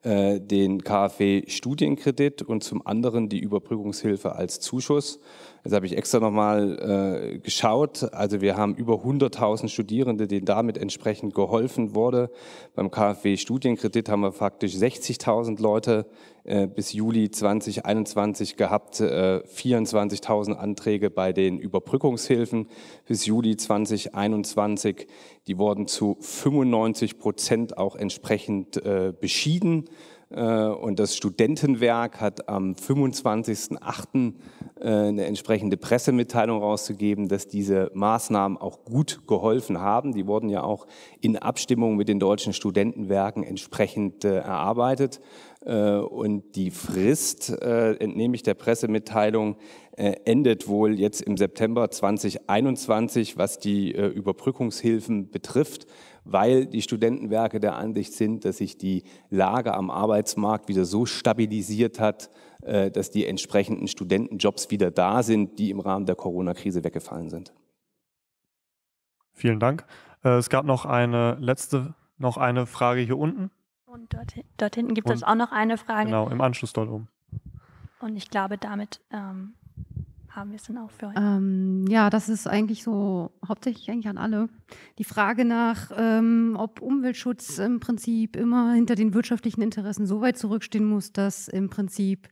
äh, den KfW-Studienkredit und zum anderen die Überbrückungshilfe als Zuschuss. Jetzt habe ich extra nochmal äh, geschaut. Also wir haben über 100.000 Studierende, denen damit entsprechend geholfen wurde. Beim KfW Studienkredit haben wir faktisch 60.000 Leute äh, bis Juli 2021 gehabt, äh, 24.000 Anträge bei den Überbrückungshilfen bis Juli 2021. Die wurden zu 95 Prozent auch entsprechend äh, beschieden. Äh, und das Studentenwerk hat am 25.08. Äh, eine entsprechende Pressemitteilung rausgegeben, dass diese Maßnahmen auch gut geholfen haben. Die wurden ja auch in Abstimmung mit den deutschen Studentenwerken entsprechend äh, erarbeitet. Und die Frist, entnehme ich der Pressemitteilung, endet wohl jetzt im September 2021, was die Überbrückungshilfen betrifft weil die Studentenwerke der Ansicht sind, dass sich die Lage am Arbeitsmarkt wieder so stabilisiert hat, äh, dass die entsprechenden Studentenjobs wieder da sind, die im Rahmen der Corona-Krise weggefallen sind. Vielen Dank. Äh, es gab noch eine letzte, noch eine Frage hier unten. Und dort, dort hinten gibt Und, es auch noch eine Frage. Genau, im Anschluss dort oben. Und ich glaube, damit ähm, haben wir es denn auch für heute? Ähm, ja, das ist eigentlich so hauptsächlich eigentlich an alle. Die Frage nach, ähm, ob Umweltschutz im Prinzip immer hinter den wirtschaftlichen Interessen so weit zurückstehen muss, dass im Prinzip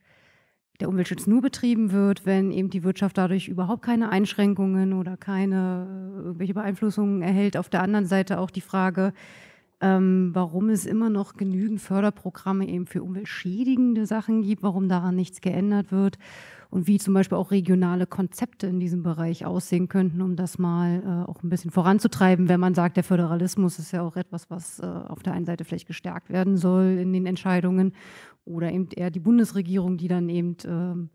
der Umweltschutz nur betrieben wird, wenn eben die Wirtschaft dadurch überhaupt keine Einschränkungen oder keine äh, irgendwelche Beeinflussungen erhält. Auf der anderen Seite auch die Frage, ähm, warum es immer noch genügend Förderprogramme eben für umweltschädigende Sachen gibt, warum daran nichts geändert wird und wie zum Beispiel auch regionale Konzepte in diesem Bereich aussehen könnten, um das mal äh, auch ein bisschen voranzutreiben, wenn man sagt, der Föderalismus ist ja auch etwas, was äh, auf der einen Seite vielleicht gestärkt werden soll in den Entscheidungen oder eben eher die Bundesregierung, die dann eben ähm,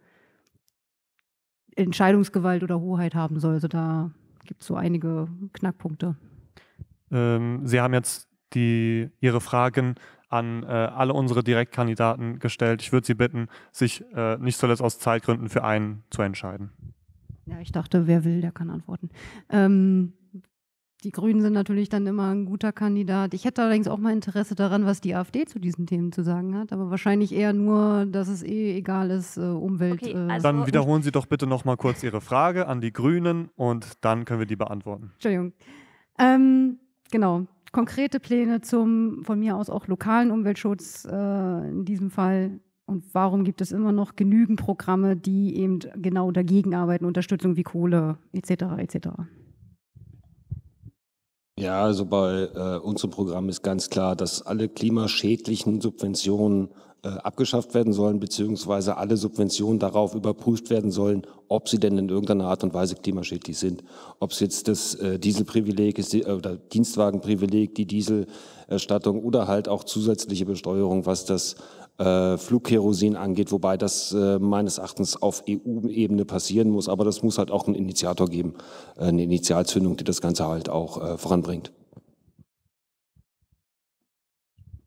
Entscheidungsgewalt oder Hoheit haben soll. Also da gibt es so einige Knackpunkte. Ähm, Sie haben jetzt die, Ihre Fragen an äh, alle unsere Direktkandidaten gestellt. Ich würde Sie bitten, sich äh, nicht zuletzt aus Zeitgründen für einen zu entscheiden. Ja, ich dachte, wer will, der kann antworten. Ähm, die Grünen sind natürlich dann immer ein guter Kandidat. Ich hätte allerdings auch mal Interesse daran, was die AfD zu diesen Themen zu sagen hat, aber wahrscheinlich eher nur, dass es eh egal ist, äh, Umwelt. Okay, äh, also dann wiederholen Sie doch bitte noch mal kurz Ihre Frage an die Grünen und dann können wir die beantworten. Entschuldigung. Ähm, genau, konkrete Pläne zum von mir aus auch lokalen Umweltschutz äh, in diesem Fall? Und warum gibt es immer noch genügend Programme, die eben genau dagegen arbeiten, Unterstützung wie Kohle etc. etc.? Ja, also bei äh, unserem Programm ist ganz klar, dass alle klimaschädlichen Subventionen äh, abgeschafft werden sollen, beziehungsweise alle Subventionen darauf überprüft werden sollen, ob sie denn in irgendeiner Art und Weise klimaschädlich sind. Ob es jetzt das äh, Dieselprivileg ist oder Dienstwagenprivileg, die Dieselerstattung oder halt auch zusätzliche Besteuerung, was das äh, Flugkerosin angeht, wobei das meines Erachtens auf EU-Ebene passieren muss. Aber das muss halt auch einen Initiator geben, eine Initialzündung, die das Ganze halt auch voranbringt.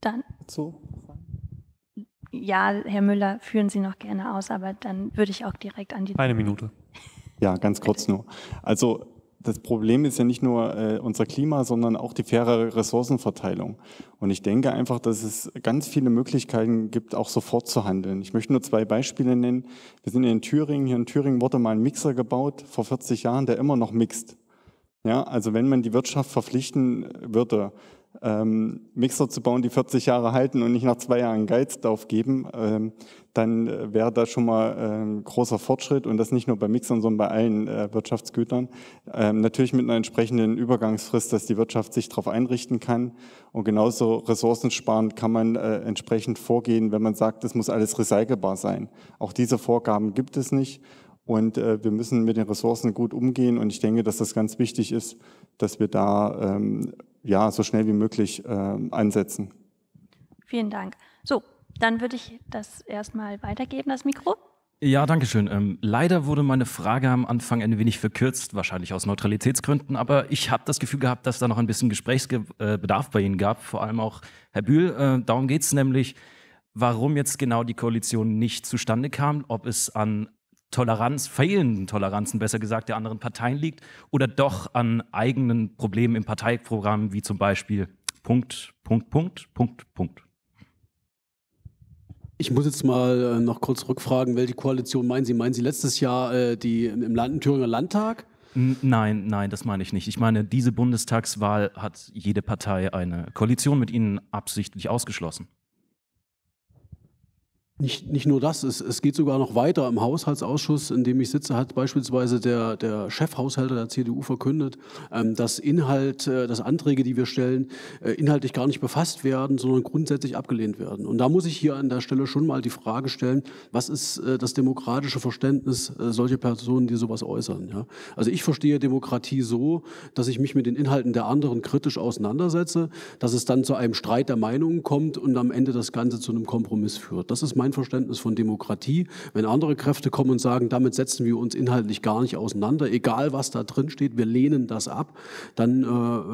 Dann. So, ja, Herr Müller, führen Sie noch gerne aus, aber dann würde ich auch direkt an die. Eine Minute. Ja, ganz kurz nur. Also das Problem ist ja nicht nur äh, unser Klima, sondern auch die faire Ressourcenverteilung. Und ich denke einfach, dass es ganz viele Möglichkeiten gibt, auch sofort zu handeln. Ich möchte nur zwei Beispiele nennen. Wir sind in Thüringen, hier in Thüringen wurde mal ein Mixer gebaut vor 40 Jahren, der immer noch mixt. Ja, also wenn man die Wirtschaft verpflichten würde, ähm, Mixer zu bauen, die 40 Jahre halten und nicht nach zwei Jahren Geist aufgeben, ähm, dann äh, wäre da schon mal ein ähm, großer Fortschritt und das nicht nur bei Mixern, sondern bei allen äh, Wirtschaftsgütern. Ähm, natürlich mit einer entsprechenden Übergangsfrist, dass die Wirtschaft sich darauf einrichten kann. Und genauso ressourcensparend kann man äh, entsprechend vorgehen, wenn man sagt, es muss alles recycelbar sein. Auch diese Vorgaben gibt es nicht. Und äh, wir müssen mit den Ressourcen gut umgehen. Und ich denke, dass das ganz wichtig ist, dass wir da ähm, ja, so schnell wie möglich äh, einsetzen. Vielen Dank. So, dann würde ich das erstmal weitergeben, das Mikro. Ja, danke schön. Ähm, leider wurde meine Frage am Anfang ein wenig verkürzt, wahrscheinlich aus Neutralitätsgründen, aber ich habe das Gefühl gehabt, dass da noch ein bisschen Gesprächsbedarf äh, bei Ihnen gab, vor allem auch Herr Bühl. Äh, darum geht es nämlich, warum jetzt genau die Koalition nicht zustande kam, ob es an Toleranz, fehlenden Toleranzen, besser gesagt, der anderen Parteien liegt oder doch an eigenen Problemen im Parteiprogramm, wie zum Beispiel Punkt, Punkt, Punkt, Punkt, Punkt. Ich muss jetzt mal äh, noch kurz rückfragen, welche Koalition meinen Sie? Meinen Sie letztes Jahr äh, die im Land, im Thüringer Landtag? Nein, nein, das meine ich nicht. Ich meine, diese Bundestagswahl hat jede Partei eine Koalition mit Ihnen absichtlich ausgeschlossen. Nicht, nicht nur das, es, es geht sogar noch weiter. Im Haushaltsausschuss, in dem ich sitze, hat beispielsweise der, der Chefhaushälter der CDU verkündet, ähm, dass Inhalt, äh, dass Anträge, die wir stellen, äh, inhaltlich gar nicht befasst werden, sondern grundsätzlich abgelehnt werden. Und da muss ich hier an der Stelle schon mal die Frage stellen, was ist äh, das demokratische Verständnis äh, solcher Personen, die sowas äußern? Ja? Also ich verstehe Demokratie so, dass ich mich mit den Inhalten der anderen kritisch auseinandersetze, dass es dann zu einem Streit der Meinungen kommt und am Ende das Ganze zu einem Kompromiss führt. Das ist mein Verständnis von Demokratie, wenn andere Kräfte kommen und sagen, damit setzen wir uns inhaltlich gar nicht auseinander, egal was da drin steht, wir lehnen das ab, dann äh,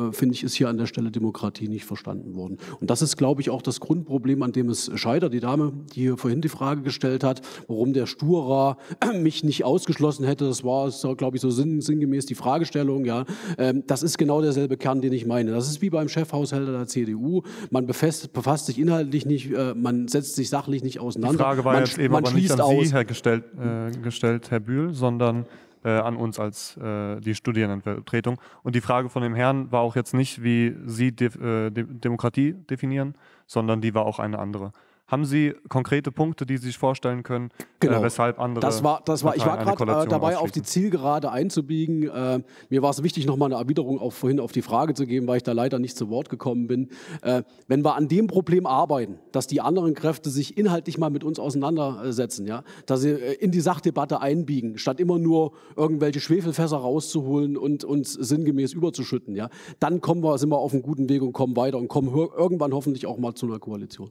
äh finde ich, ist hier an der Stelle Demokratie nicht verstanden worden. Und das ist, glaube ich, auch das Grundproblem, an dem es scheitert. Die Dame, die hier vorhin die Frage gestellt hat, warum der Stura *clears throat* mich nicht ausgeschlossen hätte, das war, glaube ich, so sinn, sinngemäß die Fragestellung. Ja, ähm, das ist genau derselbe Kern, den ich meine. Das ist wie beim Chefhaushälter der CDU. Man befasst, befasst sich inhaltlich nicht, äh, man setzt sich sachlich nicht auseinander auseinander. Die Frage war man, jetzt eben aber nicht an aus. Sie hergestellt, äh, gestellt, Herr Bühl, sondern äh, an uns als äh, die Studierendenvertretung. Und die Frage von dem Herrn war auch jetzt nicht, wie Sie äh, de Demokratie definieren, sondern die war auch eine andere. Haben Sie konkrete Punkte, die Sie sich vorstellen können, äh, genau. äh, weshalb andere. Das war, das war, ich war gerade äh, dabei, auf die Zielgerade einzubiegen. Äh, mir war es wichtig, nochmal eine Erwiderung auf, vorhin auf die Frage zu geben, weil ich da leider nicht zu Wort gekommen bin. Äh, wenn wir an dem Problem arbeiten, dass die anderen Kräfte sich inhaltlich mal mit uns auseinandersetzen, ja, dass sie äh, in die Sachdebatte einbiegen, statt immer nur irgendwelche Schwefelfässer rauszuholen und uns sinngemäß überzuschütten, ja, dann kommen wir, sind wir auf einem guten Weg und kommen weiter und kommen irgendwann hoffentlich auch mal zu einer Koalition.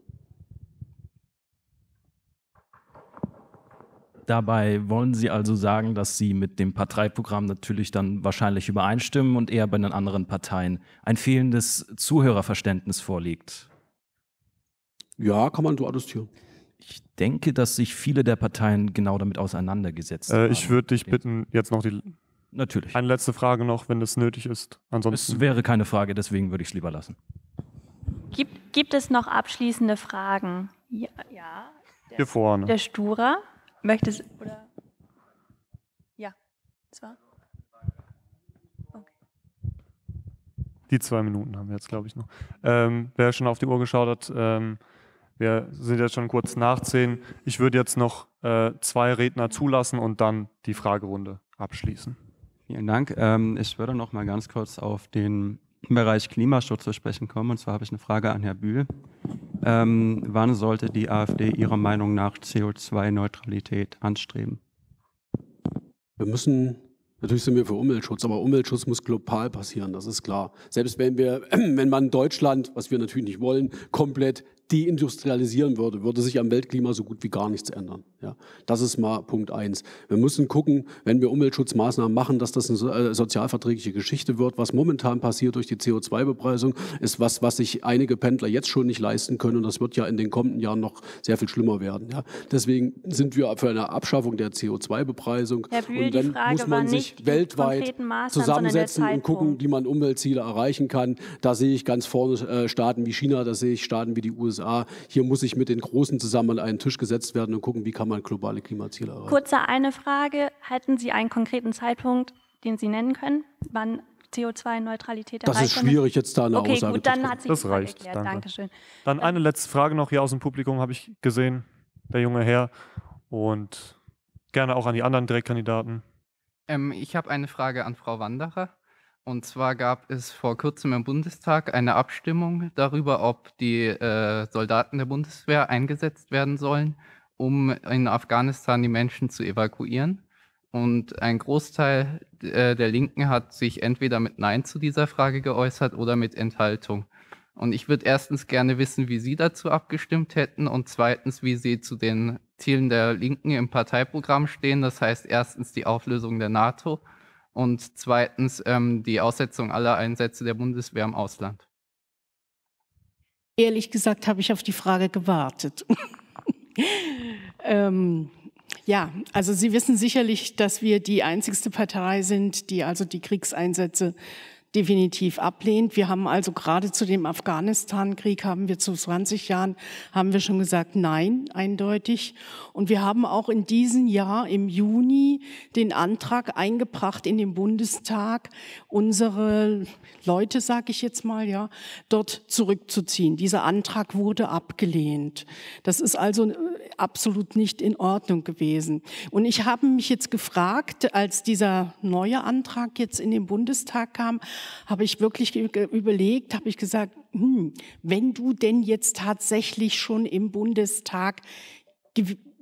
Dabei wollen Sie also sagen, dass Sie mit dem Parteiprogramm natürlich dann wahrscheinlich übereinstimmen und eher bei den anderen Parteien ein fehlendes Zuhörerverständnis vorliegt. Ja, kann man so adjustieren. Ich denke, dass sich viele der Parteien genau damit auseinandergesetzt äh, haben. Ich würde dich bitten, jetzt noch die. Natürlich. Eine letzte Frage noch, wenn es nötig ist. Ansonsten. Es wäre keine Frage, deswegen würde ich es lieber lassen. Gibt, gibt es noch abschließende Fragen? Ja. ja der, Hier vorne. Der Sturer. Möchtest oder ja, das war. Die zwei Minuten haben wir jetzt, glaube ich, noch. Ähm, wer schon auf die Uhr geschaut hat, ähm, wir sind jetzt schon kurz nach zehn. Ich würde jetzt noch äh, zwei Redner zulassen und dann die Fragerunde abschließen. Vielen Dank. Ähm, ich würde noch mal ganz kurz auf den Bereich Klimaschutz zu sprechen kommen. Und zwar habe ich eine Frage an Herrn Bühl. Ähm, wann sollte die AfD Ihrer Meinung nach CO2-Neutralität anstreben? Wir müssen, natürlich sind wir für Umweltschutz, aber Umweltschutz muss global passieren, das ist klar. Selbst wenn wir, *clears throat* wenn man Deutschland, was wir natürlich nicht wollen, komplett deindustrialisieren würde, würde sich am Weltklima so gut wie gar nichts ändern. Ja, das ist mal Punkt eins. Wir müssen gucken, wenn wir Umweltschutzmaßnahmen machen, dass das eine äh, sozialverträgliche Geschichte wird. Was momentan passiert durch die CO2-Bepreisung, ist was, was sich einige Pendler jetzt schon nicht leisten können. Und das wird ja in den kommenden Jahren noch sehr viel schlimmer werden. Ja, deswegen sind wir für eine Abschaffung der CO2-Bepreisung. Und dann muss man sich weltweit zusammensetzen und gucken, wie man Umweltziele erreichen kann. Da sehe ich ganz vorne äh, Staaten wie China, da sehe ich Staaten wie die USA. USA, hier muss ich mit den Großen zusammen an einen Tisch gesetzt werden und gucken, wie kann man globale Klimaziele erreichen. Kurze eine Frage. Halten Sie einen konkreten Zeitpunkt, den Sie nennen können, wann CO2-Neutralität erreicht? Das ist schwierig, jetzt da eine okay, Aussage gut, dann zu hat Das reicht, danke. Dankeschön. Dann eine letzte Frage noch hier aus dem Publikum, habe ich gesehen, der junge Herr. Und gerne auch an die anderen Direktkandidaten. Ähm, ich habe eine Frage an Frau Wanderer. Und zwar gab es vor kurzem im Bundestag eine Abstimmung darüber, ob die äh, Soldaten der Bundeswehr eingesetzt werden sollen, um in Afghanistan die Menschen zu evakuieren. Und ein Großteil äh, der Linken hat sich entweder mit Nein zu dieser Frage geäußert oder mit Enthaltung. Und ich würde erstens gerne wissen, wie Sie dazu abgestimmt hätten und zweitens, wie Sie zu den Zielen der Linken im Parteiprogramm stehen. Das heißt erstens die Auflösung der NATO und zweitens ähm, die Aussetzung aller Einsätze der Bundeswehr im Ausland. Ehrlich gesagt habe ich auf die Frage gewartet. *laughs* ähm, ja, also Sie wissen sicherlich, dass wir die einzigste Partei sind, die also die Kriegseinsätze definitiv ablehnt. Wir haben also gerade zu dem Afghanistan-Krieg haben wir zu 20 Jahren haben wir schon gesagt Nein eindeutig und wir haben auch in diesem Jahr im Juni den Antrag eingebracht in den Bundestag unsere Leute, sage ich jetzt mal, ja, dort zurückzuziehen. Dieser Antrag wurde abgelehnt. Das ist also äh, absolut nicht in Ordnung gewesen. Und ich habe mich jetzt gefragt, als dieser neue Antrag jetzt in den Bundestag kam, habe ich wirklich überlegt, habe ich gesagt, hm, wenn du denn jetzt tatsächlich schon im Bundestag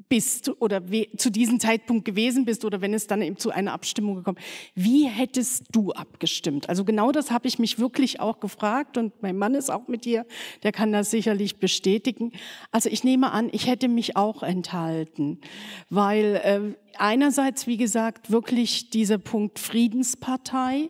bist oder zu diesem Zeitpunkt gewesen bist oder wenn es dann eben zu einer Abstimmung gekommen. Wie hättest du abgestimmt? Also genau das habe ich mich wirklich auch gefragt und mein Mann ist auch mit dir, der kann das sicherlich bestätigen. Also ich nehme an, ich hätte mich auch enthalten, weil äh, einerseits, wie gesagt, wirklich dieser Punkt Friedenspartei.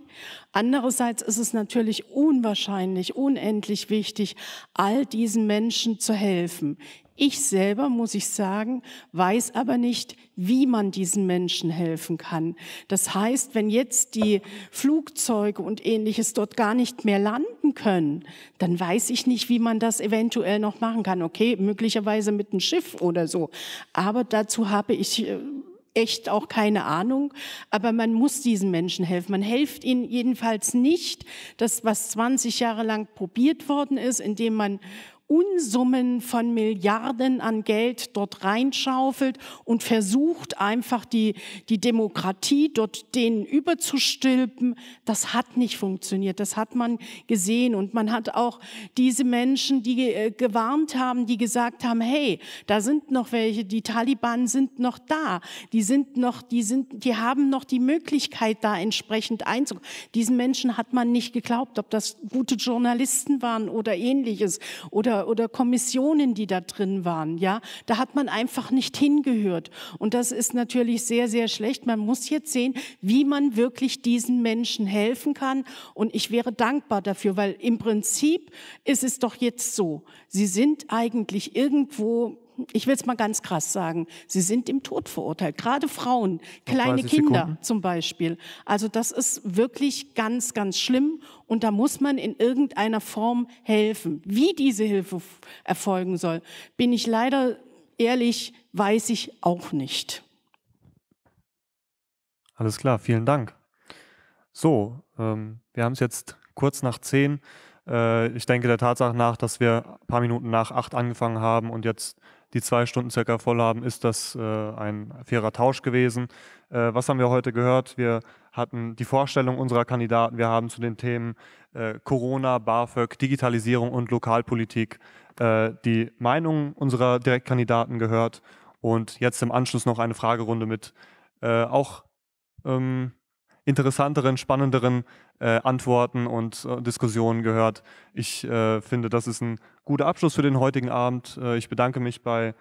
Andererseits ist es natürlich unwahrscheinlich, unendlich wichtig, all diesen Menschen zu helfen. Ich selber, muss ich sagen, weiß aber nicht, wie man diesen Menschen helfen kann. Das heißt, wenn jetzt die Flugzeuge und ähnliches dort gar nicht mehr landen können, dann weiß ich nicht, wie man das eventuell noch machen kann. Okay, möglicherweise mit einem Schiff oder so. Aber dazu habe ich äh, echt auch keine Ahnung, aber man muss diesen Menschen helfen. Man hilft ihnen jedenfalls nicht, das, was 20 Jahre lang probiert worden ist, indem man Unsummen von Milliarden an Geld dort reinschaufelt und versucht einfach die, die Demokratie dort denen überzustülpen, das hat nicht funktioniert. Das hat man gesehen und man hat auch diese Menschen, die äh, gewarnt haben, die gesagt haben, hey, da sind noch welche, die Taliban sind noch da, die sind noch, die sind, die haben noch die Möglichkeit, da entsprechend einzugehen. Diesen Menschen hat man nicht geglaubt, ob das gute Journalisten waren oder ähnliches oder oder, oder Kommissionen, die da drin waren. Ja, da hat man einfach nicht hingehört. Und das ist natürlich sehr, sehr schlecht. Man muss jetzt sehen, wie man wirklich diesen Menschen helfen kann. Und ich wäre dankbar dafür, weil im Prinzip ist es doch jetzt so. Sie sind eigentlich irgendwo ich will es mal ganz krass sagen, sie sind im Tod verurteilt. Gerade Frauen, kleine Kinder zum Beispiel. Also das ist wirklich ganz, ganz schlimm und da muss man in irgendeiner Form helfen. Wie diese Hilfe erfolgen soll, bin ich leider ehrlich, weiß ich auch nicht. Alles klar, vielen Dank. So, ähm, wir haben es jetzt kurz nach zehn. Äh, ich denke der Tatsache nach, dass wir ein paar Minuten nach acht angefangen haben und jetzt die zwei Stunden circa voll haben, ist das äh, ein fairer Tausch gewesen. Äh, was haben wir heute gehört? Wir hatten die Vorstellung unserer Kandidaten. Wir haben zu den Themen äh, Corona, BAföG, Digitalisierung und Lokalpolitik äh, die Meinungen unserer Direktkandidaten gehört. Und jetzt im Anschluss noch eine Fragerunde mit äh, auch ähm, interessanteren, spannenderen äh, Antworten und äh, Diskussionen gehört. Ich äh, finde, das ist ein guter Abschluss für den heutigen Abend. Äh, ich bedanke mich bei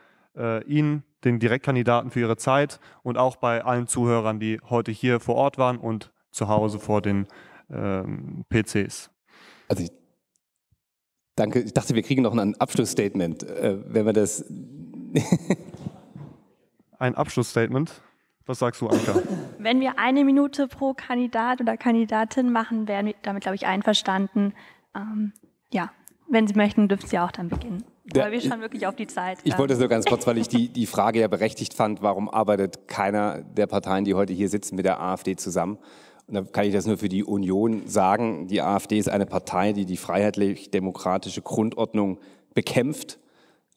Ihnen, den Direktkandidaten, für Ihre Zeit und auch bei allen Zuhörern, die heute hier vor Ort waren und zu Hause vor den ähm, PCs. Also ich danke. Ich dachte, wir kriegen noch ein Abschlussstatement, wenn wir das. ein Abschlussstatement? Was sagst du, Anka? Wenn wir eine Minute pro Kandidat oder Kandidatin machen, wären wir damit, glaube ich, einverstanden. Ähm, ja, wenn Sie möchten, dürfen Sie auch dann beginnen. Weil wir schauen wirklich auf die Zeit. Ich wollte es nur ganz kurz, weil ich die, die Frage ja berechtigt fand, warum arbeitet keiner der Parteien, die heute hier sitzen, mit der AfD zusammen? Und da kann ich das nur für die Union sagen. Die AfD ist eine Partei, die die freiheitlich-demokratische Grundordnung bekämpft.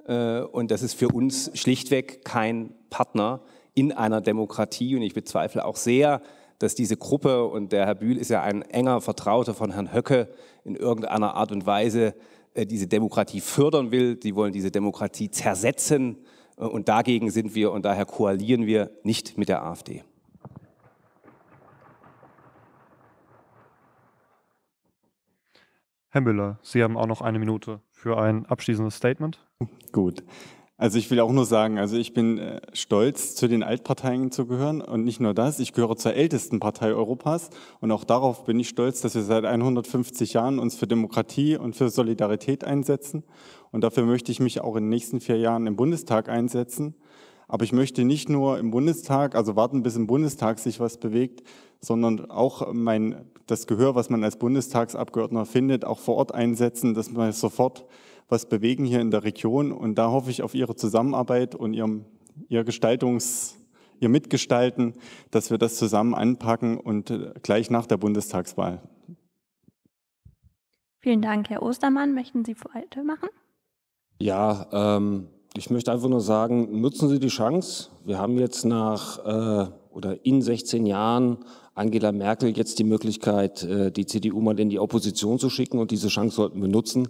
Äh, und das ist für uns schlichtweg kein Partner in einer Demokratie. Und ich bezweifle auch sehr, dass diese Gruppe, und der Herr Bühl ist ja ein enger Vertrauter von Herrn Höcke, in irgendeiner Art und Weise äh, diese Demokratie fördern will. Sie wollen diese Demokratie zersetzen. Äh, und dagegen sind wir und daher koalieren wir nicht mit der AfD. Herr Müller, Sie haben auch noch eine Minute für ein abschließendes Statement. Gut. Also ich will auch nur sagen, also ich bin äh, stolz, zu den Altparteien zu gehören und nicht nur das, ich gehöre zur ältesten Partei Europas und auch darauf bin ich stolz, dass wir seit 150 Jahren uns für Demokratie und für Solidarität einsetzen und dafür möchte ich mich auch in den nächsten vier Jahren im Bundestag einsetzen. Aber ich möchte nicht nur im Bundestag, also warten, bis im Bundestag sich was bewegt, sondern auch mein, das Gehör, was man als Bundestagsabgeordneter findet, auch vor Ort einsetzen, dass man sofort was bewegen hier in der Region. Und da hoffe ich auf Ihre Zusammenarbeit und Ihrem, Ihr Gestaltungs, Ihr Mitgestalten, dass wir das zusammen anpacken und äh, gleich nach der Bundestagswahl. Vielen Dank, Herr Ostermann. Möchten Sie weitermachen? Ja, ähm, ich möchte einfach nur sagen, nutzen Sie die Chance. Wir haben jetzt nach äh, oder in 16 Jahren Angela Merkel jetzt die Möglichkeit, äh, die CDU mal in die Opposition zu schicken und diese Chance sollten wir nutzen.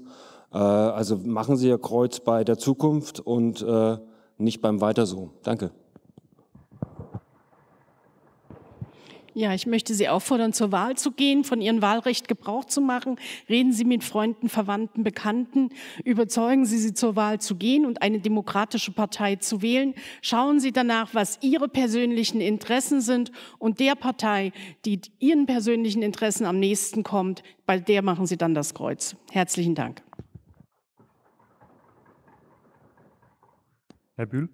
Äh, also machen Sie Ihr Kreuz bei der Zukunft und äh, nicht beim Weiter so. Danke. Ja, ich möchte Sie auffordern, zur Wahl zu gehen, von Ihrem Wahlrecht Gebrauch zu machen. Reden Sie mit Freunden, Verwandten, Bekannten. Überzeugen Sie sie, zur Wahl zu gehen und eine demokratische Partei zu wählen. Schauen Sie danach, was Ihre persönlichen Interessen sind und der Partei, die Ihren persönlichen Interessen am nächsten kommt, bei der machen Sie dann das Kreuz. Herzlichen Dank. Herr Bühl?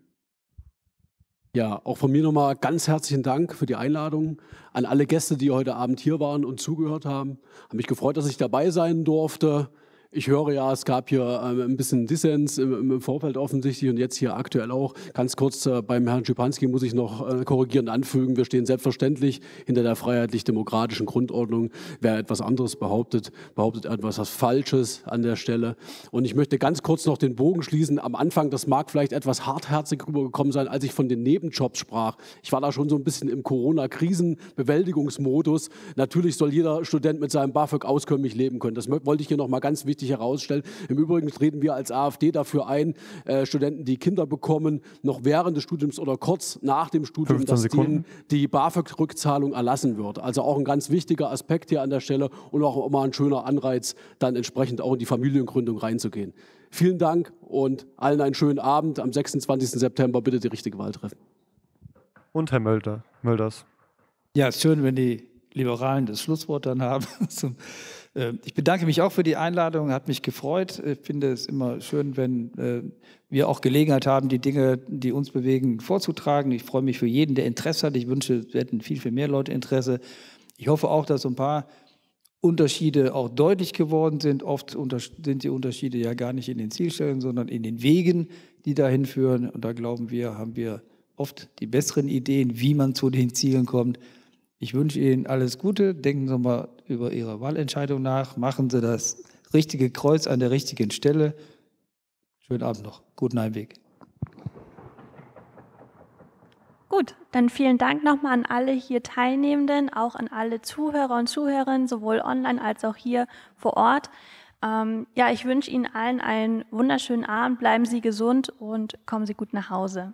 Ja, auch von mir nochmal ganz herzlichen Dank für die Einladung an alle Gäste, die heute Abend hier waren und zugehört haben. Habe mich gefreut, dass ich dabei sein durfte ich höre ja, es gab hier ähm, ein bisschen Dissens im, Vorfeld offensichtlich und jetzt hier aktuell auch. Ganz kurz äh, beim Herrn Schipanski muss ich noch äh, korrigierend anfügen. Wir stehen selbstverständlich hinter der freiheitlich-demokratischen Grundordnung. Wer etwas anderes behauptet, behauptet etwas Falsches an der Stelle. Und ich möchte ganz kurz noch den Bogen schließen. Am Anfang, das mag vielleicht etwas hartherzig rübergekommen sein, als ich von den Nebenjobs sprach. Ich war da schon so ein bisschen im Corona-Krisenbewältigungsmodus. Natürlich soll jeder Student mit seinem BAföG auskömmlich leben können. Das wollte ich hier nochmal ganz wichtig richtig herausstellt. Im Übrigen treten wir als AfD dafür ein, äh, Studenten, die Kinder bekommen, noch während des Studiums oder kurz nach dem Studium, dass denen die BAföG-Rückzahlung erlassen wird. Also auch ein ganz wichtiger Aspekt hier an der Stelle und auch immer ein schöner Anreiz, dann entsprechend auch in die Familiengründung reinzugehen. Vielen Dank und allen einen schönen Abend. Am 26. September bitte die richtige Wahl treffen. Und Herr Mölder, Mölders. Ja, ist schön, wenn die Liberalen das Schlusswort dann haben. *laughs* Äh, ich bedanke mich auch für die Einladung, hat mich gefreut. Ich finde es immer schön, wenn äh, wir auch Gelegenheit haben, die Dinge, die uns bewegen, vorzutragen. Ich freue mich für jeden, der Interesse hat. Ich wünsche, wir hätten viel, viel mehr Leute Interesse. Ich hoffe auch, dass so ein paar Unterschiede auch deutlich geworden sind. Oft sind die Unterschiede ja gar nicht in den Zielstellen, sondern in den Wegen, die dahin führen. Und da glauben wir, haben wir oft die besseren Ideen, wie man zu den Zielen kommt. Ich wünsche Ihnen alles Gute. Denken Sie mal über Ihre Wahlentscheidung nach. Machen Sie das richtige Kreuz an der richtigen Stelle. Schönen Abend noch. Guten Heimweg. Gut, dann vielen Dank nochmal an alle hier Teilnehmenden, auch an alle Zuhörer und Zuhörerinnen, sowohl online als auch hier vor Ort. Ähm, ja, ich wünsche Ihnen allen einen wunderschönen Abend, bleiben Sie gesund und kommen Sie gut nach Hause.